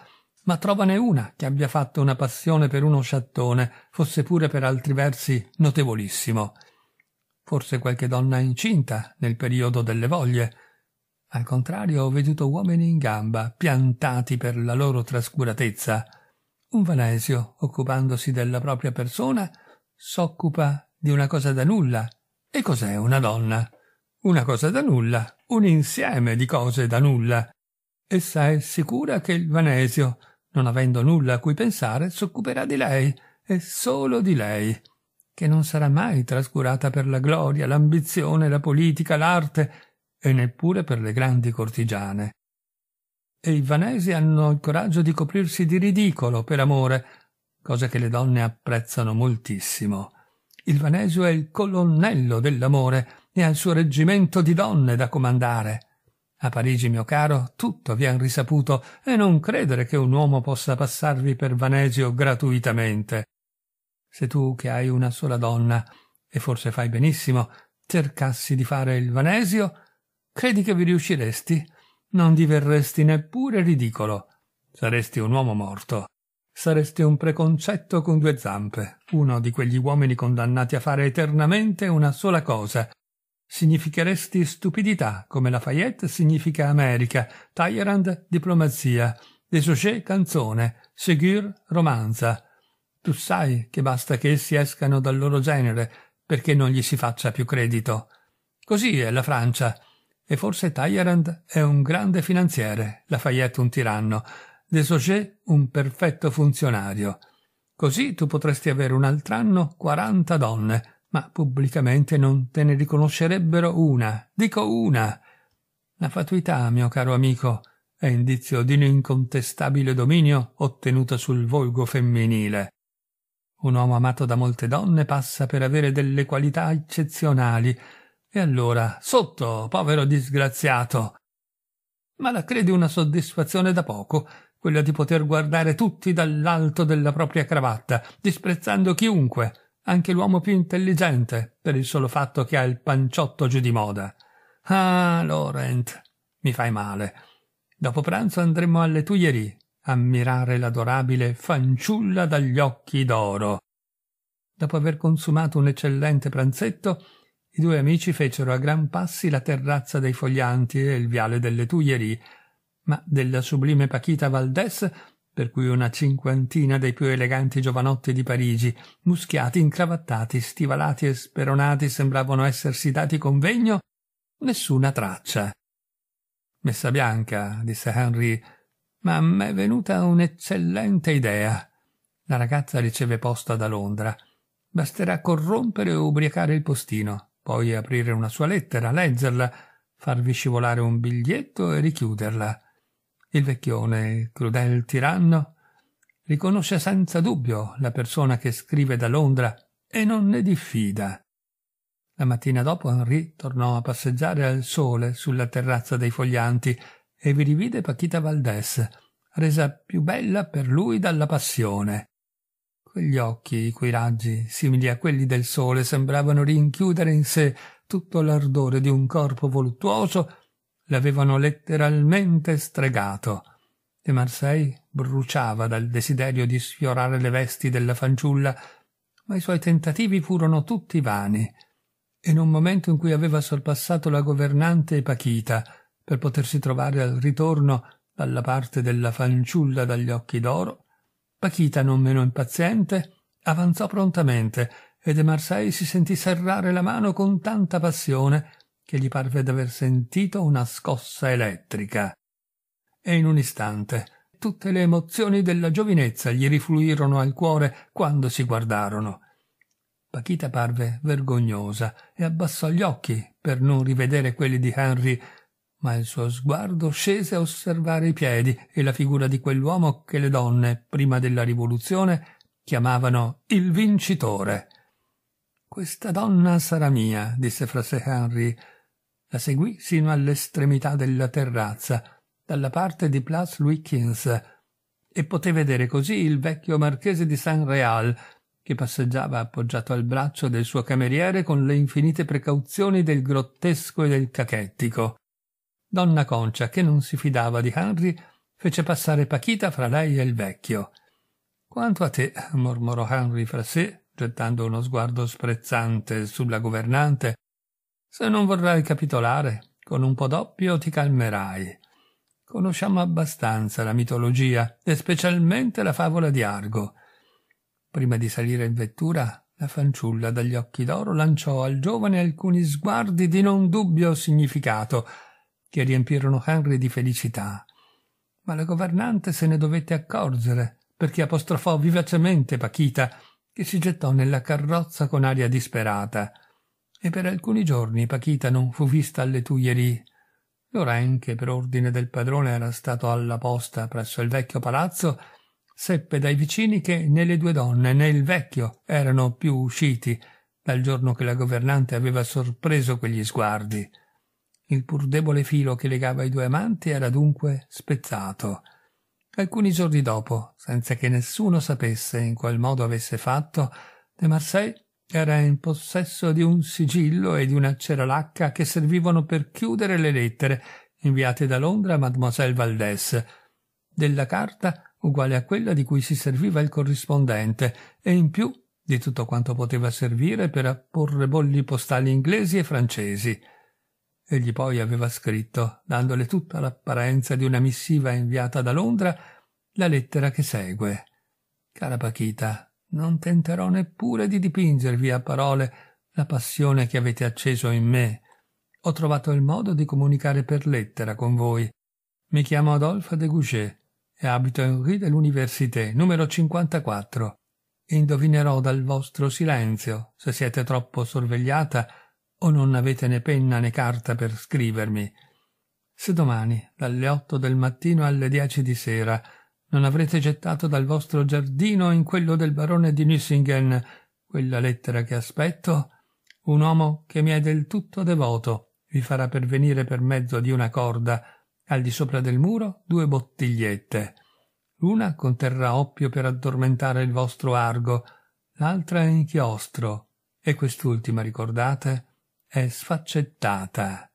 ma trovane una che abbia fatto una passione per uno sciattone, fosse pure per altri versi notevolissimo. Forse qualche donna incinta nel periodo delle voglie. Al contrario, ho veduto uomini in gamba, piantati per la loro trascuratezza. Un Vanesio, occupandosi della propria persona, s'occupa di una cosa da nulla. E cos'è una donna? Una cosa da nulla, un insieme di cose da nulla. Essa è sicura che il Vanesio non avendo nulla a cui pensare, s'occuperà di lei e solo di lei, che non sarà mai trascurata per la gloria, l'ambizione, la politica, l'arte e neppure per le grandi cortigiane. E i vanesi hanno il coraggio di coprirsi di ridicolo per amore, cosa che le donne apprezzano moltissimo. Il vanesio è il colonnello dell'amore e ha il suo reggimento di donne da comandare. A Parigi, mio caro, tutto vi han risaputo e non credere che un uomo possa passarvi per vanesio gratuitamente. Se tu che hai una sola donna, e forse fai benissimo, cercassi di fare il vanesio, credi che vi riusciresti? Non diverresti neppure ridicolo. Saresti un uomo morto. Saresti un preconcetto con due zampe, uno di quegli uomini condannati a fare eternamente una sola cosa, significheresti stupidità, come Lafayette significa America, Talleyrand diplomazia, Desauchet canzone, Segur romanza. Tu sai che basta che essi escano dal loro genere perché non gli si faccia più credito. Così è la Francia. E forse Talleyrand è un grande finanziere, Lafayette un tiranno, Desauchet un perfetto funzionario. Così tu potresti avere un altro anno quaranta donne, ma pubblicamente non te ne riconoscerebbero una, dico una. La fatuità, mio caro amico, è indizio di un incontestabile dominio ottenuto sul volgo femminile. Un uomo amato da molte donne passa per avere delle qualità eccezionali, e allora, sotto, povero disgraziato! Ma la credi una soddisfazione da poco, quella di poter guardare tutti dall'alto della propria cravatta, disprezzando chiunque, anche l'uomo più intelligente, per il solo fatto che ha il panciotto giù di moda. Ah, Laurent, mi fai male. Dopo pranzo andremo alle Tuileries, a mirare l'adorabile fanciulla dagli occhi d'oro. Dopo aver consumato un eccellente pranzetto, i due amici fecero a gran passi la terrazza dei foglianti e il viale delle Tuileries, ma della sublime Paquita Valdès per cui una cinquantina dei più eleganti giovanotti di Parigi, muschiati, incravattati, stivalati e speronati, sembravano essersi dati convegno, nessuna traccia. Messa bianca, disse Henry, ma m'è venuta un'eccellente idea. La ragazza riceve posta da Londra. Basterà corrompere e ubriacare il postino, poi aprire una sua lettera, leggerla, farvi scivolare un biglietto e richiuderla. Il vecchione, crudel tiranno, riconosce senza dubbio la persona che scrive da Londra e non ne diffida. La mattina dopo Henri tornò a passeggiare al sole sulla terrazza dei foglianti e vi rivide Paquita Valdés, resa più bella per lui dalla passione. Quegli occhi, i cui raggi, simili a quelli del sole, sembravano rinchiudere in sé tutto l'ardore di un corpo voluttuoso l'avevano letteralmente stregato De Marseille bruciava dal desiderio di sfiorare le vesti della fanciulla, ma i suoi tentativi furono tutti vani. In un momento in cui aveva sorpassato la governante Pachita per potersi trovare al ritorno dalla parte della fanciulla dagli occhi d'oro, Pachita, non meno impaziente, avanzò prontamente e De Marseille si sentì serrare la mano con tanta passione che gli parve d'aver sentito una scossa elettrica. E in un istante tutte le emozioni della giovinezza gli rifluirono al cuore quando si guardarono. Pachita parve vergognosa e abbassò gli occhi per non rivedere quelli di Henry, ma il suo sguardo scese a osservare i piedi e la figura di quell'uomo che le donne, prima della rivoluzione, chiamavano il vincitore. Questa donna sarà mia, disse fra sé Henry, la seguì sino all'estremità della terrazza, dalla parte di Place Louis XV, e poté vedere così il vecchio marchese di San Real, che passeggiava appoggiato al braccio del suo cameriere con le infinite precauzioni del grottesco e del cachettico. Donna Concia, che non si fidava di Henry, fece passare Pachita fra lei e il vecchio. Quanto a te, mormorò Henry fra sé, gettando uno sguardo sprezzante sulla governante, se non vorrai capitolare, con un po' d'oppio ti calmerai. Conosciamo abbastanza la mitologia e specialmente la favola di Argo. Prima di salire in vettura, la fanciulla dagli occhi d'oro lanciò al giovane alcuni sguardi di non dubbio significato, che riempirono Henry di felicità. Ma la governante se ne dovette accorgere, perché apostrofò vivacemente Pachita, che si gettò nella carrozza con aria disperata e per alcuni giorni Pachita non fu vista alle Tuglierie. Loren, che per ordine del padrone era stato alla posta presso il vecchio palazzo, seppe dai vicini che né le due donne né il vecchio erano più usciti dal giorno che la governante aveva sorpreso quegli sguardi. Il pur debole filo che legava i due amanti era dunque spezzato. Alcuni giorni dopo, senza che nessuno sapesse in qual modo avesse fatto, De Marseille era in possesso di un sigillo e di una ceralacca che servivano per chiudere le lettere inviate da Londra a Mademoiselle Valdès, della carta uguale a quella di cui si serviva il corrispondente, e in più di tutto quanto poteva servire per apporre bolli postali inglesi e francesi. Egli poi aveva scritto, dandole tutta l'apparenza di una missiva inviata da Londra, la lettera che segue. Cara Pachita, non tenterò neppure di dipingervi a parole la passione che avete acceso in me. Ho trovato il modo di comunicare per lettera con voi. Mi chiamo Adolphe de Gouget e abito in Rue de l'Université, numero 54. Indovinerò dal vostro silenzio se siete troppo sorvegliata o non avete né penna né carta per scrivermi. Se domani, dalle otto del mattino alle dieci di sera, non avrete gettato dal vostro giardino in quello del barone di Nussingen quella lettera che aspetto? Un uomo che mi è del tutto devoto vi farà pervenire per mezzo di una corda al di sopra del muro due bottigliette. L'una conterrà oppio per addormentare il vostro argo, l'altra è inchiostro, e quest'ultima, ricordate, è sfaccettata.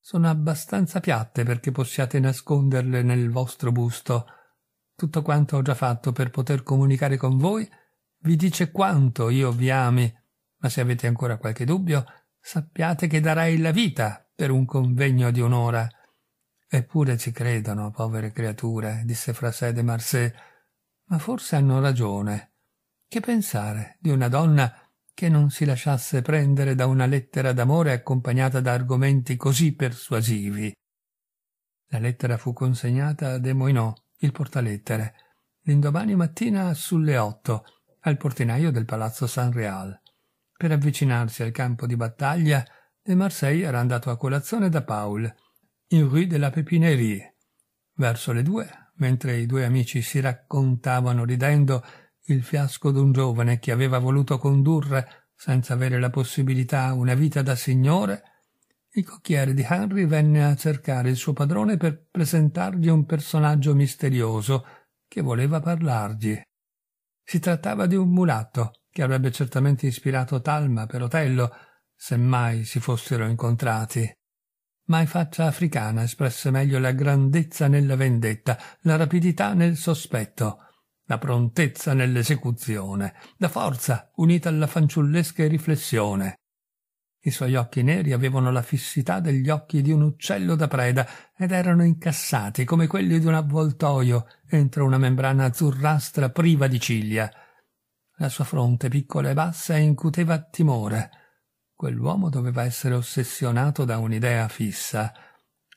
Sono abbastanza piatte perché possiate nasconderle nel vostro busto, tutto quanto ho già fatto per poter comunicare con voi vi dice quanto io vi ami, ma se avete ancora qualche dubbio, sappiate che darai la vita per un convegno di un'ora. Eppure ci credono, povere creature, disse fra sé de Marsè, ma forse hanno ragione. Che pensare di una donna che non si lasciasse prendere da una lettera d'amore accompagnata da argomenti così persuasivi? La lettera fu consegnata a De Moinot, il portalettere, l'indomani mattina sulle otto, al portinaio del palazzo San Real. Per avvicinarsi al campo di battaglia, De Marseille era andato a colazione da Paul, in rue de la Pepinerie. Verso le due, mentre i due amici si raccontavano ridendo il fiasco d'un giovane che aveva voluto condurre, senza avere la possibilità, una vita da signore, il cocchiere di Henry venne a cercare il suo padrone per presentargli un personaggio misterioso che voleva parlargli. Si trattava di un mulatto che avrebbe certamente ispirato Talma per Otello, se mai si fossero incontrati. Ma in faccia africana espresse meglio la grandezza nella vendetta, la rapidità nel sospetto, la prontezza nell'esecuzione, la forza unita alla fanciullesca riflessione, i suoi occhi neri avevano la fissità degli occhi di un uccello da preda ed erano incassati come quelli di un avvoltoio entro una membrana azzurrastra priva di ciglia. La sua fronte piccola e bassa incuteva timore. Quell'uomo doveva essere ossessionato da un'idea fissa.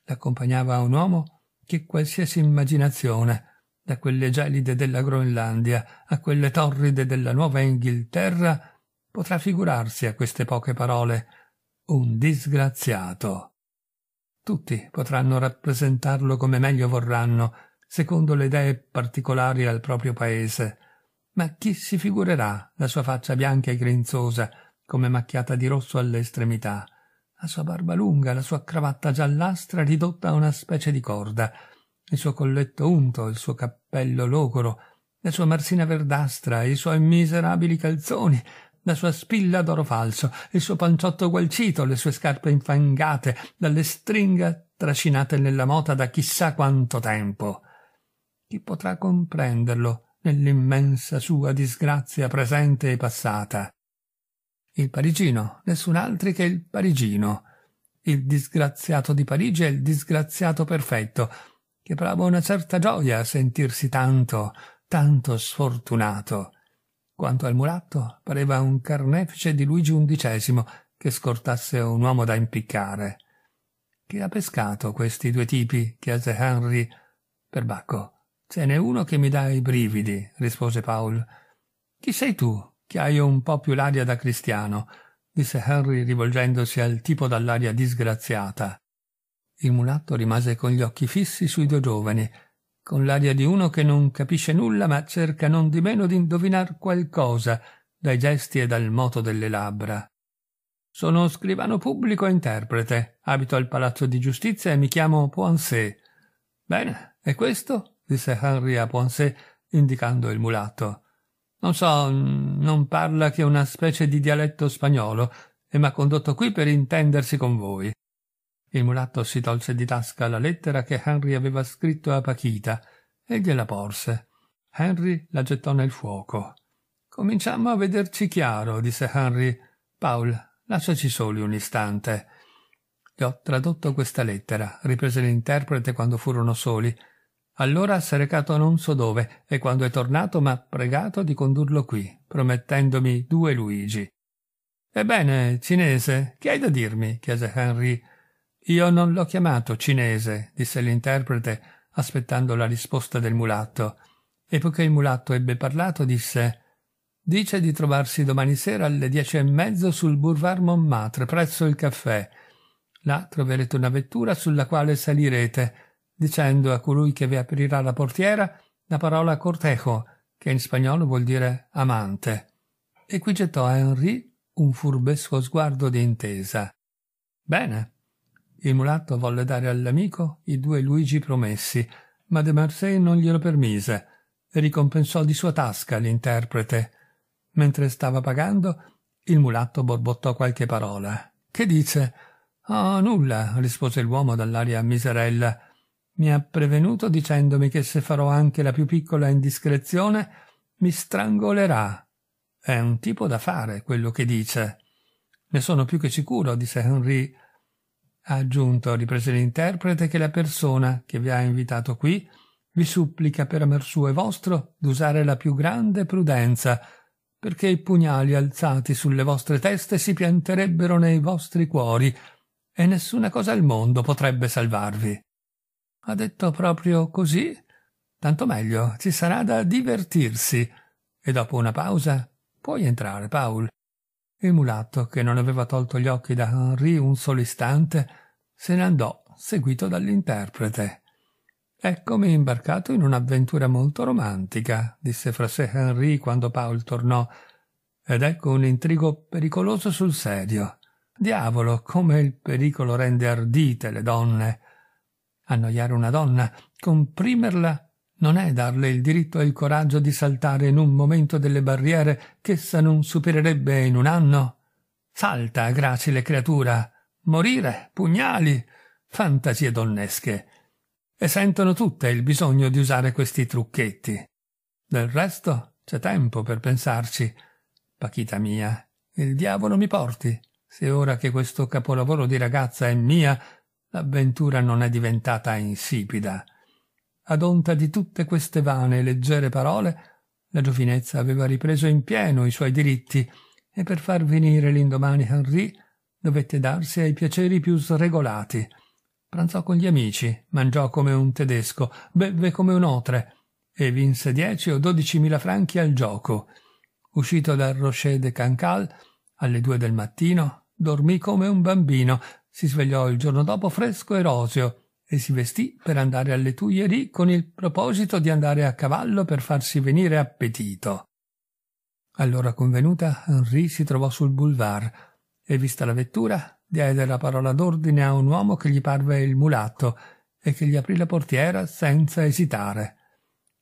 L'accompagnava un uomo che qualsiasi immaginazione, da quelle gelide della Groenlandia a quelle torride della Nuova Inghilterra, potrà figurarsi a queste poche parole un disgraziato. Tutti potranno rappresentarlo come meglio vorranno, secondo le idee particolari al proprio paese, ma chi si figurerà la sua faccia bianca e grinzosa, come macchiata di rosso alle estremità, la sua barba lunga, la sua cravatta giallastra ridotta a una specie di corda, il suo colletto unto, il suo cappello logoro, la sua marsina verdastra, i suoi miserabili calzoni, la sua spilla d'oro falso, il suo panciotto gualcito, le sue scarpe infangate dalle stringa trascinate nella mota da chissà quanto tempo. Chi potrà comprenderlo nell'immensa sua disgrazia presente e passata? Il parigino, nessun altri che il parigino. Il disgraziato di Parigi è il disgraziato perfetto, che prova una certa gioia a sentirsi tanto, tanto sfortunato quanto al mulatto, pareva un carnefice di Luigi XI che scortasse un uomo da impiccare. Chi ha pescato questi due tipi? chiese Henry. Perbacco. Ce n'è uno che mi dà i brividi, rispose Paul. Chi sei tu? che hai un po più l'aria da cristiano, disse Henry rivolgendosi al tipo dall'aria disgraziata. Il mulatto rimase con gli occhi fissi sui due giovani con l'aria di uno che non capisce nulla ma cerca non di meno di indovinar qualcosa dai gesti e dal moto delle labbra. Sono scrivano pubblico e interprete, abito al palazzo di giustizia e mi chiamo Poinsé. Bene, e questo? disse Henri a Poinsé, indicando il mulatto. Non so, non parla che una specie di dialetto spagnolo e mi ha condotto qui per intendersi con voi. Il mulatto si tolse di tasca la lettera che Henry aveva scritto a Pachita e gliela porse. Henry la gettò nel fuoco. Cominciamo a vederci chiaro, disse Henry. Paul, lasciaci soli un istante. Gli ho tradotto questa lettera, riprese l'interprete quando furono soli. Allora si è recato non so dove e quando è tornato m'ha pregato di condurlo qui, promettendomi due Luigi. Ebbene, cinese, che hai da dirmi? chiese Henry io non l'ho chiamato cinese, disse l'interprete, aspettando la risposta del mulatto, e poiché il mulatto ebbe parlato, disse Dice di trovarsi domani sera alle dieci e mezzo sul boulevard Montmartre, presso il caffè. Là troverete una vettura sulla quale salirete, dicendo a colui che vi aprirà la portiera la parola cortejo, che in spagnolo vuol dire amante. E qui gettò a Henri un furbesco sguardo di intesa. Bene, il mulatto volle dare all'amico i due Luigi promessi, ma De Marsay non glielo permise. Ricompensò di sua tasca l'interprete. Mentre stava pagando, il mulatto borbottò qualche parola. Che dice? Ah, oh, nulla, rispose l'uomo dall'aria miserella. Mi ha prevenuto dicendomi che se farò anche la più piccola indiscrezione mi strangolerà. È un tipo da fare quello che dice. Ne sono più che sicuro, disse Henry ha aggiunto, riprese l'interprete, che la persona che vi ha invitato qui vi supplica per amor suo e vostro d'usare la più grande prudenza, perché i pugnali alzati sulle vostre teste si pianterebbero nei vostri cuori e nessuna cosa al mondo potrebbe salvarvi. Ha detto proprio così? Tanto meglio, ci sarà da divertirsi. E dopo una pausa, puoi entrare, Paul. Il mulatto, che non aveva tolto gli occhi da Henri un solo istante, se ne andò, seguito dall'interprete. Eccomi imbarcato in un'avventura molto romantica, disse fra sé Henri quando Paul tornò, ed ecco un intrigo pericoloso sul serio. Diavolo, come il pericolo rende ardite le donne. Annoiare una donna, comprimerla non è darle il diritto e il coraggio di saltare in un momento delle barriere ch'essa non supererebbe in un anno. Salta, gracile creatura, morire, pugnali, fantasie donnesche. E sentono tutte il bisogno di usare questi trucchetti. Del resto c'è tempo per pensarci. Pachita mia, il diavolo mi porti, se ora che questo capolavoro di ragazza è mia, l'avventura non è diventata insipida ad onta di tutte queste vane e leggere parole, la giovinezza aveva ripreso in pieno i suoi diritti e per far venire l'indomani Henri dovette darsi ai piaceri più sregolati. Pranzò con gli amici, mangiò come un tedesco, bevve come un otre e vinse dieci o dodici mila franchi al gioco. Uscito dal Rocher de Cancal alle due del mattino, dormì come un bambino, si svegliò il giorno dopo fresco e roseo, e si vestì per andare alle Tuileries con il proposito di andare a cavallo per farsi venire appetito. All'ora convenuta, Henri si trovò sul boulevard e, vista la vettura, diede la parola d'ordine a un uomo che gli parve il mulatto e che gli aprì la portiera senza esitare.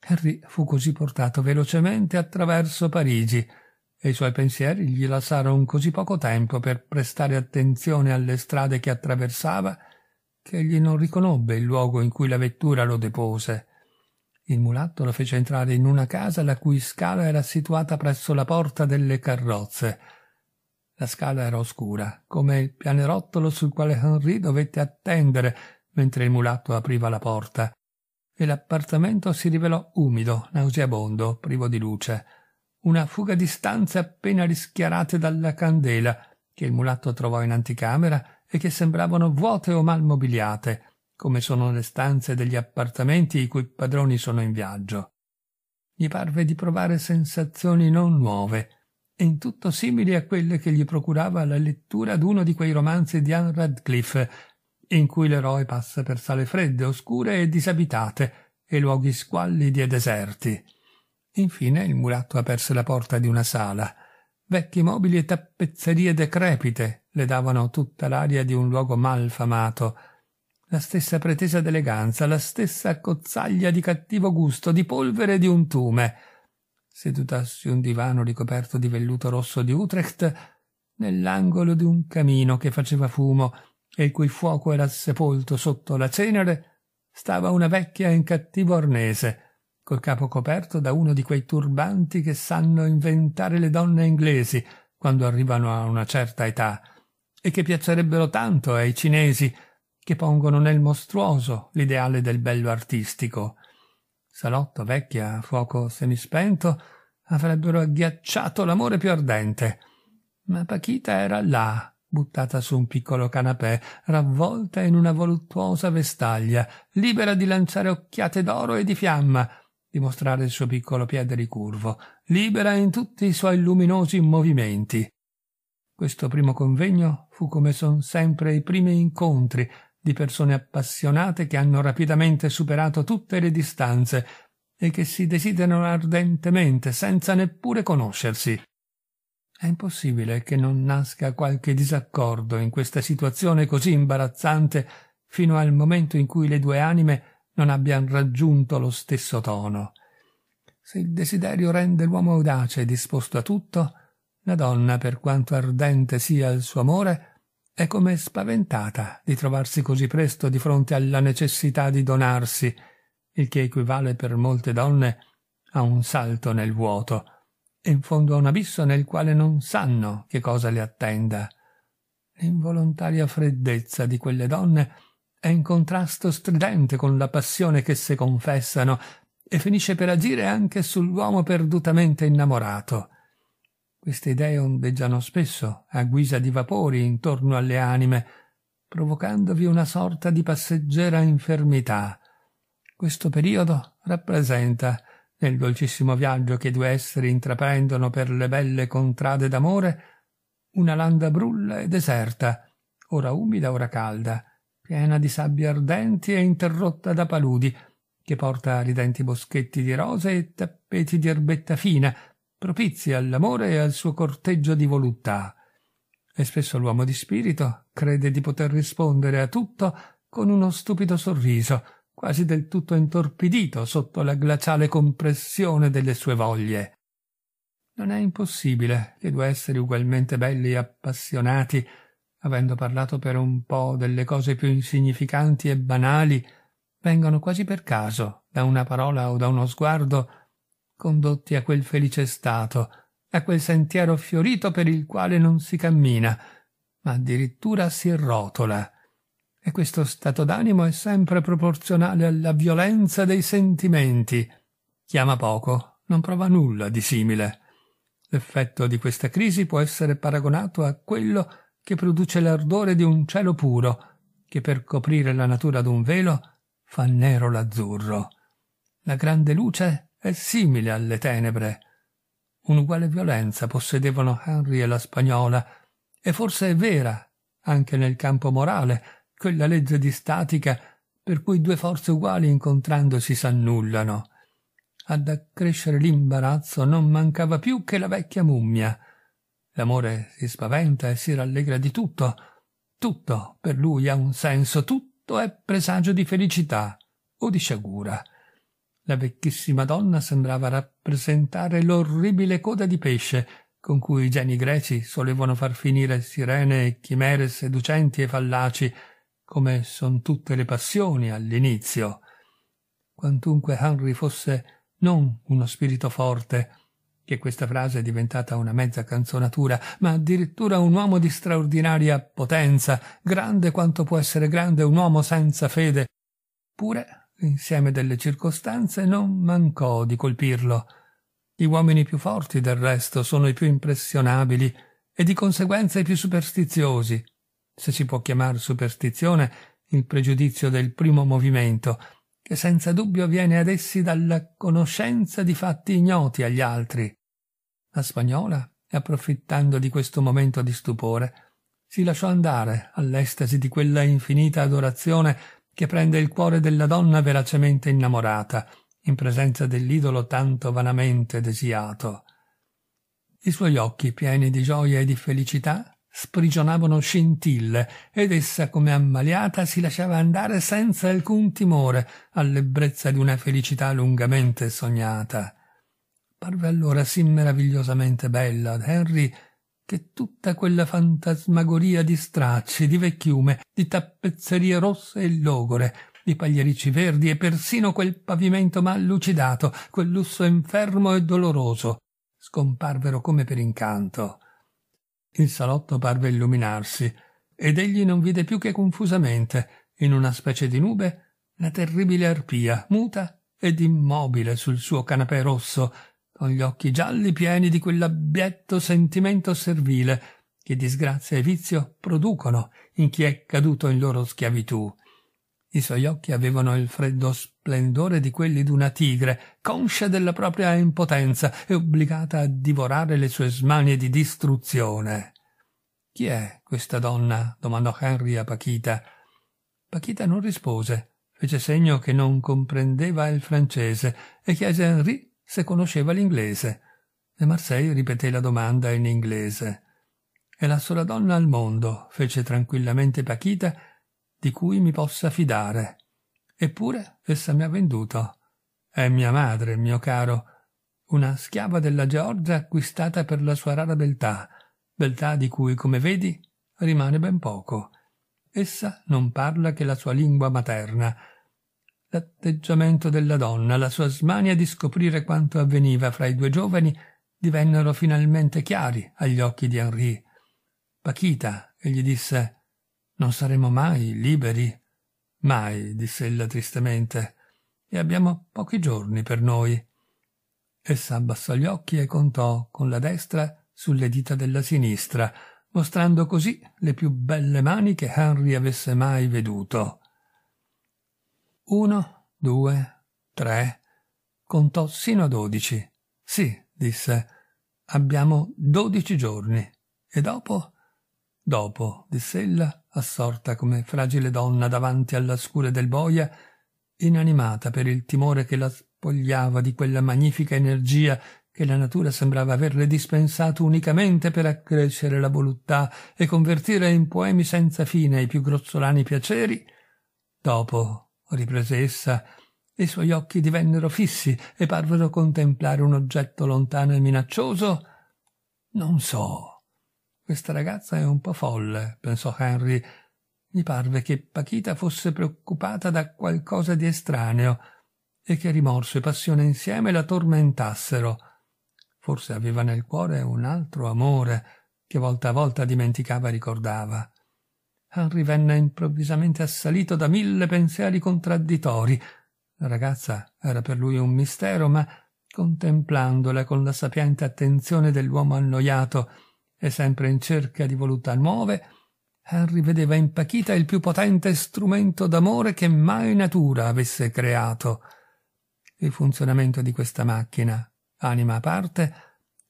Henri fu così portato velocemente attraverso Parigi e i suoi pensieri gli lasciarono così poco tempo per prestare attenzione alle strade che attraversava che egli non riconobbe il luogo in cui la vettura lo depose. Il mulatto lo fece entrare in una casa la cui scala era situata presso la porta delle carrozze. La scala era oscura, come il pianerottolo sul quale Henri dovette attendere mentre il mulatto apriva la porta, e l'appartamento si rivelò umido, nauseabondo, privo di luce. Una fuga di stanze appena rischiarate dalla candela, che il mulatto trovò in anticamera, e che sembravano vuote o mal mobiliate, come sono le stanze degli appartamenti i cui padroni sono in viaggio. Gli parve di provare sensazioni non nuove, e in tutto simili a quelle che gli procurava la lettura d'uno di quei romanzi di Anne Radcliffe, in cui l'eroe passa per sale fredde, oscure e disabitate, e luoghi squallidi e deserti. Infine il mulatto aperse la porta di una sala. Vecchi mobili e tappezzerie decrepite, le davano tutta l'aria di un luogo malfamato, la stessa pretesa d'eleganza, la stessa cozzaglia di cattivo gusto, di polvere e di un tume. Seduta su un divano ricoperto di velluto rosso di Utrecht, nell'angolo di un camino che faceva fumo e il cui fuoco era sepolto sotto la cenere, stava una vecchia in cattivo arnese, col capo coperto da uno di quei turbanti che sanno inventare le donne inglesi quando arrivano a una certa età e che piacerebbero tanto ai cinesi, che pongono nel mostruoso l'ideale del bello artistico. Salotto, vecchia, fuoco semispento, avrebbero agghiacciato l'amore più ardente. Ma Pachita era là, buttata su un piccolo canapè, ravvolta in una voluttuosa vestaglia, libera di lanciare occhiate d'oro e di fiamma, di mostrare il suo piccolo piede ricurvo, libera in tutti i suoi luminosi movimenti. Questo primo convegno fu come son sempre i primi incontri di persone appassionate che hanno rapidamente superato tutte le distanze e che si desiderano ardentemente senza neppure conoscersi. È impossibile che non nasca qualche disaccordo in questa situazione così imbarazzante fino al momento in cui le due anime non abbiano raggiunto lo stesso tono. Se il desiderio rende l'uomo audace e disposto a tutto, la donna, per quanto ardente sia il suo amore, è come spaventata di trovarsi così presto di fronte alla necessità di donarsi, il che equivale per molte donne a un salto nel vuoto, e in fondo a un abisso nel quale non sanno che cosa le attenda. L'involontaria freddezza di quelle donne è in contrasto stridente con la passione che se confessano e finisce per agire anche sull'uomo perdutamente innamorato. Queste idee ondeggiano spesso, a guisa di vapori, intorno alle anime, provocandovi una sorta di passeggera infermità. Questo periodo rappresenta, nel dolcissimo viaggio che i due esseri intraprendono per le belle contrade d'amore, una landa brulla e deserta, ora umida, ora calda, piena di sabbie ardenti e interrotta da paludi, che porta ridenti boschetti di rose e tappeti di erbetta fina, propizia all'amore e al suo corteggio di voluttà. E spesso l'uomo di spirito crede di poter rispondere a tutto con uno stupido sorriso, quasi del tutto intorpidito sotto la glaciale compressione delle sue voglie. Non è impossibile che due esseri ugualmente belli e appassionati, avendo parlato per un po' delle cose più insignificanti e banali, vengano quasi per caso, da una parola o da uno sguardo, condotti a quel felice stato, a quel sentiero fiorito per il quale non si cammina, ma addirittura si rotola. E questo stato d'animo è sempre proporzionale alla violenza dei sentimenti. Chiama poco, non prova nulla di simile. L'effetto di questa crisi può essere paragonato a quello che produce l'ardore di un cielo puro, che per coprire la natura d'un velo fa nero l'azzurro. La grande luce è simile alle tenebre. Un'uguale violenza possedevano Henry e la spagnola, e forse è vera, anche nel campo morale, quella legge di statica per cui due forze uguali incontrandosi s'annullano. Ad accrescere l'imbarazzo non mancava più che la vecchia mummia. L'amore si spaventa e si rallegra di tutto. Tutto per lui ha un senso, tutto è presagio di felicità o di sciagura. La vecchissima donna sembrava rappresentare l'orribile coda di pesce con cui i geni greci solevano far finire sirene e chimere seducenti e fallaci, come son tutte le passioni all'inizio. Quantunque Henry fosse non uno spirito forte, che questa frase è diventata una mezza canzonatura, ma addirittura un uomo di straordinaria potenza, grande quanto può essere grande un uomo senza fede. Pure l'insieme delle circostanze non mancò di colpirlo. Gli uomini più forti, del resto, sono i più impressionabili e di conseguenza i più superstiziosi, se si può chiamar superstizione il pregiudizio del primo movimento, che senza dubbio viene ad essi dalla conoscenza di fatti ignoti agli altri. La spagnola, approfittando di questo momento di stupore, si lasciò andare all'estasi di quella infinita adorazione che prende il cuore della donna veracemente innamorata, in presenza dell'idolo tanto vanamente desiato. I suoi occhi, pieni di gioia e di felicità, sprigionavano scintille ed essa, come ammaliata, si lasciava andare senza alcun timore all'ebbrezza di una felicità lungamente sognata. Parve allora sì meravigliosamente bella ad Henry che tutta quella fantasmagoria di stracci, di vecchiume, di tappezzerie rosse e logore, di pagliericci verdi e persino quel pavimento mal lucidato, quel lusso infermo e doloroso, scomparvero come per incanto. Il salotto parve illuminarsi, ed egli non vide più che confusamente, in una specie di nube, la terribile arpia, muta ed immobile sul suo canapè rosso, con gli occhi gialli pieni di quell'abietto sentimento servile che disgrazia e vizio producono in chi è caduto in loro schiavitù. I suoi occhi avevano il freddo splendore di quelli d'una tigre, conscia della propria impotenza e obbligata a divorare le sue smanie di distruzione. Chi è questa donna? domandò Henry a Pachita. Pachita non rispose, fece segno che non comprendeva il francese e chiese a Henry se conosceva l'inglese e Marseille ripeté la domanda in inglese. È la sola donna al mondo, fece tranquillamente Pachita, di cui mi possa fidare. Eppure essa mi ha venduto. È mia madre, mio caro, una schiava della Georgia acquistata per la sua rara beltà, beltà di cui, come vedi, rimane ben poco. Essa non parla che la sua lingua materna, l'atteggiamento della donna, la sua smania di scoprire quanto avveniva fra i due giovani divennero finalmente chiari agli occhi di Henri. Pachita, egli disse, non saremo mai liberi. Mai, disse ella tristemente, e abbiamo pochi giorni per noi. Essa abbassò gli occhi e contò con la destra sulle dita della sinistra, mostrando così le più belle mani che Henry avesse mai veduto. Uno, due, tre. Contò sino a dodici. Sì, disse. Abbiamo dodici giorni. E dopo? Dopo, disse ella, assorta come fragile donna davanti alla scure del boia, inanimata per il timore che la spogliava di quella magnifica energia che la natura sembrava averle dispensato unicamente per accrescere la voluttà e convertire in poemi senza fine i più grossolani piaceri, dopo riprese essa, i suoi occhi divennero fissi e parvero contemplare un oggetto lontano e minaccioso. Non so. Questa ragazza è un po' folle, pensò Henry. Gli parve che Pachita fosse preoccupata da qualcosa di estraneo e che rimorso e passione insieme la tormentassero. Forse aveva nel cuore un altro amore che volta a volta dimenticava e ricordava. Harry venne improvvisamente assalito da mille pensieri contraddittori. La ragazza era per lui un mistero, ma contemplandola con la sapiente attenzione dell'uomo annoiato e sempre in cerca di voluttà nuove, Harry vedeva impachita il più potente strumento d'amore che mai natura avesse creato. Il funzionamento di questa macchina, anima a parte,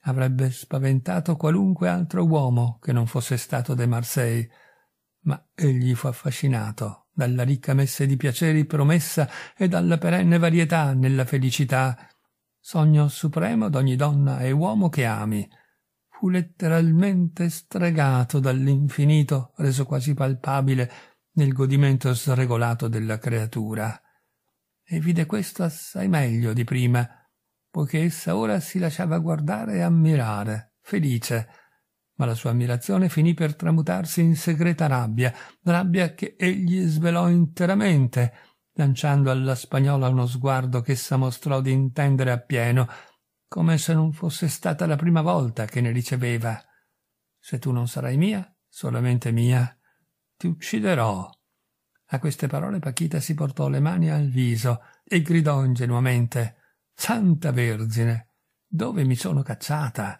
avrebbe spaventato qualunque altro uomo che non fosse stato De Marseille ma egli fu affascinato dalla ricca messe di piaceri promessa e dalla perenne varietà nella felicità sogno supremo d'ogni donna e uomo che ami fu letteralmente stregato dall'infinito reso quasi palpabile nel godimento sregolato della creatura e vide questo assai meglio di prima poiché essa ora si lasciava guardare e ammirare felice ma la sua ammirazione finì per tramutarsi in segreta rabbia, rabbia che egli svelò interamente, lanciando alla spagnola uno sguardo ch'essa mostrò di intendere appieno, come se non fosse stata la prima volta che ne riceveva. Se tu non sarai mia, solamente mia, ti ucciderò. A queste parole Pachita si portò le mani al viso e gridò ingenuamente Santa Vergine, dove mi sono cacciata?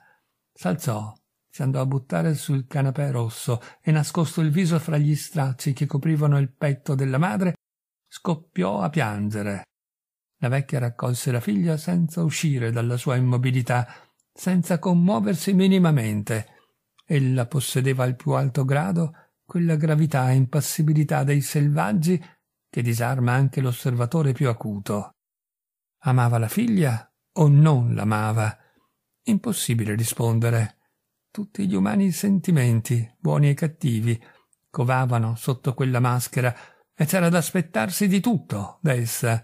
S'alzò, si andò a buttare sul canapè rosso e nascosto il viso fra gli stracci che coprivano il petto della madre, scoppiò a piangere. La vecchia raccolse la figlia senza uscire dalla sua immobilità, senza commuoversi minimamente. Ella possedeva al più alto grado quella gravità e impassibilità dei selvaggi che disarma anche l'osservatore più acuto. Amava la figlia o non l'amava? Impossibile rispondere tutti gli umani sentimenti, buoni e cattivi, covavano sotto quella maschera e c'era da aspettarsi di tutto da essa.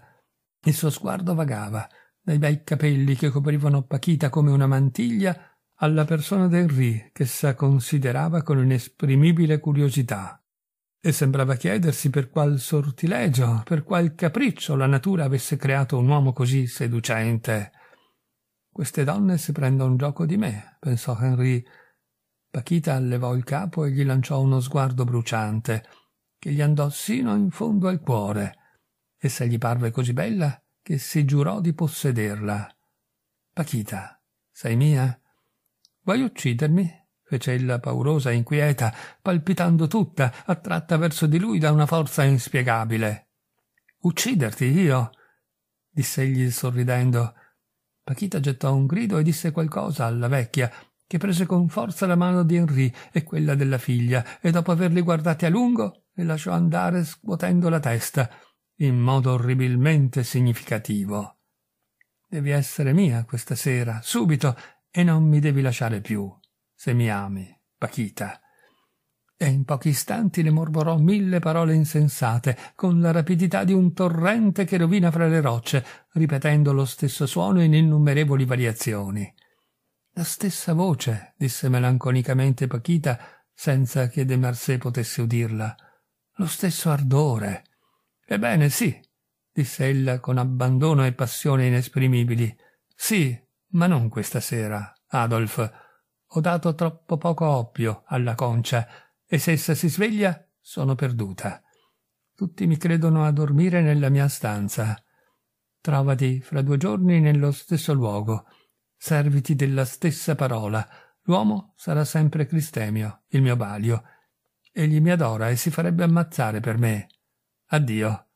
Il suo sguardo vagava, dai bei capelli che coprivano Pachita come una mantiglia, alla persona d'Henri che sa considerava con inesprimibile curiosità e sembrava chiedersi per qual sortilegio, per qual capriccio la natura avesse creato un uomo così seducente. Queste donne si prendono gioco di me, pensò Henri, Pachita allevò il capo e gli lanciò uno sguardo bruciante, che gli andò sino in fondo al cuore. Essa gli parve così bella che si giurò di possederla. Pachita, sei mia? Vuoi uccidermi? fece ella paurosa e inquieta, palpitando tutta, attratta verso di lui da una forza inspiegabile. Ucciderti io? disse egli sorridendo. Pachita gettò un grido e disse qualcosa alla vecchia, che prese con forza la mano di Henri e quella della figlia, e dopo averli guardati a lungo, le lasciò andare scuotendo la testa, in modo orribilmente significativo. Devi essere mia questa sera, subito, e non mi devi lasciare più, se mi ami, Pachita. E in pochi istanti le mormorò mille parole insensate, con la rapidità di un torrente che rovina fra le rocce, ripetendo lo stesso suono in innumerevoli variazioni. La stessa voce, disse melanconicamente Pachita, senza che De Marsay potesse udirla. Lo stesso ardore. Ebbene, sì, disse ella con abbandono e passione inesprimibili. Sì, ma non questa sera, Adolf. Ho dato troppo poco oppio alla concia, e se essa si sveglia, sono perduta. Tutti mi credono a dormire nella mia stanza. Trovati fra due giorni nello stesso luogo serviti della stessa parola. L'uomo sarà sempre Cristemio, il mio balio. Egli mi adora e si farebbe ammazzare per me. Addio.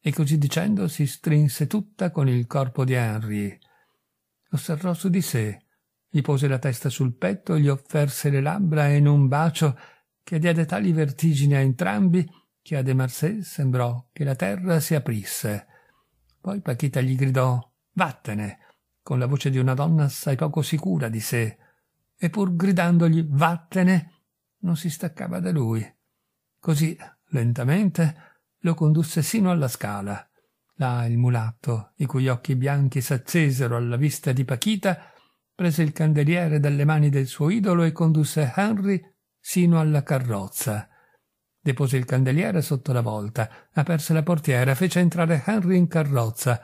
E così dicendo si strinse tutta con il corpo di Henry. Lo serrò su di sé, gli pose la testa sul petto, gli offerse le labbra in un bacio che diede tali vertigini a entrambi che a De Marsay sembrò che la terra si aprisse. Poi Pachita gli gridò Vattene con la voce di una donna assai poco sicura di sé, e pur gridandogli vattene, non si staccava da lui. Così, lentamente, lo condusse sino alla scala. Là il mulatto, i cui occhi bianchi s'accesero alla vista di Pachita, prese il candeliere dalle mani del suo idolo e condusse Henry sino alla carrozza. Depose il candeliere sotto la volta, aperse la portiera, fece entrare Henry in carrozza,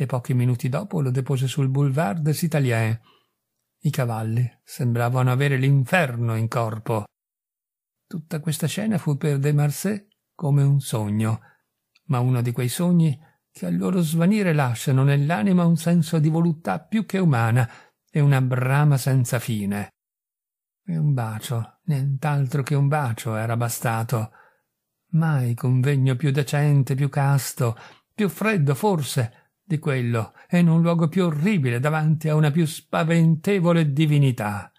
e pochi minuti dopo lo depose sul boulevard des Italiens. I cavalli sembravano avere l'inferno in corpo. Tutta questa scena fu per De Marsay come un sogno, ma uno di quei sogni che al loro svanire lasciano nell'anima un senso di voluttà più che umana e una brama senza fine. E un bacio, nient'altro che un bacio era bastato. Mai convegno più decente, più casto, più freddo forse, di quello e in un luogo più orribile davanti a una più spaventevole divinità.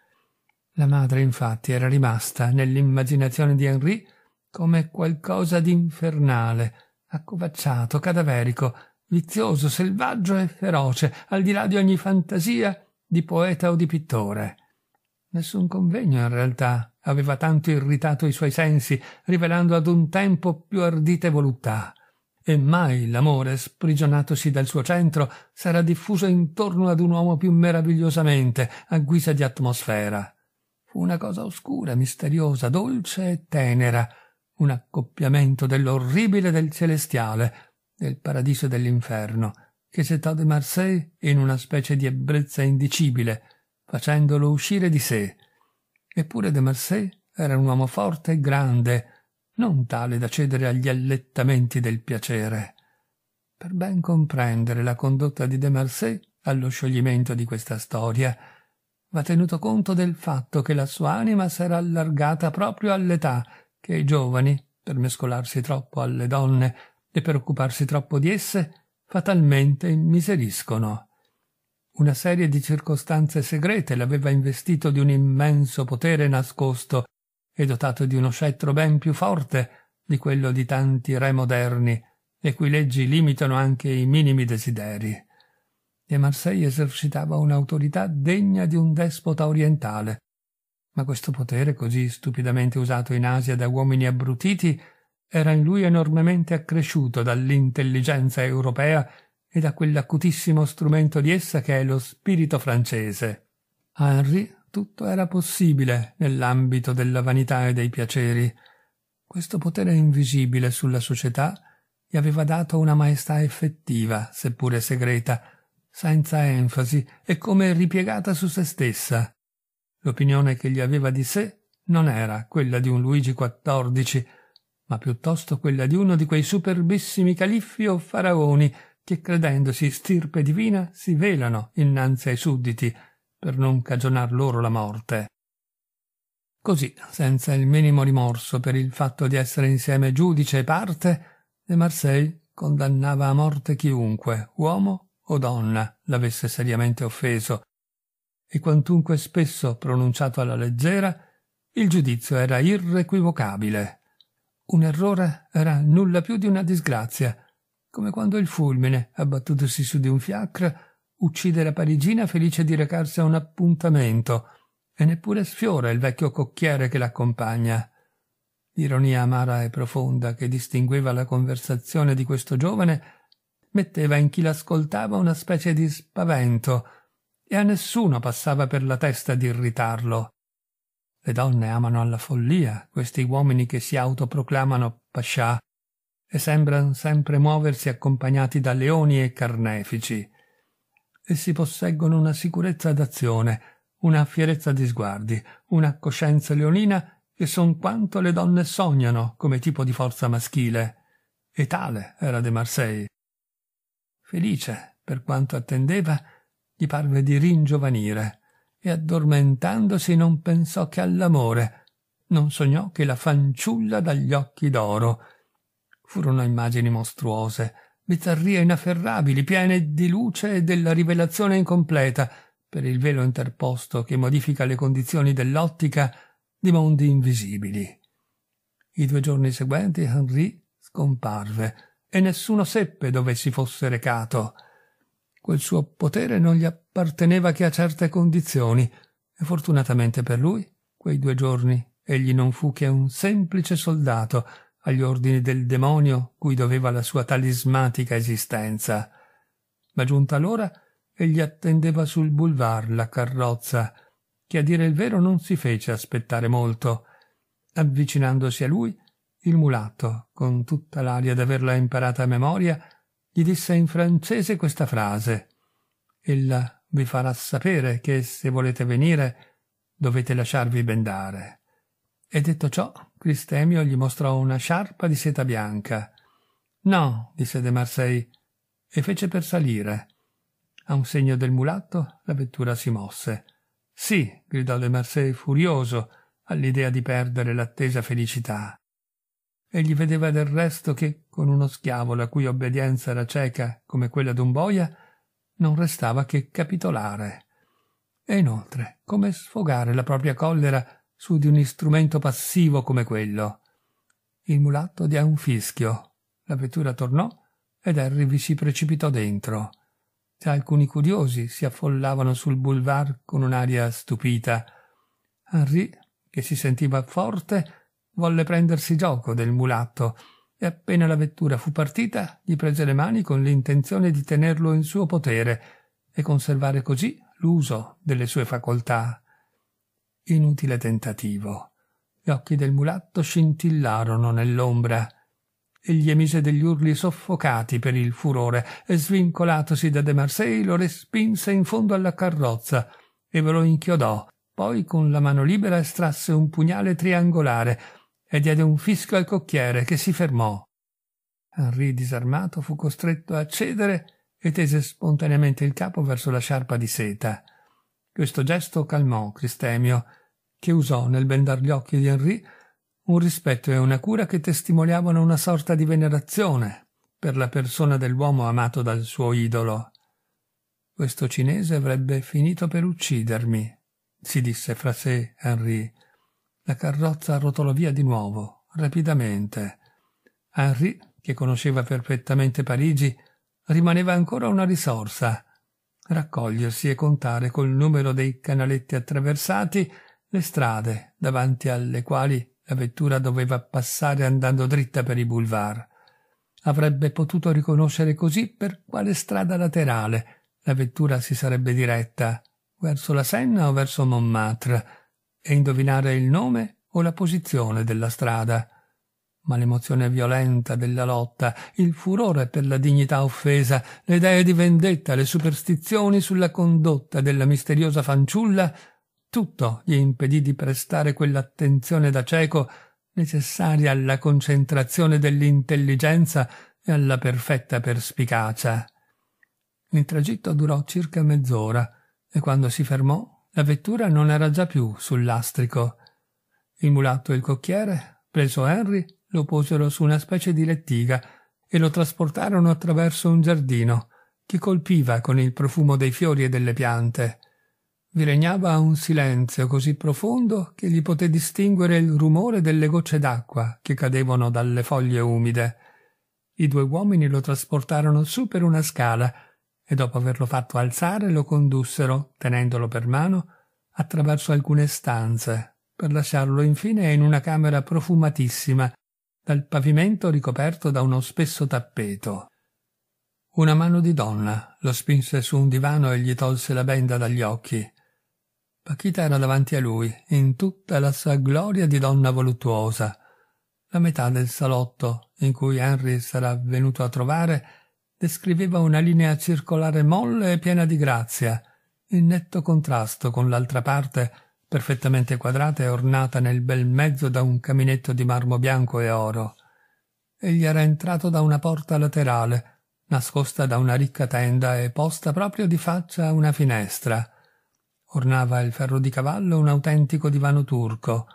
La madre, infatti, era rimasta nell'immaginazione di Henri come qualcosa di infernale, accovacciato, cadaverico, vizioso, selvaggio e feroce, al di là di ogni fantasia di poeta o di pittore. Nessun convegno, in realtà, aveva tanto irritato i suoi sensi, rivelando ad un tempo più ardite voluttà e mai l'amore, sprigionatosi dal suo centro, sarà diffuso intorno ad un uomo più meravigliosamente, a guisa di atmosfera. Fu una cosa oscura, misteriosa, dolce e tenera, un accoppiamento dell'orribile e del celestiale, del paradiso e dell'inferno, che gettò de Marseille in una specie di ebbrezza indicibile, facendolo uscire di sé. Eppure de Marseille era un uomo forte e grande, non tale da cedere agli allettamenti del piacere. Per ben comprendere la condotta di de Marsay allo scioglimento di questa storia, va tenuto conto del fatto che la sua anima s'era allargata proprio all'età che i giovani, per mescolarsi troppo alle donne e per occuparsi troppo di esse, fatalmente immiseriscono. Una serie di circostanze segrete l'aveva investito di un immenso potere nascosto e dotato di uno scettro ben più forte di quello di tanti re moderni, le cui leggi limitano anche i minimi desideri. E Marseille esercitava un'autorità degna di un despota orientale. Ma questo potere, così stupidamente usato in Asia da uomini abbrutiti, era in lui enormemente accresciuto dall'intelligenza europea e da quell'acutissimo strumento di essa che è lo spirito francese. Henry tutto era possibile nell'ambito della vanità e dei piaceri. Questo potere invisibile sulla società gli aveva dato una maestà effettiva, seppure segreta, senza enfasi e come ripiegata su se stessa. L'opinione che gli aveva di sé non era quella di un Luigi XIV, ma piuttosto quella di uno di quei superbissimi califfi o faraoni che credendosi stirpe divina si velano innanzi ai sudditi per non cagionar loro la morte. Così, senza il minimo rimorso per il fatto di essere insieme giudice e parte, De Marseille condannava a morte chiunque, uomo o donna, l'avesse seriamente offeso, e quantunque spesso pronunciato alla leggera, il giudizio era irrequivocabile. Un errore era nulla più di una disgrazia, come quando il fulmine, abbattutosi su di un fiacre, uccide la parigina felice di recarsi a un appuntamento e neppure sfiora il vecchio cocchiere che l'accompagna. L'ironia amara e profonda che distingueva la conversazione di questo giovane metteva in chi l'ascoltava una specie di spavento e a nessuno passava per la testa di irritarlo. Le donne amano alla follia questi uomini che si autoproclamano pascià e sembran sempre muoversi accompagnati da leoni e carnefici essi posseggono una sicurezza d'azione, una fierezza di sguardi, una coscienza leonina che son quanto le donne sognano come tipo di forza maschile. E tale era De Marseille. Felice, per quanto attendeva, gli parve di ringiovanire, e addormentandosi non pensò che all'amore, non sognò che la fanciulla dagli occhi d'oro. Furono immagini mostruose, bizzarrie inafferrabili, piene di luce e della rivelazione incompleta, per il velo interposto che modifica le condizioni dell'ottica di mondi invisibili. I due giorni seguenti Henri scomparve e nessuno seppe dove si fosse recato. Quel suo potere non gli apparteneva che a certe condizioni e fortunatamente per lui quei due giorni egli non fu che un semplice soldato agli ordini del demonio cui doveva la sua talismatica esistenza. Ma giunta l'ora, egli attendeva sul boulevard la carrozza, che a dire il vero non si fece aspettare molto. Avvicinandosi a lui, il mulatto, con tutta l'aria d'averla imparata a memoria, gli disse in francese questa frase. Ella vi farà sapere che se volete venire dovete lasciarvi bendare. E detto ciò, Cristemio gli mostrò una sciarpa di seta bianca. No, disse De Marsay, e fece per salire. A un segno del mulatto la vettura si mosse. Sì, gridò De Marsay furioso all'idea di perdere l'attesa felicità. Egli vedeva del resto che, con uno schiavo la cui obbedienza era cieca come quella d'un boia, non restava che capitolare. E inoltre, come sfogare la propria collera su di un istrumento passivo come quello. Il mulatto diè un fischio. La vettura tornò ed Harry vi si precipitò dentro. Già alcuni curiosi si affollavano sul boulevard con un'aria stupita. Henry, che si sentiva forte, volle prendersi gioco del mulatto e appena la vettura fu partita gli prese le mani con l'intenzione di tenerlo in suo potere e conservare così l'uso delle sue facoltà. Inutile tentativo. Gli occhi del mulatto scintillarono nell'ombra. Egli emise degli urli soffocati per il furore e svincolatosi da De Marsay lo respinse in fondo alla carrozza e ve lo inchiodò. Poi con la mano libera estrasse un pugnale triangolare e diede un fischio al cocchiere che si fermò. Henri disarmato fu costretto a cedere e tese spontaneamente il capo verso la sciarpa di seta. Questo gesto calmò Cristemio che usò nel bendar gli occhi di Henri un rispetto e una cura che testimoniavano una sorta di venerazione per la persona dell'uomo amato dal suo idolo. Questo cinese avrebbe finito per uccidermi, si disse fra sé Henri. La carrozza rotolò via di nuovo, rapidamente. Henri, che conosceva perfettamente Parigi, rimaneva ancora una risorsa. Raccogliersi e contare col numero dei canaletti attraversati le strade davanti alle quali la vettura doveva passare andando dritta per i boulevard. Avrebbe potuto riconoscere così per quale strada laterale la vettura si sarebbe diretta, verso la Senna o verso Montmartre, e indovinare il nome o la posizione della strada. Ma l'emozione violenta della lotta, il furore per la dignità offesa, le idee di vendetta, le superstizioni sulla condotta della misteriosa fanciulla tutto gli impedì di prestare quell'attenzione da cieco necessaria alla concentrazione dell'intelligenza e alla perfetta perspicacia. Il tragitto durò circa mezz'ora e quando si fermò la vettura non era già più sul lastrico. Il mulatto e il cocchiere, preso Henry, lo posero su una specie di lettiga e lo trasportarono attraverso un giardino che colpiva con il profumo dei fiori e delle piante. Vi regnava un silenzio così profondo che gli poté distinguere il rumore delle gocce d'acqua che cadevano dalle foglie umide. I due uomini lo trasportarono su per una scala e dopo averlo fatto alzare lo condussero, tenendolo per mano, attraverso alcune stanze, per lasciarlo infine in una camera profumatissima, dal pavimento ricoperto da uno spesso tappeto. Una mano di donna lo spinse su un divano e gli tolse la benda dagli occhi. Pachita era davanti a lui, in tutta la sua gloria di donna voluttuosa. La metà del salotto, in cui Henry sarà venuto a trovare, descriveva una linea circolare molle e piena di grazia, in netto contrasto con l'altra parte, perfettamente quadrata e ornata nel bel mezzo da un caminetto di marmo bianco e oro. Egli era entrato da una porta laterale, nascosta da una ricca tenda e posta proprio di faccia a una finestra. Ornava il ferro di cavallo un autentico divano turco,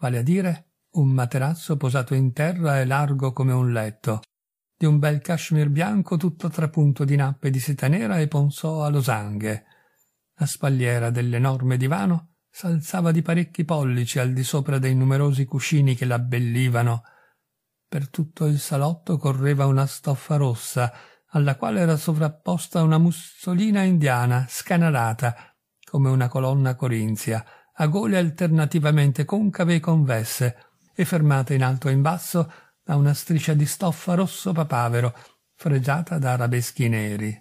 vale a dire un materasso posato in terra e largo come un letto, di un bel cashmere bianco tutto trapunto di nappe di seta nera e ponso a losanghe. La spalliera dell'enorme divano s'alzava di parecchi pollici al di sopra dei numerosi cuscini che l'abbellivano. Per tutto il salotto correva una stoffa rossa, alla quale era sovrapposta una mussolina indiana scanalata come una colonna corinzia, a gole alternativamente concave e convesse e fermate in alto e in basso da una striscia di stoffa rosso papavero fregiata da arabeschi neri.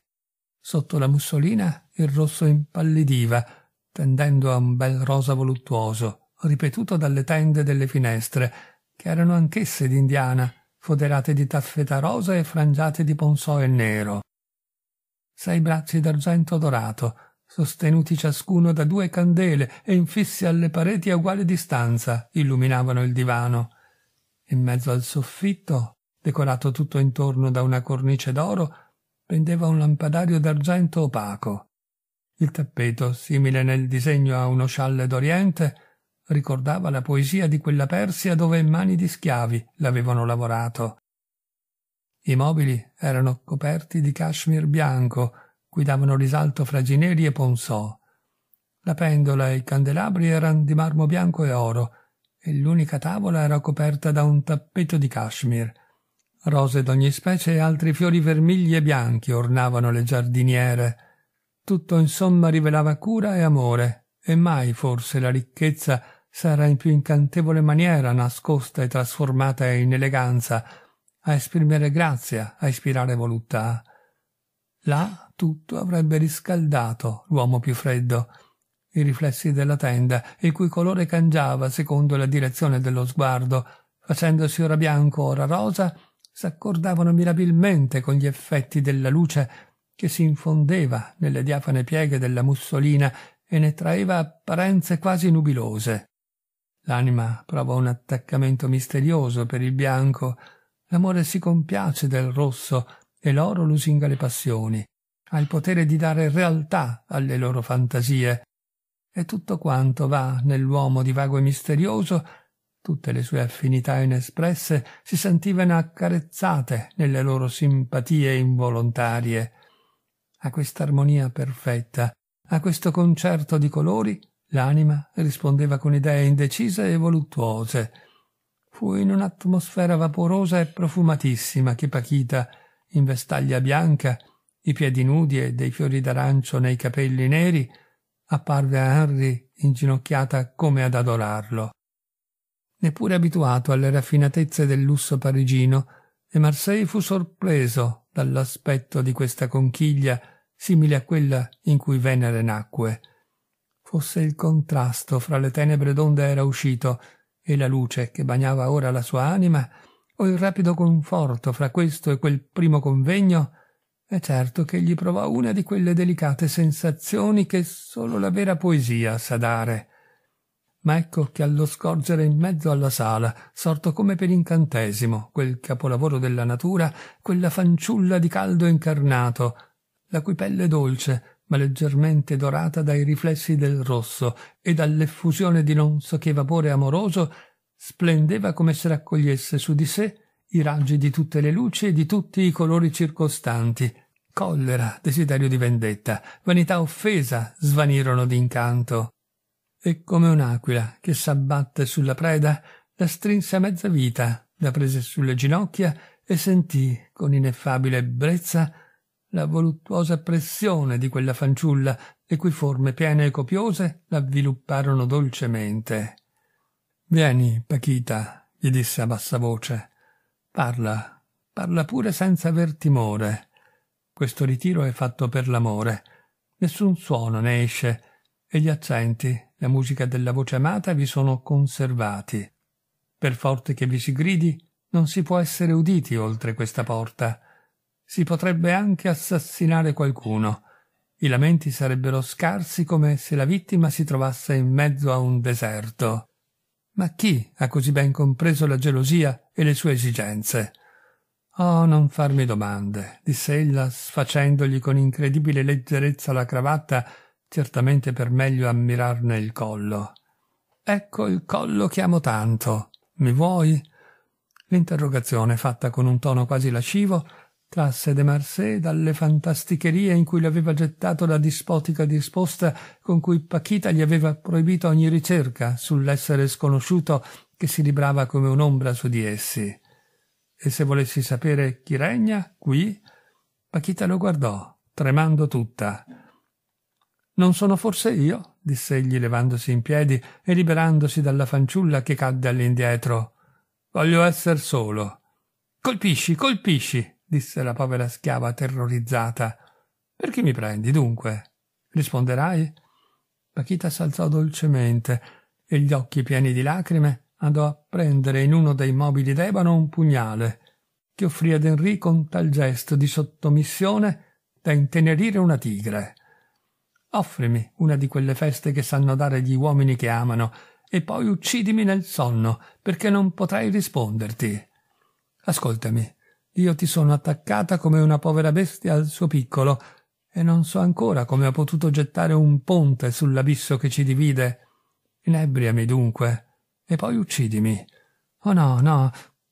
Sotto la mussolina il rosso impallidiva, tendendo a un bel rosa voluttuoso, ripetuto dalle tende delle finestre, che erano anch'esse d'indiana, foderate di taffeta rosa e frangiate di ponsoe nero. Sei bracci d'argento dorato, sostenuti ciascuno da due candele e infissi alle pareti a uguale distanza, illuminavano il divano. In mezzo al soffitto, decorato tutto intorno da una cornice d'oro, pendeva un lampadario d'argento opaco. Il tappeto, simile nel disegno a uno scialle d'Oriente, ricordava la poesia di quella Persia dove mani di schiavi l'avevano lavorato. I mobili erano coperti di cashmere bianco, cui davano risalto fra neri e Ponsò. La pendola e i candelabri erano di marmo bianco e oro, e l'unica tavola era coperta da un tappeto di cashmere. Rose d'ogni specie e altri fiori vermigli e bianchi ornavano le giardiniere. Tutto insomma rivelava cura e amore, e mai forse la ricchezza sarà in più incantevole maniera nascosta e trasformata in eleganza, a esprimere grazia, a ispirare voluttà. Là tutto avrebbe riscaldato l'uomo più freddo. I riflessi della tenda, il cui colore cangiava secondo la direzione dello sguardo, facendosi ora bianco, ora rosa, s'accordavano mirabilmente con gli effetti della luce che si infondeva nelle diafane pieghe della mussolina e ne traeva apparenze quasi nubilose. L'anima prova un attaccamento misterioso per il bianco, l'amore si compiace del rosso e l'oro lusinga le passioni ha il potere di dare realtà alle loro fantasie. E tutto quanto va nell'uomo di vago e misterioso, tutte le sue affinità inespresse, si sentivano accarezzate nelle loro simpatie involontarie. A questa armonia perfetta, a questo concerto di colori, l'anima rispondeva con idee indecise e voluttuose. Fu in un'atmosfera vaporosa e profumatissima che Pachita, in vestaglia bianca, i piedi nudi e dei fiori d'arancio nei capelli neri, apparve a Harry inginocchiata come ad adorarlo. Neppure abituato alle raffinatezze del lusso parigino, e Marseille fu sorpreso dall'aspetto di questa conchiglia simile a quella in cui Venere nacque. Fosse il contrasto fra le tenebre d'onde era uscito e la luce che bagnava ora la sua anima, o il rapido conforto fra questo e quel primo convegno, è certo che gli provò una di quelle delicate sensazioni che solo la vera poesia sa dare. Ma ecco che allo scorgere in mezzo alla sala, sorto come per incantesimo, quel capolavoro della natura, quella fanciulla di caldo incarnato, la cui pelle dolce, ma leggermente dorata dai riflessi del rosso e dall'effusione di non so che vapore amoroso, splendeva come se raccogliesse su di sé i raggi di tutte le luci e di tutti i colori circostanti. Collera, desiderio di vendetta, vanità offesa svanirono d'incanto. E come un'aquila che s'abbatte sulla preda, la strinse a mezza vita, la prese sulle ginocchia e sentì con ineffabile ebbrezza la voluttuosa pressione di quella fanciulla le cui forme piene e copiose l'avvilupparono dolcemente. Vieni, Pachita, gli disse a bassa voce. Parla, parla pure senza aver timore. Questo ritiro è fatto per l'amore. Nessun suono ne esce, e gli accenti, la musica della voce amata vi sono conservati. Per forte che vi si gridi, non si può essere uditi oltre questa porta. Si potrebbe anche assassinare qualcuno. I lamenti sarebbero scarsi come se la vittima si trovasse in mezzo a un deserto. Ma chi ha così ben compreso la gelosia e le sue esigenze. Oh, non farmi domande, disse ella, sfacendogli con incredibile leggerezza la cravatta, certamente per meglio ammirarne il collo. Ecco il collo che amo tanto. Mi vuoi? L'interrogazione, fatta con un tono quasi lascivo, trasse de Marsay dalle fantasticherie in cui l'aveva gettato la dispotica disposta con cui Pachita gli aveva proibito ogni ricerca sull'essere sconosciuto che si librava come un'ombra su di essi. E se volessi sapere chi regna, qui, Pachita lo guardò, tremando tutta. Non sono forse io? diss'egli levandosi in piedi e liberandosi dalla fanciulla che cadde all'indietro. Voglio essere solo. Colpisci, colpisci, disse la povera schiava terrorizzata. Perché mi prendi dunque? Risponderai? Pachita s'alzò dolcemente e gli occhi pieni di lacrime andò a prendere in uno dei mobili d'ebano un pugnale, che offrì ad Enrico un tal gesto di sottomissione da intenerire una tigre. Offrimi una di quelle feste che sanno dare gli uomini che amano, e poi uccidimi nel sonno, perché non potrei risponderti. Ascoltami, io ti sono attaccata come una povera bestia al suo piccolo, e non so ancora come ho potuto gettare un ponte sull'abisso che ci divide. Inebriami dunque, e poi uccidimi. Oh no, no,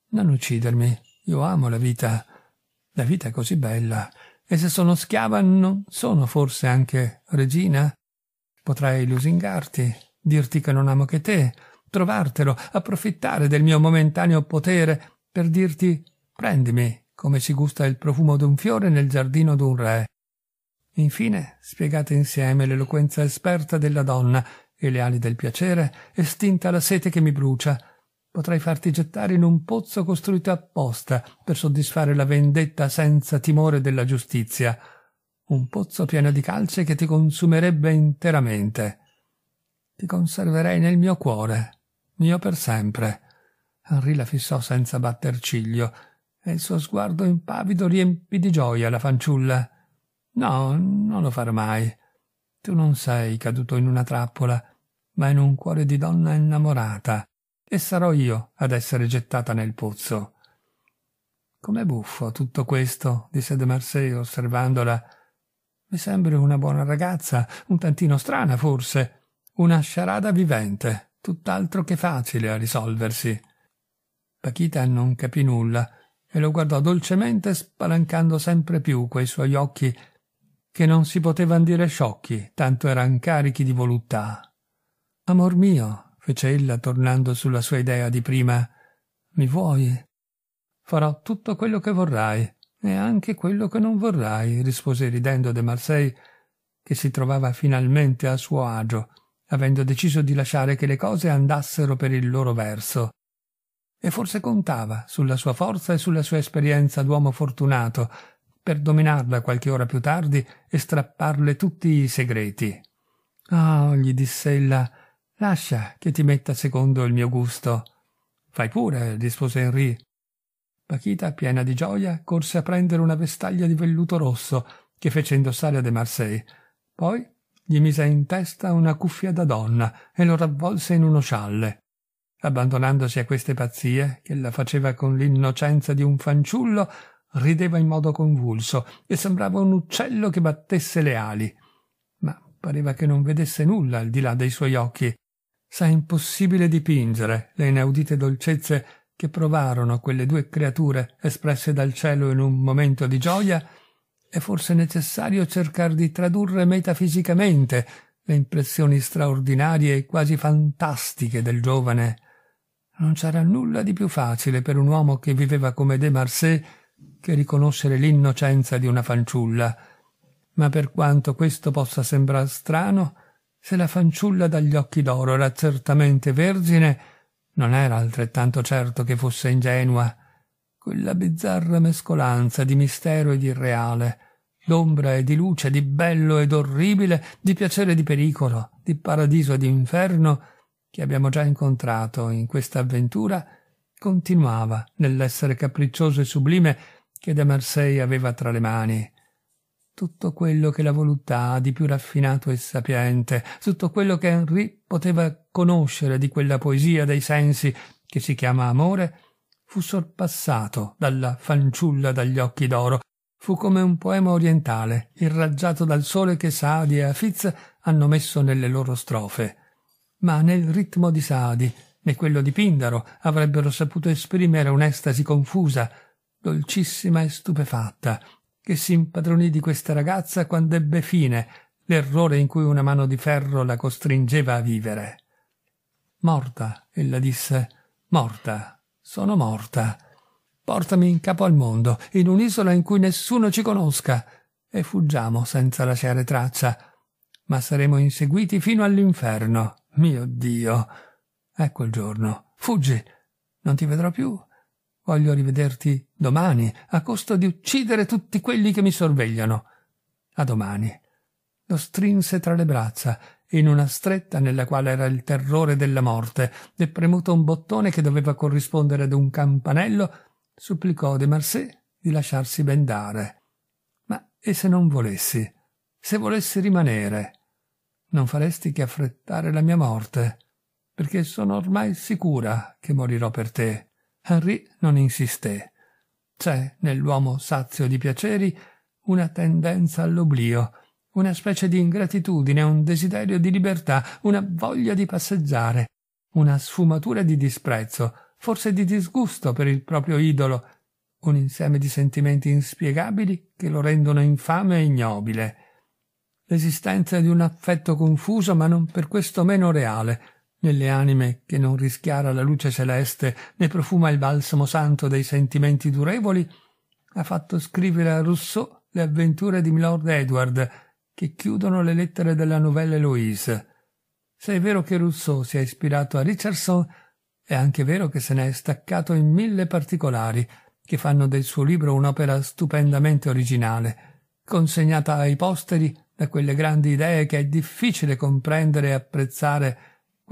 non uccidermi. Io amo la vita. La vita è così bella. E se sono schiava, non sono forse anche regina? Potrei lusingarti, dirti che non amo che te, trovartelo, approfittare del mio momentaneo potere per dirti prendimi, come si gusta il profumo d'un fiore nel giardino d'un re. Infine, spiegate insieme l'eloquenza esperta della donna e le ali del piacere, estinta la sete che mi brucia. Potrei farti gettare in un pozzo costruito apposta per soddisfare la vendetta senza timore della giustizia. Un pozzo pieno di calce che ti consumerebbe interamente. Ti conserverei nel mio cuore, mio per sempre. Henri la fissò senza batter ciglio e il suo sguardo impavido riempì di gioia la fanciulla. No, non lo farò mai. Tu non sei caduto in una trappola ma in un cuore di donna innamorata, e sarò io ad essere gettata nel pozzo. Com'è buffo tutto questo, disse de Marsay osservandola. Mi sembri una buona ragazza, un tantino strana forse, una sciarada vivente, tutt'altro che facile a risolversi. Paquita non capì nulla e lo guardò dolcemente spalancando sempre più quei suoi occhi che non si potevan dire sciocchi, tanto eran carichi di voluttà. Amor mio, fece ella tornando sulla sua idea di prima, mi vuoi? Farò tutto quello che vorrai e anche quello che non vorrai, rispose ridendo De Marsay, che si trovava finalmente a suo agio, avendo deciso di lasciare che le cose andassero per il loro verso. E forse contava sulla sua forza e sulla sua esperienza d'uomo fortunato per dominarla qualche ora più tardi e strapparle tutti i segreti. Ah, oh, gli disse ella, Lascia che ti metta secondo il mio gusto. Fai pure, rispose Henri. Pachita, piena di gioia, corse a prendere una vestaglia di velluto rosso che fece indossare a De Marseille. Poi gli mise in testa una cuffia da donna e lo ravvolse in uno scialle. Abbandonandosi a queste pazzie, che la faceva con l'innocenza di un fanciullo, rideva in modo convulso e sembrava un uccello che battesse le ali. Ma pareva che non vedesse nulla al di là dei suoi occhi sa impossibile dipingere le inaudite dolcezze che provarono quelle due creature espresse dal cielo in un momento di gioia, è forse necessario cercare di tradurre metafisicamente le impressioni straordinarie e quasi fantastiche del giovane. Non c'era nulla di più facile per un uomo che viveva come De Marsay che riconoscere l'innocenza di una fanciulla. Ma per quanto questo possa sembrar strano, se la fanciulla dagli occhi d'oro era certamente vergine, non era altrettanto certo che fosse ingenua. Quella bizzarra mescolanza di mistero e di reale, d'ombra e di luce, di bello ed orribile, di piacere e di pericolo, di paradiso e di inferno, che abbiamo già incontrato in questa avventura, continuava nell'essere capriccioso e sublime che de Marsay aveva tra le mani tutto quello che la voluttà ha di più raffinato e sapiente, tutto quello che Henri poteva conoscere di quella poesia dei sensi che si chiama amore, fu sorpassato dalla fanciulla dagli occhi d'oro, fu come un poema orientale, irraggiato dal sole che Sadi e Afiz hanno messo nelle loro strofe. Ma nel ritmo di Sadi, né quello di Pindaro avrebbero saputo esprimere un'estasi confusa, dolcissima e stupefatta, che si impadronì di questa ragazza quando ebbe fine l'errore in cui una mano di ferro la costringeva a vivere. Morta, ella disse, morta, sono morta. Portami in capo al mondo, in un'isola in cui nessuno ci conosca, e fuggiamo senza lasciare traccia. Ma saremo inseguiti fino all'inferno. Mio Dio. Ecco il giorno. Fuggi. Non ti vedrò più Voglio rivederti domani, a costo di uccidere tutti quelli che mi sorvegliano. A domani. Lo strinse tra le braccia, in una stretta nella quale era il terrore della morte, e premuto un bottone che doveva corrispondere ad un campanello, supplicò De Marsay di lasciarsi bendare. Ma e se non volessi? Se volessi rimanere? Non faresti che affrettare la mia morte, perché sono ormai sicura che morirò per te. Henry non insisté. C'è nell'uomo sazio di piaceri una tendenza all'oblio, una specie di ingratitudine, un desiderio di libertà, una voglia di passeggiare, una sfumatura di disprezzo, forse di disgusto per il proprio idolo, un insieme di sentimenti inspiegabili che lo rendono infame e ignobile. L'esistenza di un affetto confuso ma non per questo meno reale, nelle anime che non rischiara la luce celeste né profuma il balsamo santo dei sentimenti durevoli, ha fatto scrivere a Rousseau le avventure di Milord Edward, che chiudono le lettere della novella Eloise. Se è vero che Rousseau si è ispirato a Richardson, è anche vero che se ne è staccato in mille particolari, che fanno del suo libro un'opera stupendamente originale, consegnata ai posteri da quelle grandi idee che è difficile comprendere e apprezzare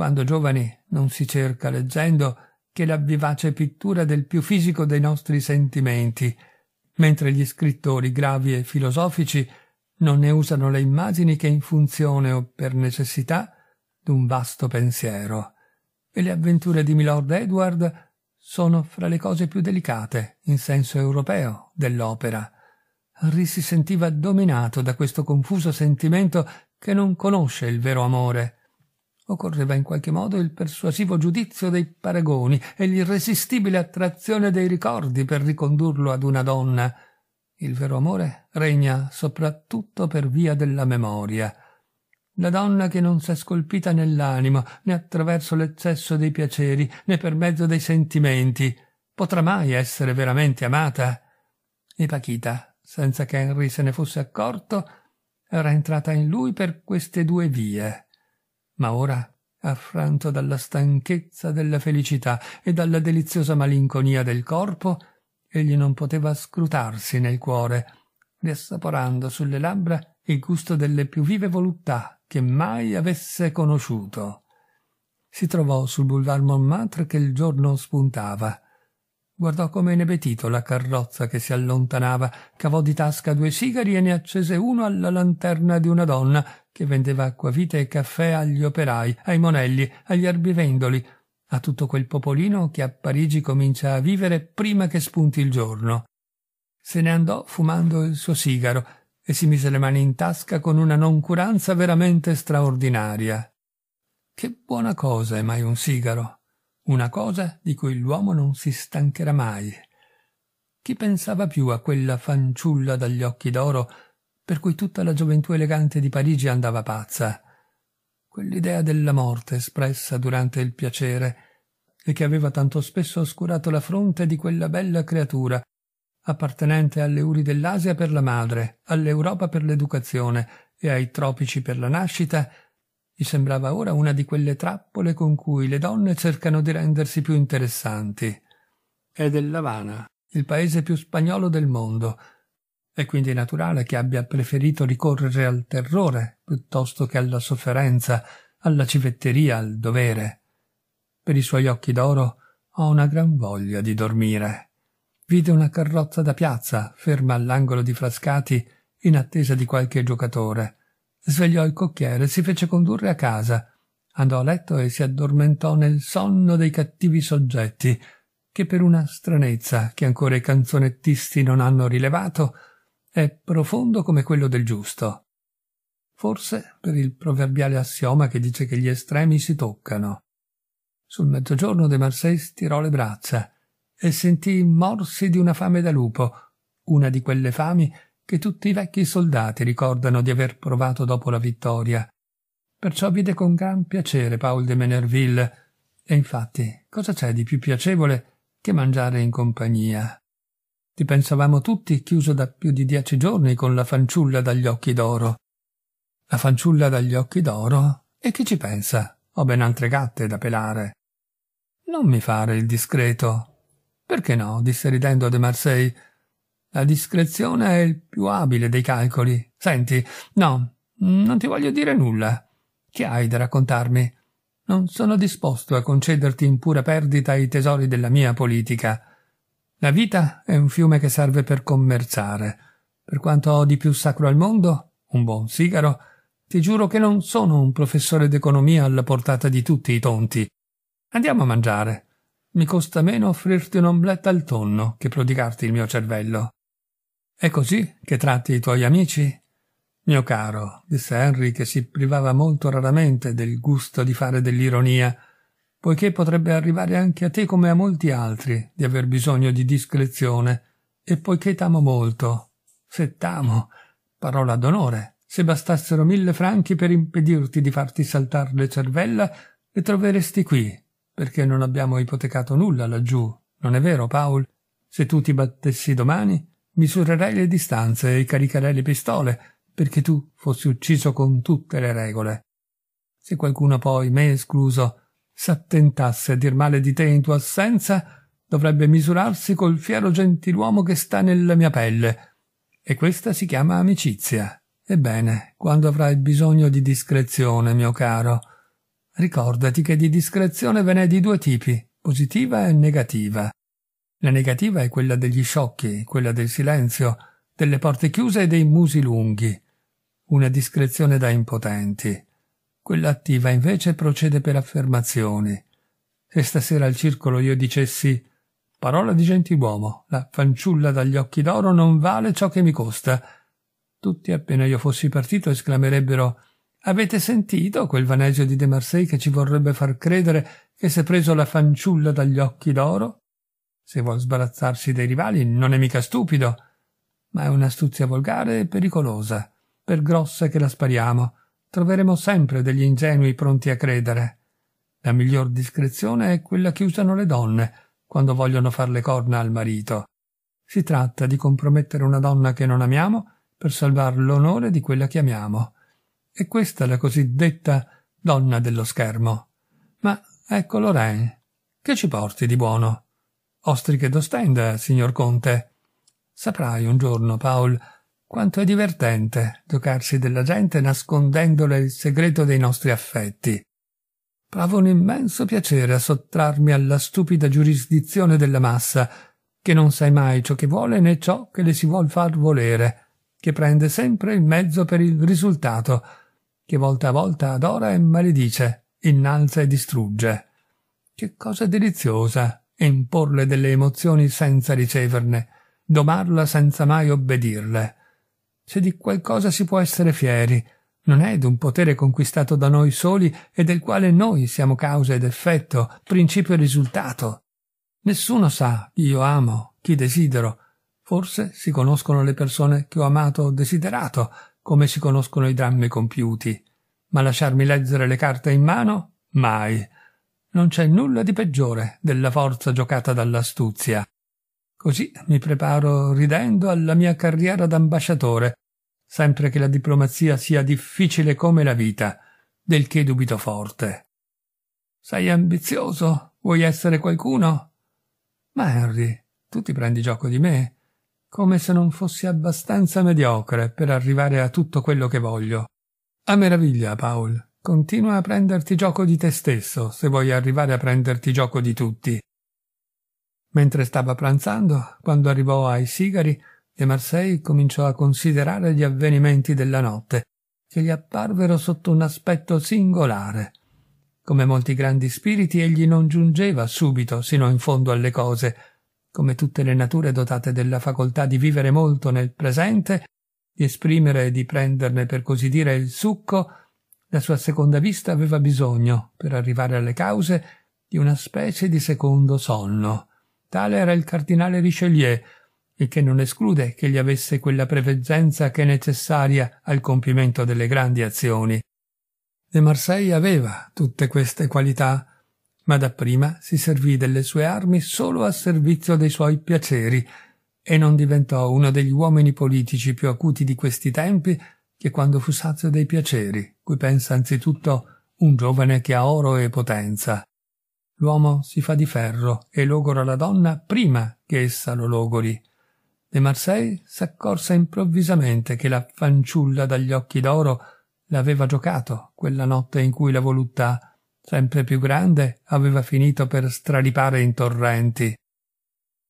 quando giovani non si cerca leggendo che la vivace pittura del più fisico dei nostri sentimenti, mentre gli scrittori gravi e filosofici non ne usano le immagini che in funzione o per necessità d'un vasto pensiero. E le avventure di Milord Edward sono fra le cose più delicate, in senso europeo, dell'opera. Henry si sentiva dominato da questo confuso sentimento che non conosce il vero amore, Occorreva in qualche modo il persuasivo giudizio dei paragoni e l'irresistibile attrazione dei ricordi per ricondurlo ad una donna. Il vero amore regna soprattutto per via della memoria. La donna che non s'è scolpita nell'animo, né attraverso l'eccesso dei piaceri, né per mezzo dei sentimenti, potrà mai essere veramente amata? E Pachita, senza che Henry se ne fosse accorto, era entrata in lui per queste due vie ma ora, affranto dalla stanchezza della felicità e dalla deliziosa malinconia del corpo, egli non poteva scrutarsi nel cuore, riassaporando sulle labbra il gusto delle più vive voluttà che mai avesse conosciuto. Si trovò sul boulevard Montmartre che il giorno spuntava. Guardò come inebetito la carrozza che si allontanava, cavò di tasca due sigari e ne accese uno alla lanterna di una donna che vendeva acquavite e caffè agli operai, ai monelli, agli erbivendoli, a tutto quel popolino che a Parigi comincia a vivere prima che spunti il giorno. Se ne andò fumando il suo sigaro e si mise le mani in tasca con una noncuranza veramente straordinaria. Che buona cosa è mai un sigaro, una cosa di cui l'uomo non si stancherà mai. Chi pensava più a quella fanciulla dagli occhi d'oro per cui tutta la gioventù elegante di Parigi andava pazza. Quell'idea della morte espressa durante il piacere e che aveva tanto spesso oscurato la fronte di quella bella creatura, appartenente alle uri dell'Asia per la madre, all'Europa per l'educazione e ai tropici per la nascita, gli sembrava ora una di quelle trappole con cui le donne cercano di rendersi più interessanti. È dell'Avana, il paese più spagnolo del mondo, è quindi naturale che abbia preferito ricorrere al terrore piuttosto che alla sofferenza, alla civetteria, al dovere. Per i suoi occhi d'oro ho una gran voglia di dormire. Vide una carrozza da piazza, ferma all'angolo di Frascati, in attesa di qualche giocatore. Svegliò il cocchiere, si fece condurre a casa, andò a letto e si addormentò nel sonno dei cattivi soggetti, che per una stranezza che ancora i canzonettisti non hanno rilevato, è profondo come quello del giusto. Forse per il proverbiale assioma che dice che gli estremi si toccano. Sul mezzogiorno De Marsay stirò le braccia e sentì morsi di una fame da lupo, una di quelle fami che tutti i vecchi soldati ricordano di aver provato dopo la vittoria. Perciò vide con gran piacere Paul de Menerville. E infatti, cosa c'è di più piacevole che mangiare in compagnia? Ti pensavamo tutti chiuso da più di dieci giorni con la fanciulla dagli occhi d'oro. La fanciulla dagli occhi d'oro? E chi ci pensa? Ho ben altre gatte da pelare. Non mi fare il discreto. Perché no? disse ridendo De Marsay. La discrezione è il più abile dei calcoli. Senti, no, non ti voglio dire nulla. Che hai da raccontarmi? Non sono disposto a concederti in pura perdita i tesori della mia politica. La vita è un fiume che serve per commerciare. Per quanto ho di più sacro al mondo, un buon sigaro, ti giuro che non sono un professore d'economia alla portata di tutti i tonti. Andiamo a mangiare. Mi costa meno offrirti un un'ombletta al tonno che prodigarti il mio cervello. È così che tratti i tuoi amici? Mio caro, disse Henry, che si privava molto raramente del gusto di fare dell'ironia, poiché potrebbe arrivare anche a te come a molti altri di aver bisogno di discrezione, e poiché t'amo molto. Se t'amo, parola d'onore, se bastassero mille franchi per impedirti di farti saltar le cervella, le troveresti qui, perché non abbiamo ipotecato nulla laggiù, non è vero, Paul? Se tu ti battessi domani, misurerei le distanze e caricherei le pistole, perché tu fossi ucciso con tutte le regole. Se qualcuno poi, me escluso, s'attentasse a dir male di te in tua assenza, dovrebbe misurarsi col fiero gentiluomo che sta nella mia pelle. E questa si chiama amicizia. Ebbene, quando avrai bisogno di discrezione, mio caro, ricordati che di discrezione ve n'è di due tipi, positiva e negativa. La negativa è quella degli sciocchi, quella del silenzio, delle porte chiuse e dei musi lunghi. Una discrezione da impotenti. Quella attiva invece procede per affermazioni. Se stasera al circolo io dicessi parola di gentiluomo, la fanciulla dagli occhi d'oro non vale ciò che mi costa, tutti appena io fossi partito esclamerebbero Avete sentito quel vaneggio di De Marseille che ci vorrebbe far credere che si è preso la fanciulla dagli occhi d'oro? Se vuol sbarazzarsi dei rivali non è mica stupido, ma è un'astuzia volgare e pericolosa, per grossa che la spariamo, troveremo sempre degli ingenui pronti a credere. La miglior discrezione è quella che usano le donne quando vogliono far le corna al marito. Si tratta di compromettere una donna che non amiamo per salvare l'onore di quella che amiamo. E questa è la cosiddetta donna dello schermo. Ma ecco Lorraine. Che ci porti di buono? Ostriche d'Ostenda, signor Conte. Saprai un giorno, Paul, quanto è divertente giocarsi della gente nascondendole il segreto dei nostri affetti. Provo un immenso piacere a sottrarmi alla stupida giurisdizione della massa, che non sai mai ciò che vuole né ciò che le si vuol far volere, che prende sempre il mezzo per il risultato, che volta a volta adora e maledice, innalza e distrugge. Che cosa deliziosa imporle delle emozioni senza riceverne, domarla senza mai obbedirle se di qualcosa si può essere fieri, non è d'un potere conquistato da noi soli e del quale noi siamo causa ed effetto, principio e risultato. Nessuno sa chi io amo, chi desidero. Forse si conoscono le persone che ho amato o desiderato, come si conoscono i drammi compiuti. Ma lasciarmi leggere le carte in mano? Mai. Non c'è nulla di peggiore della forza giocata dall'astuzia. Così mi preparo ridendo alla mia carriera d'ambasciatore, sempre che la diplomazia sia difficile come la vita, del che dubito forte. Sei ambizioso? Vuoi essere qualcuno? Ma Henry, tu ti prendi gioco di me, come se non fossi abbastanza mediocre per arrivare a tutto quello che voglio. A meraviglia, Paul. Continua a prenderti gioco di te stesso, se vuoi arrivare a prenderti gioco di tutti. Mentre stava pranzando, quando arrivò ai sigari, de Marseille cominciò a considerare gli avvenimenti della notte, che gli apparvero sotto un aspetto singolare. Come molti grandi spiriti, egli non giungeva subito sino in fondo alle cose. Come tutte le nature dotate della facoltà di vivere molto nel presente, di esprimere e di prenderne per così dire il succo, la sua seconda vista aveva bisogno, per arrivare alle cause, di una specie di secondo sonno. Tale era il cardinale Richelieu, il che non esclude che gli avesse quella preveggenza che è necessaria al compimento delle grandi azioni. De Marseille aveva tutte queste qualità, ma dapprima si servì delle sue armi solo a servizio dei suoi piaceri e non diventò uno degli uomini politici più acuti di questi tempi che quando fu sazio dei piaceri, cui pensa anzitutto un giovane che ha oro e potenza. L'uomo si fa di ferro e logora la donna prima che essa lo logori De Marseille s'accorse improvvisamente che la fanciulla dagli occhi d'oro l'aveva giocato quella notte in cui la voluttà, sempre più grande, aveva finito per stralipare in torrenti.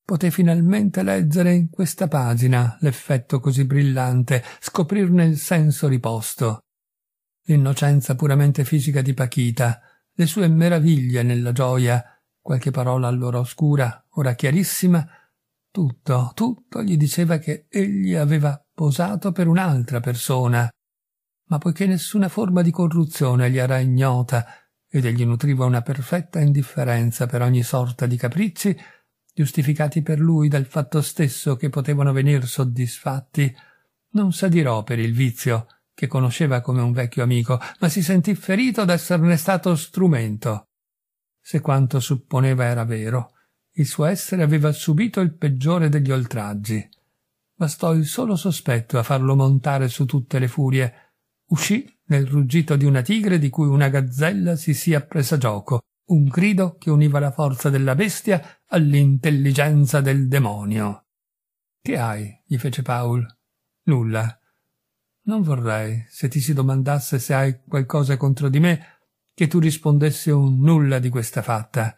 Poté finalmente leggere in questa pagina l'effetto così brillante, scoprirne il senso riposto. L'innocenza puramente fisica di Pachita, le sue meraviglie nella gioia, qualche parola allora oscura, ora chiarissima, tutto, tutto gli diceva che egli aveva posato per un'altra persona, ma poiché nessuna forma di corruzione gli era ignota ed egli nutriva una perfetta indifferenza per ogni sorta di capricci, giustificati per lui dal fatto stesso che potevano venir soddisfatti, non s'adirò per il vizio che conosceva come un vecchio amico, ma si sentì ferito d'esserne stato strumento. Se quanto supponeva era vero, il suo essere aveva subito il peggiore degli oltraggi. Bastò il solo sospetto a farlo montare su tutte le furie. Uscì nel ruggito di una tigre di cui una gazzella si sia presa gioco, un grido che univa la forza della bestia all'intelligenza del demonio. Che hai? gli fece Paul. Nulla. Non vorrei, se ti si domandasse se hai qualcosa contro di me, che tu rispondessi un nulla di questa fatta.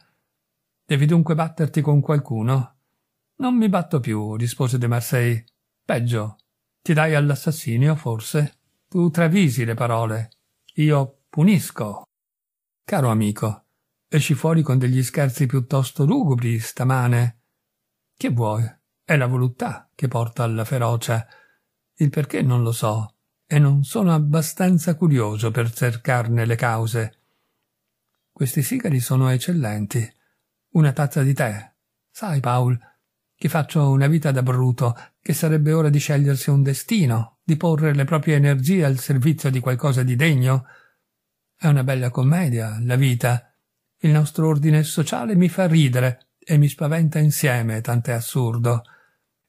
Devi dunque batterti con qualcuno? Non mi batto più, rispose De Marsay. Peggio. Ti dai all'assassinio, forse? Tu travisi le parole. Io punisco. Caro amico, esci fuori con degli scherzi piuttosto lugubri stamane. Che vuoi? È la voluttà che porta alla ferocia. Il perché non lo so, e non sono abbastanza curioso per cercarne le cause. Questi sigari sono eccellenti una tazza di tè. Sai, Paul, che faccio una vita da bruto, che sarebbe ora di scegliersi un destino, di porre le proprie energie al servizio di qualcosa di degno. È una bella commedia, la vita. Il nostro ordine sociale mi fa ridere e mi spaventa insieme, tant'è assurdo.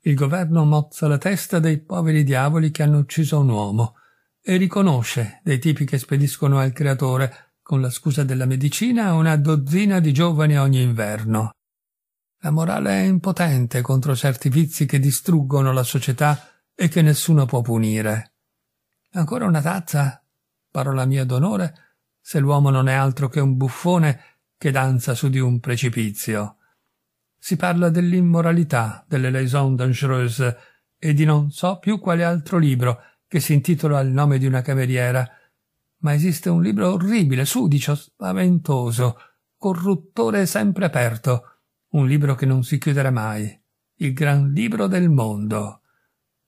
Il governo mozza la testa dei poveri diavoli che hanno ucciso un uomo e riconosce dei tipi che spediscono al creatore con la scusa della medicina, una dozzina di giovani ogni inverno. La morale è impotente contro certi vizi che distruggono la società e che nessuno può punire. Ancora una tazza? Parola mia d'onore, se l'uomo non è altro che un buffone che danza su di un precipizio. Si parla dell'immoralità, delle liaisons d'Angereuse e di non so più quale altro libro che si intitola Il nome di una cameriera ma esiste un libro orribile, sudicio, spaventoso, corruttore sempre aperto, un libro che non si chiuderà mai, il gran libro del mondo.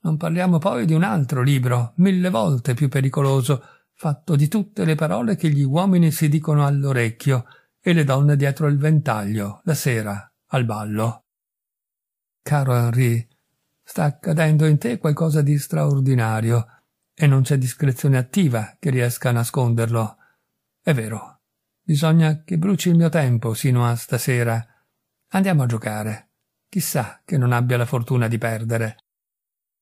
Non parliamo poi di un altro libro, mille volte più pericoloso, fatto di tutte le parole che gli uomini si dicono all'orecchio e le donne dietro il ventaglio, la sera, al ballo. Caro Henri, sta accadendo in te qualcosa di straordinario, e non c'è discrezione attiva che riesca a nasconderlo. È vero. Bisogna che bruci il mio tempo sino a stasera. Andiamo a giocare. Chissà che non abbia la fortuna di perdere.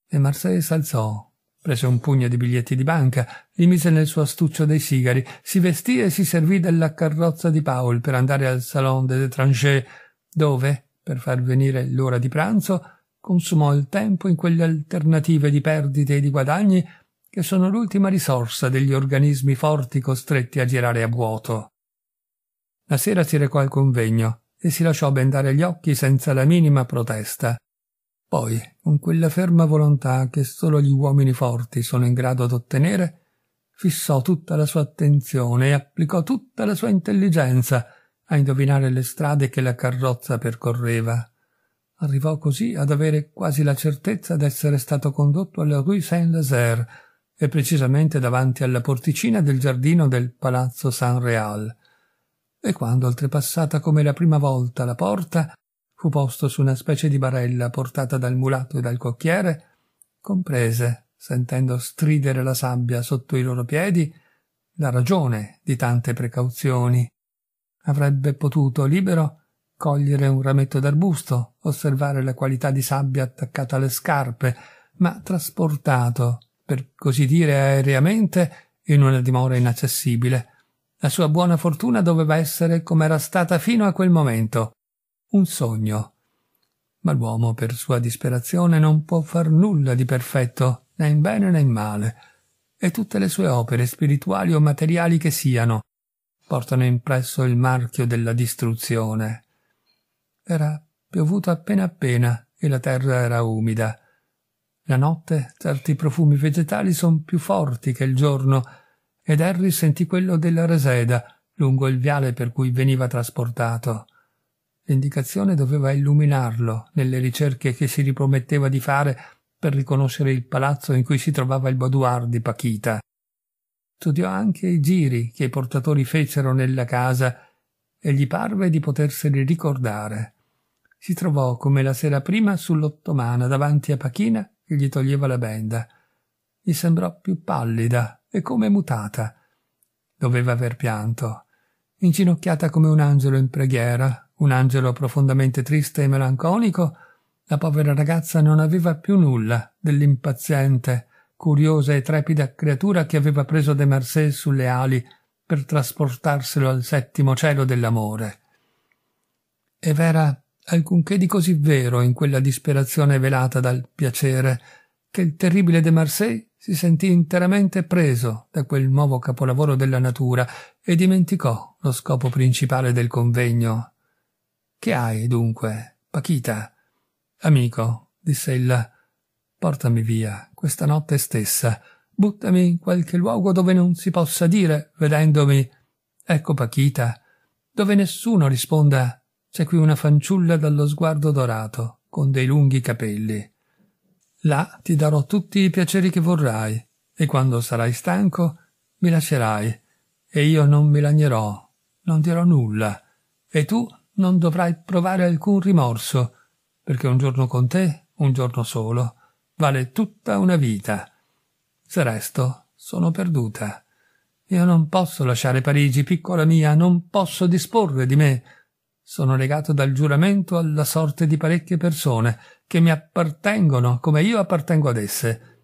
E Marseille s'alzò, prese un pugno di biglietti di banca, li mise nel suo astuccio dei sigari, si vestì e si servì della carrozza di Paul per andare al Salon des Étrangers, dove, per far venire l'ora di pranzo, consumò il tempo in quelle alternative di perdite e di guadagni che sono l'ultima risorsa degli organismi forti costretti a girare a vuoto. La sera si recò al convegno e si lasciò bendare gli occhi senza la minima protesta. Poi, con quella ferma volontà che solo gli uomini forti sono in grado d'ottenere, fissò tutta la sua attenzione e applicò tutta la sua intelligenza a indovinare le strade che la carrozza percorreva. Arrivò così ad avere quasi la certezza d'essere stato condotto alla rue Saint-Lazare, e precisamente davanti alla porticina del giardino del palazzo San Real. E quando oltrepassata come la prima volta la porta, fu posto su una specie di barella portata dal mulatto e dal cocchiere, comprese, sentendo stridere la sabbia sotto i loro piedi, la ragione di tante precauzioni. Avrebbe potuto, libero, cogliere un rametto d'arbusto, osservare la qualità di sabbia attaccata alle scarpe, ma trasportato per così dire aereamente, in una dimora inaccessibile. La sua buona fortuna doveva essere, come era stata fino a quel momento, un sogno. Ma l'uomo, per sua disperazione, non può far nulla di perfetto, né in bene né in male, e tutte le sue opere, spirituali o materiali che siano, portano impresso il marchio della distruzione. Era piovuto appena appena e la terra era umida. La notte certi profumi vegetali sono più forti che il giorno, ed Harry sentì quello della reseda lungo il viale per cui veniva trasportato. L'indicazione doveva illuminarlo nelle ricerche che si riprometteva di fare per riconoscere il palazzo in cui si trovava il boudoir di Pachita. Studiò anche i giri che i portatori fecero nella casa e gli parve di poterseli ricordare. Si trovò come la sera prima sull'ottomana davanti a Pachina gli toglieva la benda. Gli sembrò più pallida e come mutata. Doveva aver pianto. Inginocchiata come un angelo in preghiera, un angelo profondamente triste e melanconico, la povera ragazza non aveva più nulla dell'impaziente, curiosa e trepida creatura che aveva preso De Marsay sulle ali per trasportarselo al settimo cielo dell'amore. E Vera alcunché di così vero in quella disperazione velata dal piacere che il terribile de Marsay si sentì interamente preso da quel nuovo capolavoro della natura e dimenticò lo scopo principale del convegno. Che hai, dunque, Pachita? Amico, disse ella, portami via questa notte stessa, buttami in qualche luogo dove non si possa dire, vedendomi, ecco Pachita, dove nessuno risponda c'è qui una fanciulla dallo sguardo dorato, con dei lunghi capelli. Là ti darò tutti i piaceri che vorrai, e quando sarai stanco mi lascerai, e io non mi lagnerò, non dirò nulla, e tu non dovrai provare alcun rimorso, perché un giorno con te, un giorno solo, vale tutta una vita. Se resto, sono perduta. Io non posso lasciare Parigi, piccola mia, non posso disporre di me, sono legato dal giuramento alla sorte di parecchie persone che mi appartengono come io appartengo ad esse.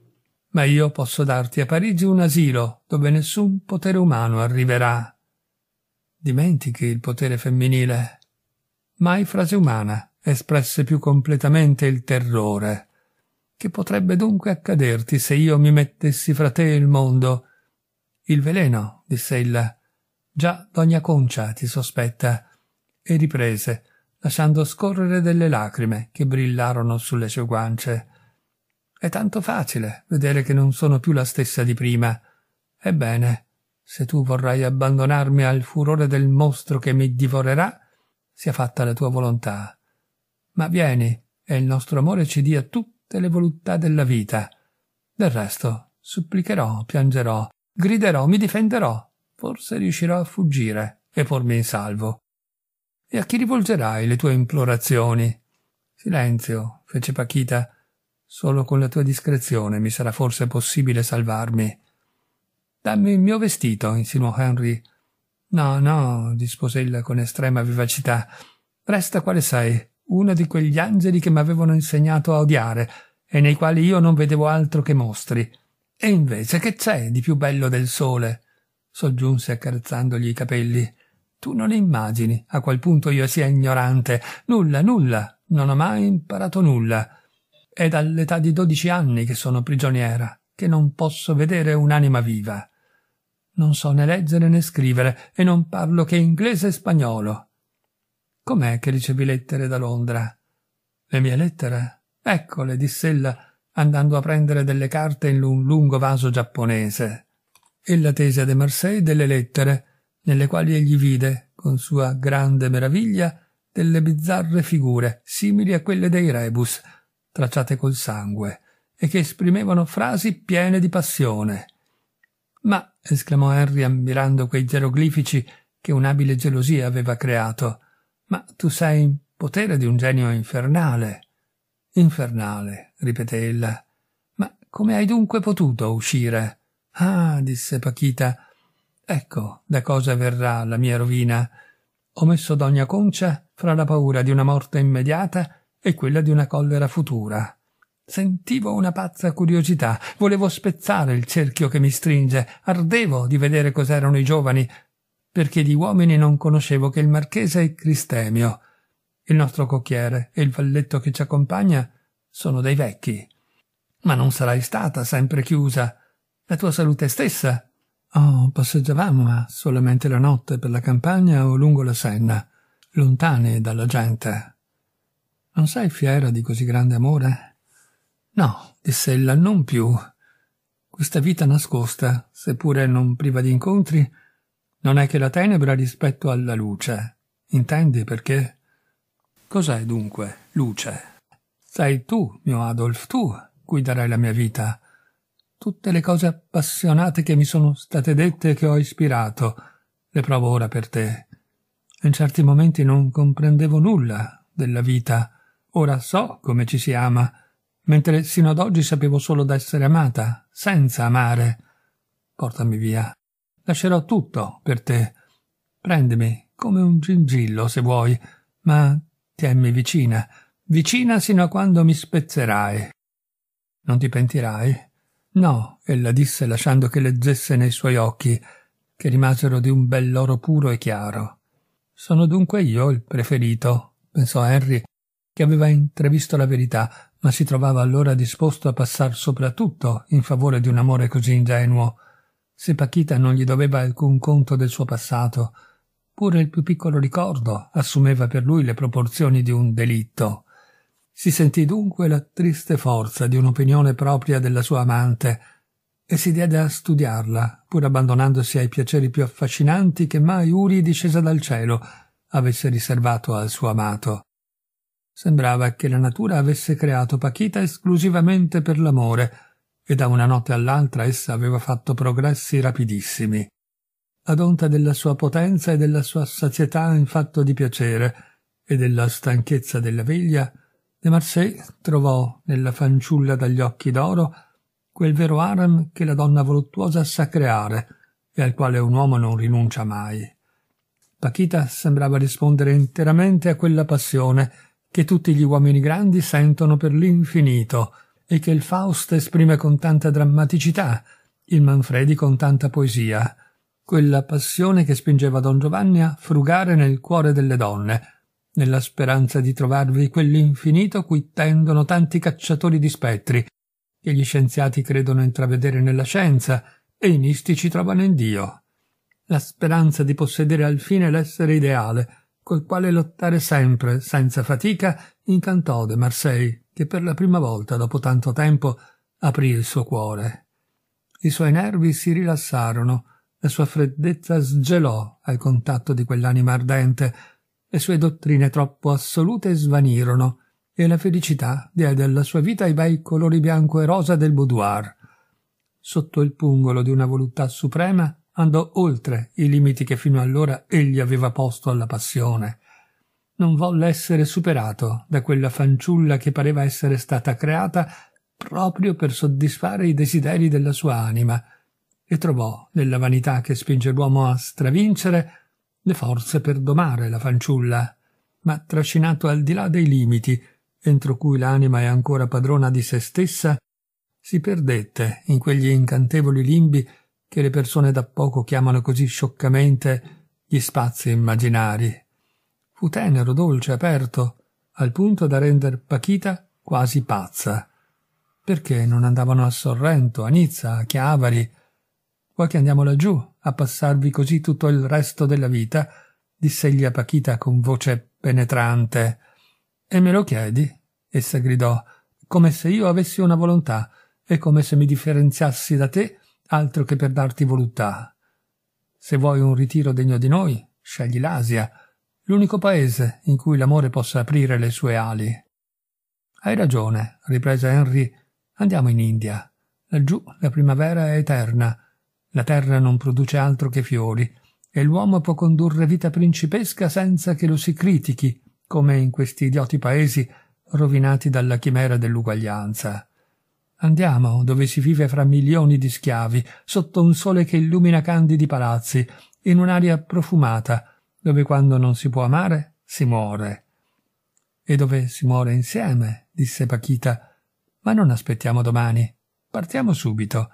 Ma io posso darti a Parigi un asilo dove nessun potere umano arriverà. Dimentichi il potere femminile. Mai frase umana espresse più completamente il terrore. Che potrebbe dunque accaderti se io mi mettessi fra te e il mondo? Il veleno, disse ella. Già Dogna Concia ti sospetta e riprese, lasciando scorrere delle lacrime che brillarono sulle sue guance. È tanto facile vedere che non sono più la stessa di prima. Ebbene, se tu vorrai abbandonarmi al furore del mostro che mi divorerà, sia fatta la tua volontà. Ma vieni e il nostro amore ci dia tutte le voluttà della vita. Del resto, supplicherò, piangerò, griderò, mi difenderò. Forse riuscirò a fuggire e pormi in salvo. E a chi rivolgerai le tue implorazioni? Silenzio, fece Pachita. Solo con la tua discrezione mi sarà forse possibile salvarmi. Dammi il mio vestito, insinuò Henry. No, no, rispose ella con estrema vivacità. Resta quale sei, uno di quegli angeli che mi avevano insegnato a odiare e nei quali io non vedevo altro che mostri. E invece che c'è di più bello del sole? soggiunse accarezzandogli i capelli. Tu non immagini, a qual punto io sia ignorante. Nulla, nulla, non ho mai imparato nulla. È dall'età di dodici anni che sono prigioniera, che non posso vedere un'anima viva. Non so né leggere né scrivere e non parlo che inglese e spagnolo. Com'è che ricevi lettere da Londra? Le mie lettere? Eccole, diss'ella, andando a prendere delle carte in un lungo vaso giapponese. Ella tese a De Marseille delle lettere nelle quali egli vide, con sua grande meraviglia, delle bizzarre figure, simili a quelle dei rebus, tracciate col sangue, e che esprimevano frasi piene di passione. Ma, esclamò Henry ammirando quei geroglifici che un'abile gelosia aveva creato, ma tu sei in potere di un genio infernale. Infernale, ripeté ella. Ma come hai dunque potuto uscire? Ah, disse Pachita, Ecco da cosa verrà la mia rovina. Ho messo Dogna Concia fra la paura di una morte immediata e quella di una collera futura. Sentivo una pazza curiosità, volevo spezzare il cerchio che mi stringe, ardevo di vedere cos'erano i giovani, perché di uomini non conoscevo che il marchese e Cristemio. Il nostro cocchiere e il valletto che ci accompagna sono dei vecchi. Ma non sarai stata sempre chiusa. La tua salute stessa Oh, passeggiavamo, ma solamente la notte per la campagna o lungo la Senna, lontani dalla gente. Non sei fiera di così grande amore? No, disse ella, non più. Questa vita nascosta, seppure non priva di incontri, non è che la tenebra rispetto alla luce. Intendi perché? Cos'è dunque luce? Sei tu, mio Adolf, tu, cui darai la mia vita, tutte le cose appassionate che mi sono state dette e che ho ispirato. Le provo ora per te. In certi momenti non comprendevo nulla della vita. Ora so come ci si ama, mentre sino ad oggi sapevo solo d'essere amata, senza amare. Portami via. Lascerò tutto per te. Prendimi come un gingillo, se vuoi, ma tienmi vicina, vicina sino a quando mi spezzerai. Non ti pentirai? No, ella disse lasciando che leggesse nei suoi occhi, che rimasero di un bell'oro puro e chiaro. Sono dunque io il preferito, pensò Henry, che aveva intravisto la verità, ma si trovava allora disposto a passar soprattutto in favore di un amore così ingenuo. Se Pachita non gli doveva alcun conto del suo passato, pure il più piccolo ricordo assumeva per lui le proporzioni di un delitto. Si sentì dunque la triste forza di un'opinione propria della sua amante e si diede a studiarla, pur abbandonandosi ai piaceri più affascinanti che mai Uri discesa dal cielo avesse riservato al suo amato. Sembrava che la natura avesse creato Pachita esclusivamente per l'amore, e da una notte all'altra essa aveva fatto progressi rapidissimi. Ad onta della sua potenza e della sua sazietà in fatto di piacere e della stanchezza della veglia, De Marsay trovò nella fanciulla dagli occhi d'oro quel vero Aram che la donna voluttuosa sa creare e al quale un uomo non rinuncia mai. Paquita sembrava rispondere interamente a quella passione che tutti gli uomini grandi sentono per l'infinito e che il Faust esprime con tanta drammaticità, il Manfredi con tanta poesia, quella passione che spingeva Don Giovanni a frugare nel cuore delle donne, nella speranza di trovarvi quell'infinito cui tendono tanti cacciatori di spettri, che gli scienziati credono intravedere nella scienza e i mistici trovano in Dio. La speranza di possedere al fine l'essere ideale, col quale lottare sempre, senza fatica, incantò De Marseille, che per la prima volta dopo tanto tempo aprì il suo cuore. I suoi nervi si rilassarono, la sua freddezza sgelò al contatto di quell'anima ardente, le sue dottrine troppo assolute svanirono e la felicità diede alla sua vita i bei colori bianco e rosa del boudoir. Sotto il pungolo di una voluttà suprema andò oltre i limiti che fino allora egli aveva posto alla passione. Non volle essere superato da quella fanciulla che pareva essere stata creata proprio per soddisfare i desideri della sua anima, e trovò nella vanità che spinge l'uomo a stravincere le forze per domare la fanciulla, ma trascinato al di là dei limiti entro cui l'anima è ancora padrona di se stessa, si perdette in quegli incantevoli limbi che le persone da poco chiamano così scioccamente gli spazi immaginari. Fu tenero, dolce, aperto, al punto da render Pachita quasi pazza. Perché non andavano a Sorrento, a Nizza, a Chiavari? Vuoi che andiamo laggiù? a passarvi così tutto il resto della vita, disse egli a Pachita con voce penetrante. E me lo chiedi? essa gridò, come se io avessi una volontà, e come se mi differenziassi da te altro che per darti voluttà. Se vuoi un ritiro degno di noi, scegli l'Asia, l'unico paese in cui l'amore possa aprire le sue ali. Hai ragione, riprese Henry. Andiamo in India. Laggiù la primavera è eterna la terra non produce altro che fiori, e l'uomo può condurre vita principesca senza che lo si critichi, come in questi idioti paesi rovinati dalla chimera dell'uguaglianza. Andiamo, dove si vive fra milioni di schiavi, sotto un sole che illumina candidi palazzi, in un'aria profumata, dove quando non si può amare si muore. E dove si muore insieme, disse Pachita. Ma non aspettiamo domani. Partiamo subito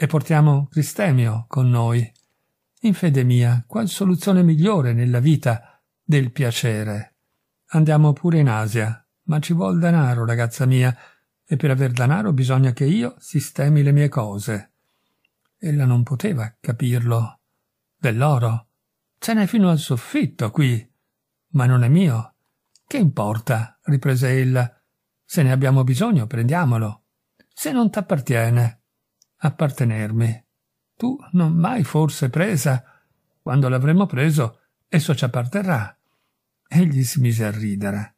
e portiamo Cristemio con noi. In fede mia, qual soluzione migliore nella vita del piacere? Andiamo pure in Asia, ma ci vuol denaro, ragazza mia, e per aver denaro bisogna che io sistemi le mie cose. Ella non poteva capirlo. Dell'oro? Ce n'è fino al soffitto qui. Ma non è mio. Che importa? riprese ella. Se ne abbiamo bisogno, prendiamolo. Se non t'appartiene, appartenermi. Tu non m'hai forse presa? Quando l'avremo preso, esso ci apparterrà. Egli si mise a ridere.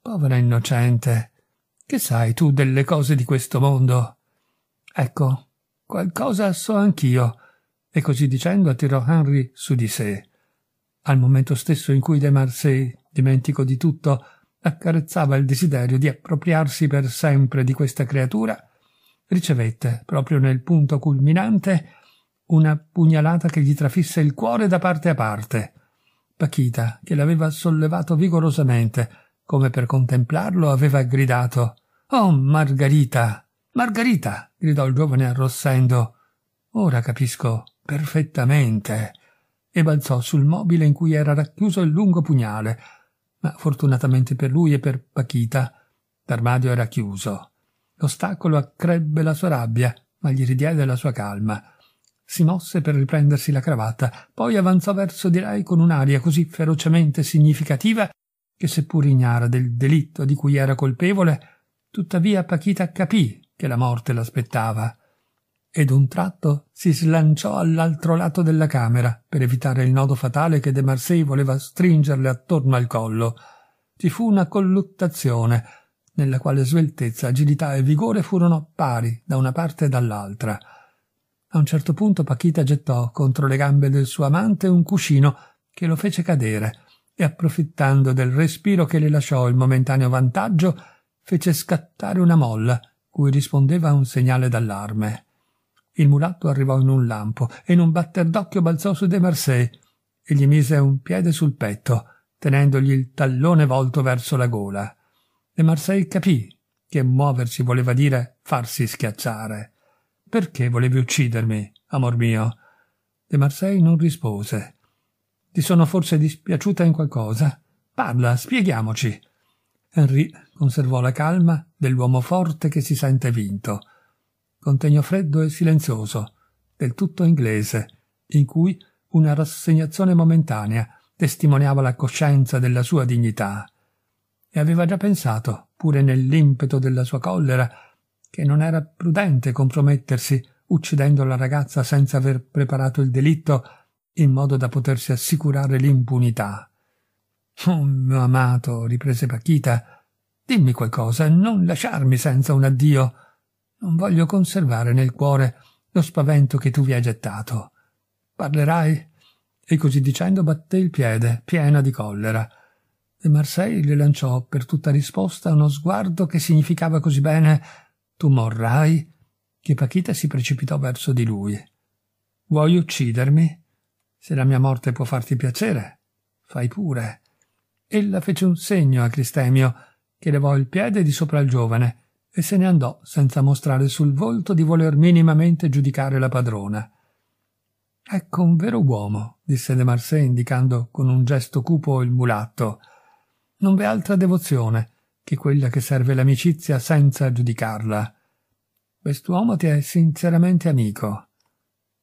Povera innocente, che sai tu delle cose di questo mondo? Ecco, qualcosa so anch'io. E così dicendo attirò Henry su di sé. Al momento stesso in cui De Marsay, dimentico di tutto, accarezzava il desiderio di appropriarsi per sempre di questa creatura, ricevette, proprio nel punto culminante, una pugnalata che gli trafisse il cuore da parte a parte. Pachita, che l'aveva sollevato vigorosamente, come per contemplarlo, aveva gridato Oh, Margherita! Margherita! gridò il giovane arrossendo. Ora capisco perfettamente. E balzò sul mobile in cui era racchiuso il lungo pugnale, ma fortunatamente per lui e per Pachita l'armadio era chiuso. L'ostacolo accrebbe la sua rabbia, ma gli ridiede la sua calma. Si mosse per riprendersi la cravatta, poi avanzò verso di lei con un'aria così ferocemente significativa che, seppur ignara del delitto di cui era colpevole, tuttavia Pachita capì che la morte l'aspettava. Ed un tratto si slanciò all'altro lato della camera per evitare il nodo fatale che De Marsay voleva stringerle attorno al collo. Ci fu una colluttazione nella quale sveltezza, agilità e vigore furono pari da una parte e dall'altra. A un certo punto Pachita gettò contro le gambe del suo amante un cuscino che lo fece cadere e approfittando del respiro che le lasciò il momentaneo vantaggio fece scattare una molla cui rispondeva un segnale d'allarme. Il mulatto arrivò in un lampo e in un batter d'occhio balzò su De Marsay e gli mise un piede sul petto, tenendogli il tallone volto verso la gola e Marseille capì che muoversi voleva dire farsi schiacciare. Perché volevi uccidermi, amor mio? De Marseille non rispose. Ti sono forse dispiaciuta in qualcosa? Parla, spieghiamoci. Henri conservò la calma dell'uomo forte che si sente vinto. Contegno freddo e silenzioso, del tutto inglese, in cui una rassegnazione momentanea testimoniava la coscienza della sua dignità e aveva già pensato, pure nell'impeto della sua collera, che non era prudente compromettersi uccidendo la ragazza senza aver preparato il delitto in modo da potersi assicurare l'impunità. Oh, mio amato, riprese Pachita, dimmi qualcosa, non lasciarmi senza un addio. Non voglio conservare nel cuore lo spavento che tu vi hai gettato. Parlerai? E così dicendo batté il piede, piena di collera e Marseille le lanciò per tutta risposta uno sguardo che significava così bene tu morrai che Pachita si precipitò verso di lui. Vuoi uccidermi? Se la mia morte può farti piacere, fai pure. Ella fece un segno a Cristemio, che levò il piede di sopra il giovane e se ne andò senza mostrare sul volto di voler minimamente giudicare la padrona. Ecco un vero uomo, disse De Marsay indicando con un gesto cupo il mulatto non v'è altra devozione che quella che serve l'amicizia senza giudicarla. Quest'uomo ti è sinceramente amico.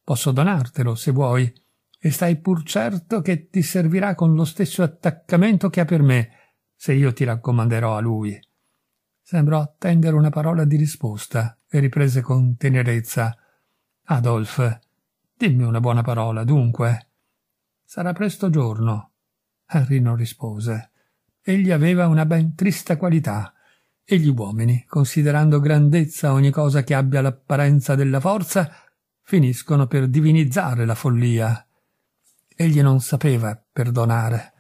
Posso donartelo, se vuoi, e stai pur certo che ti servirà con lo stesso attaccamento che ha per me, se io ti raccomanderò a lui. Sembrò attendere una parola di risposta e riprese con tenerezza. Adolf, dimmi una buona parola, dunque. Sarà presto giorno. Harry non rispose egli aveva una ben trista qualità e gli uomini, considerando grandezza ogni cosa che abbia l'apparenza della forza, finiscono per divinizzare la follia. Egli non sapeva perdonare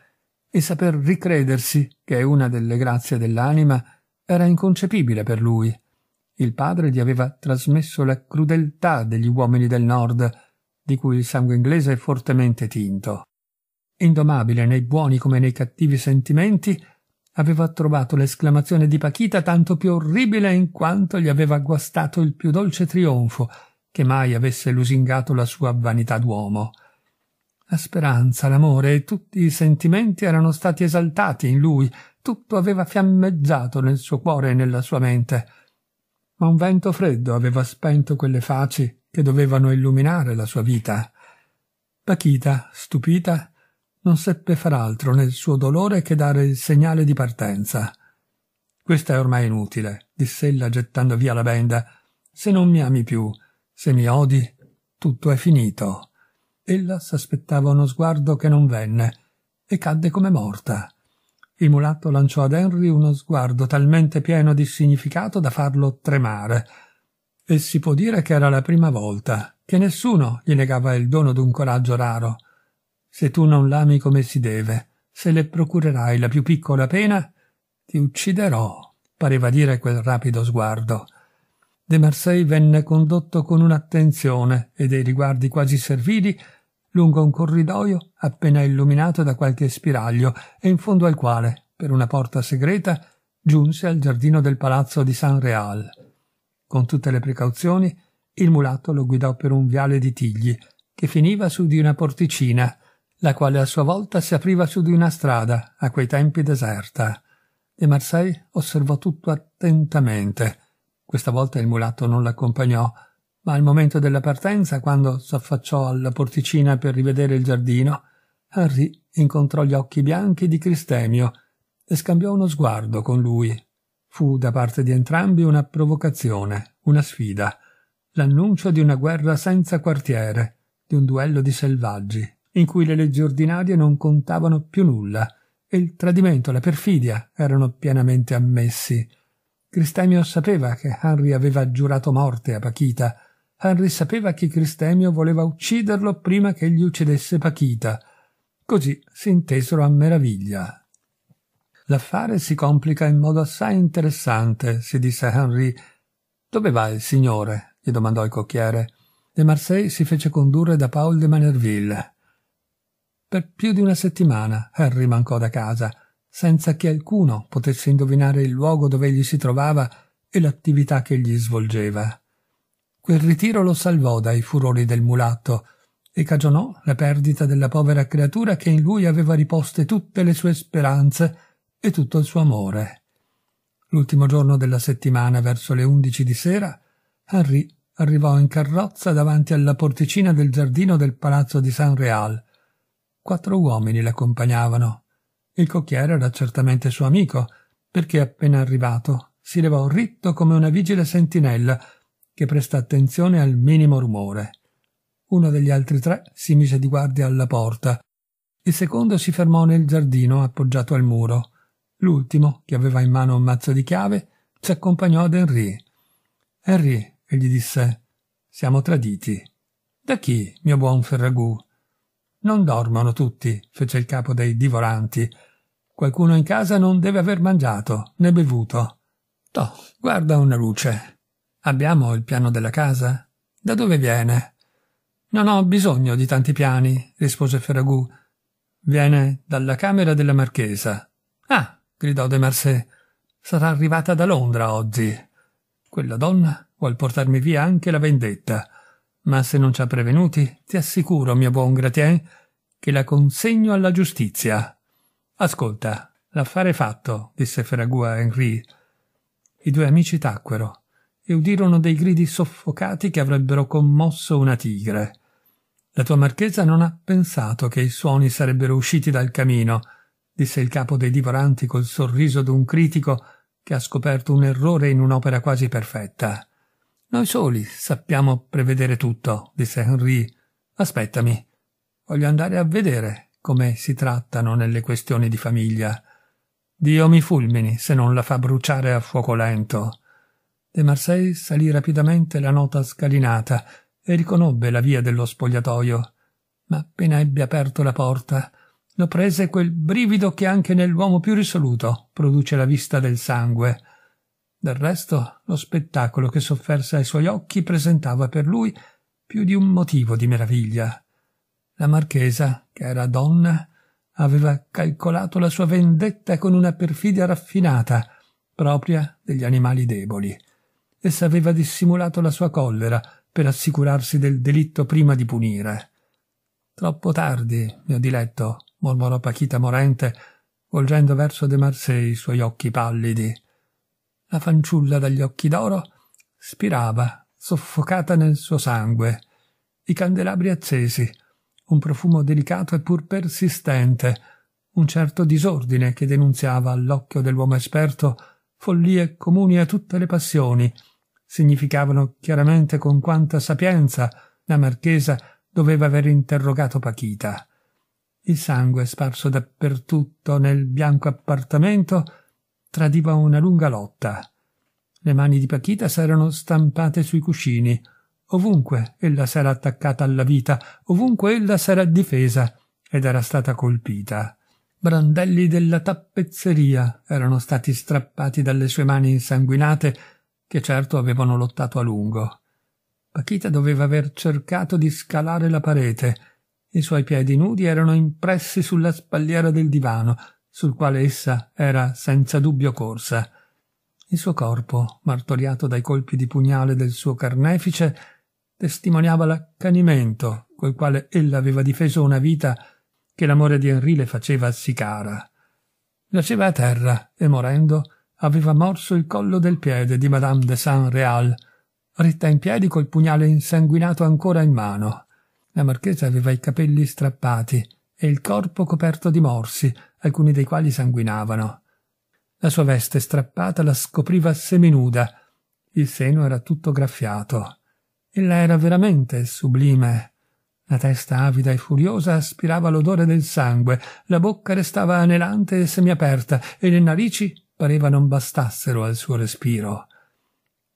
e saper ricredersi, che è una delle grazie dell'anima, era inconcepibile per lui. Il padre gli aveva trasmesso la crudeltà degli uomini del nord, di cui il sangue inglese è fortemente tinto indomabile nei buoni come nei cattivi sentimenti, aveva trovato l'esclamazione di Pachita tanto più orribile in quanto gli aveva guastato il più dolce trionfo che mai avesse lusingato la sua vanità d'uomo. La speranza, l'amore e tutti i sentimenti erano stati esaltati in lui, tutto aveva fiammeggiato nel suo cuore e nella sua mente. Ma un vento freddo aveva spento quelle faci che dovevano illuminare la sua vita. Pachita, stupita, non seppe far altro nel suo dolore che dare il segnale di partenza. Questa è ormai inutile, disse ella gettando via la benda. Se non mi ami più, se mi odi, tutto è finito. Ella s'aspettava uno sguardo che non venne e cadde come morta. Il mulatto lanciò ad Henry uno sguardo talmente pieno di significato da farlo tremare. E si può dire che era la prima volta che nessuno gli negava il dono d'un coraggio raro. Se tu non l'ami come si deve, se le procurerai la più piccola pena, ti ucciderò, pareva dire quel rapido sguardo. De Marsay venne condotto con un'attenzione e dei riguardi quasi servili lungo un corridoio appena illuminato da qualche spiraglio e in fondo al quale, per una porta segreta, giunse al giardino del palazzo di San Real. Con tutte le precauzioni, il mulatto lo guidò per un viale di tigli che finiva su di una porticina la quale a sua volta si apriva su di una strada, a quei tempi deserta. De Marsay osservò tutto attentamente. Questa volta il mulatto non l'accompagnò, ma al momento della partenza, quando s'affacciò alla porticina per rivedere il giardino, Harry incontrò gli occhi bianchi di Cristemio e scambiò uno sguardo con lui. Fu da parte di entrambi una provocazione, una sfida, l'annuncio di una guerra senza quartiere, di un duello di selvaggi, in cui le leggi ordinarie non contavano più nulla e il tradimento, la perfidia erano pienamente ammessi. Cristemio sapeva che Henry aveva giurato morte a Pachita. Henry sapeva che Cristemio voleva ucciderlo prima che gli uccidesse Pachita. Così si intesero a meraviglia. L'affare si complica in modo assai interessante, si disse a Henry. Dove va il signore? gli domandò il cocchiere. De Marseille si fece condurre da Paul de Manerville. Per più di una settimana Harry mancò da casa, senza che alcuno potesse indovinare il luogo dove egli si trovava e l'attività che gli svolgeva. Quel ritiro lo salvò dai furori del mulatto e cagionò la perdita della povera creatura che in lui aveva riposte tutte le sue speranze e tutto il suo amore. L'ultimo giorno della settimana, verso le undici di sera, Harry arrivò in carrozza davanti alla porticina del giardino del palazzo di San Real quattro uomini l'accompagnavano. Il cocchiere era certamente suo amico, perché appena arrivato si levò ritto come una vigile sentinella che presta attenzione al minimo rumore. Uno degli altri tre si mise di guardia alla porta. Il secondo si fermò nel giardino appoggiato al muro. L'ultimo, che aveva in mano un mazzo di chiave, ci accompagnò ad Henry. Henry, egli disse, siamo traditi. Da chi, mio buon Ferragù? Non dormono tutti, fece il capo dei divoranti. Qualcuno in casa non deve aver mangiato né bevuto. Toh, guarda una luce. Abbiamo il piano della casa? Da dove viene? Non ho bisogno di tanti piani, rispose Ferragù. Viene dalla camera della marchesa. Ah, gridò De Marsay. Sarà arrivata da Londra oggi. Quella donna vuol portarmi via anche la vendetta. Ma se non ci ha prevenuti, ti assicuro, mio buon Gratien, che la consegno alla giustizia. Ascolta, l'affare è fatto, disse Ferragua a Henri. I due amici tacquero e udirono dei gridi soffocati che avrebbero commosso una tigre. La tua marchesa non ha pensato che i suoni sarebbero usciti dal camino, disse il capo dei divoranti col sorriso d'un critico che ha scoperto un errore in un'opera quasi perfetta. Noi soli sappiamo prevedere tutto, disse Henri. Aspettami. Voglio andare a vedere come si trattano nelle questioni di famiglia. Dio mi fulmini se non la fa bruciare a fuoco lento. De Marseille salì rapidamente la nota scalinata e riconobbe la via dello spogliatoio. Ma appena ebbe aperto la porta, lo prese quel brivido che anche nell'uomo più risoluto produce la vista del sangue. Del resto, lo spettacolo che s'offerse ai suoi occhi presentava per lui più di un motivo di meraviglia. La marchesa, che era donna, aveva calcolato la sua vendetta con una perfidia raffinata, propria degli animali deboli. Essa aveva dissimulato la sua collera per assicurarsi del delitto prima di punire. Troppo tardi, mio diletto, mormorò Pachita morente, volgendo verso De Marsay i suoi occhi pallidi. La fanciulla dagli occhi d'oro spirava, soffocata nel suo sangue. I candelabri accesi, un profumo delicato eppur persistente, un certo disordine che denunziava all'occhio dell'uomo esperto follie comuni a tutte le passioni, significavano chiaramente con quanta sapienza la marchesa doveva aver interrogato Pachita. Il sangue sparso dappertutto nel bianco appartamento tradiva una lunga lotta. Le mani di Pachita s'erano stampate sui cuscini. Ovunque ella s'era attaccata alla vita, ovunque ella s'era difesa ed era stata colpita. Brandelli della tappezzeria erano stati strappati dalle sue mani insanguinate, che certo avevano lottato a lungo. Pachita doveva aver cercato di scalare la parete. I suoi piedi nudi erano impressi sulla spalliera del divano, sul quale essa era senza dubbio corsa. Il suo corpo, martoriato dai colpi di pugnale del suo carnefice, testimoniava l'accanimento col quale ella aveva difeso una vita che l'amore di Henri le faceva sì cara. Giaceva a terra e, morendo, aveva morso il collo del piede di Madame de Saint Réal, ritta in piedi col pugnale insanguinato ancora in mano. La marchesa aveva i capelli strappati e il corpo coperto di morsi, alcuni dei quali sanguinavano. La sua veste strappata la scopriva seminuda, il seno era tutto graffiato. Ella era veramente sublime. La testa avida e furiosa aspirava l'odore del sangue, la bocca restava anelante e semiaperta, e le narici pareva non bastassero al suo respiro.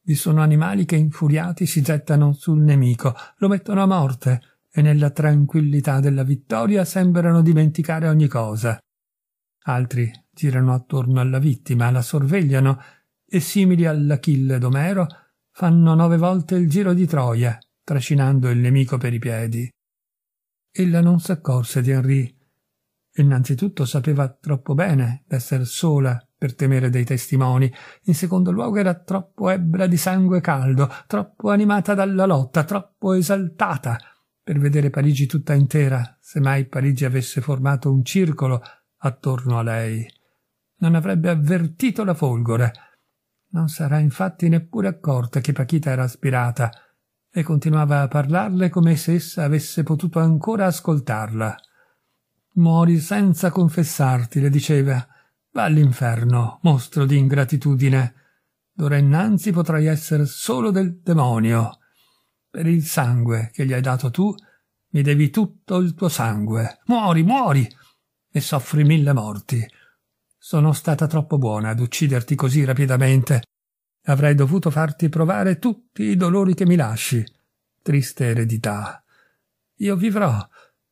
Vi sono animali che infuriati si gettano sul nemico, lo mettono a morte, e nella tranquillità della vittoria sembrano dimenticare ogni cosa. Altri girano attorno alla vittima, la sorvegliano e, simili all'Achille d'Omero, fanno nove volte il giro di Troia, trascinando il nemico per i piedi. Ella non s'accorse di Henri. Innanzitutto sapeva troppo bene d'esser sola per temere dei testimoni. In secondo luogo era troppo ebbra di sangue caldo, troppo animata dalla lotta, troppo esaltata per vedere Parigi tutta intera, se mai Parigi avesse formato un circolo attorno a lei. Non avrebbe avvertito la folgore. Non sarà infatti neppure accorta che Pachita era aspirata e continuava a parlarle come se essa avesse potuto ancora ascoltarla. Muori senza confessarti, le diceva. Va all'inferno, mostro di ingratitudine. D'ora innanzi potrai essere solo del demonio. Per il sangue che gli hai dato tu, mi devi tutto il tuo sangue. Muori, muori! e soffri mille morti. Sono stata troppo buona ad ucciderti così rapidamente. Avrei dovuto farti provare tutti i dolori che mi lasci. Triste eredità. Io vivrò,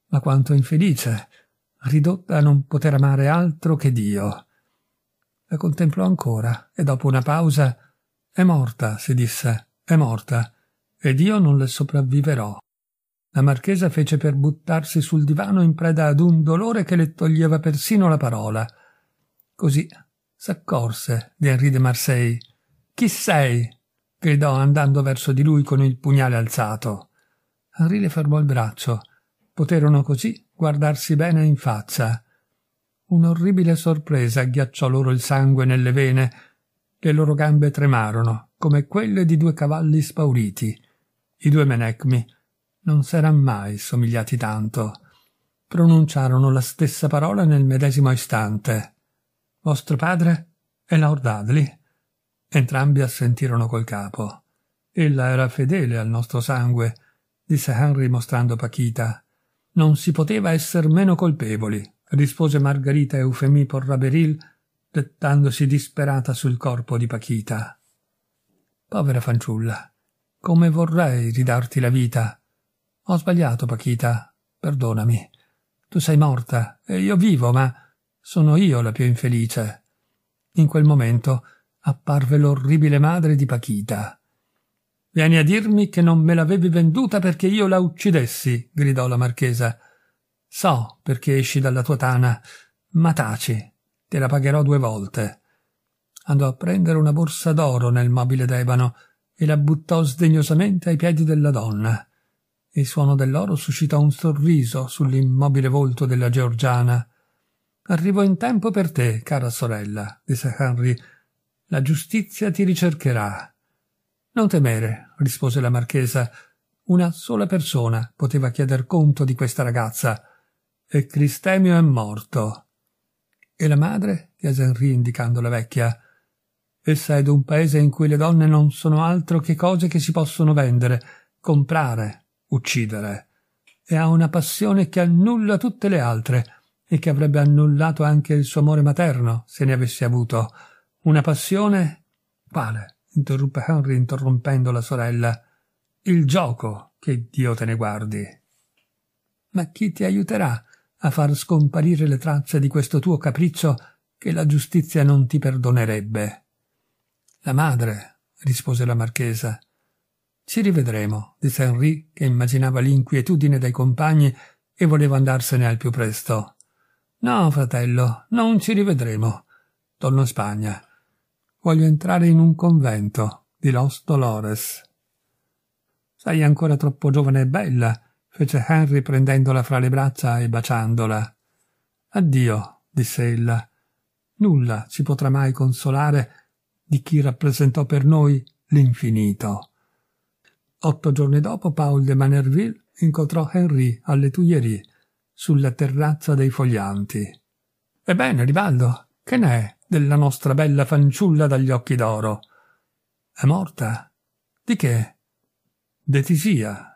ma quanto infelice, ridotta a non poter amare altro che Dio. La contemplò ancora e dopo una pausa è morta, si disse, è morta, ed io non le sopravviverò. La marchesa fece per buttarsi sul divano in preda ad un dolore che le toglieva persino la parola. Così s'accorse di Henri de Marseille. Chi sei? gridò andando verso di lui con il pugnale alzato. Henri le fermò il braccio. Poterono così guardarsi bene in faccia. Un'orribile sorpresa agghiacciò loro il sangue nelle vene. Le loro gambe tremarono, come quelle di due cavalli spauriti. I due menecmi non s'eran mai somigliati tanto. Pronunciarono la stessa parola nel medesimo istante. Vostro padre e Lord Dudley. Entrambi assentirono col capo. Ella era fedele al nostro sangue, disse Henry mostrando Pachita. Non si poteva esser meno colpevoli, rispose Margherita Eufemie Porraberil, gettandosi disperata sul corpo di Pachita. Povera fanciulla, come vorrei ridarti la vita, ho sbagliato, Pachita. Perdonami. Tu sei morta e io vivo, ma sono io la più infelice. In quel momento apparve l'orribile madre di Pachita. Vieni a dirmi che non me l'avevi venduta perché io la uccidessi, gridò la marchesa. So perché esci dalla tua tana, ma taci, te la pagherò due volte. Andò a prendere una borsa d'oro nel mobile d'ebano e la buttò sdegnosamente ai piedi della donna. Il suono dell'oro suscitò un sorriso sull'immobile volto della georgiana. Arrivo in tempo per te, cara sorella, disse Henry. La giustizia ti ricercherà. Non temere, rispose la marchesa. Una sola persona poteva chieder conto di questa ragazza. E Cristemio è morto. E la madre? chiese Henry indicando la vecchia. Essa è d'un paese in cui le donne non sono altro che cose che si possono vendere, comprare, uccidere, e ha una passione che annulla tutte le altre e che avrebbe annullato anche il suo amore materno se ne avesse avuto. Una passione? Quale? interruppe Henry interrompendo la sorella. Il gioco, che Dio te ne guardi. Ma chi ti aiuterà a far scomparire le tracce di questo tuo capriccio che la giustizia non ti perdonerebbe? La madre, rispose la marchesa. Ci rivedremo, disse Henri, che immaginava l'inquietudine dei compagni e voleva andarsene al più presto. No, fratello, non ci rivedremo. Torno in Spagna. Voglio entrare in un convento di Los Dolores. Sei ancora troppo giovane e bella, fece Henry prendendola fra le braccia e baciandola. Addio, disse ella. Nulla ci potrà mai consolare di chi rappresentò per noi l'infinito. Otto giorni dopo Paul de Manerville incontrò Henri alle Tuileries, sulla terrazza dei foglianti. Ebbene, Ribaldo, che ne è della nostra bella fanciulla dagli occhi d'oro? È morta? Di che? Detisia,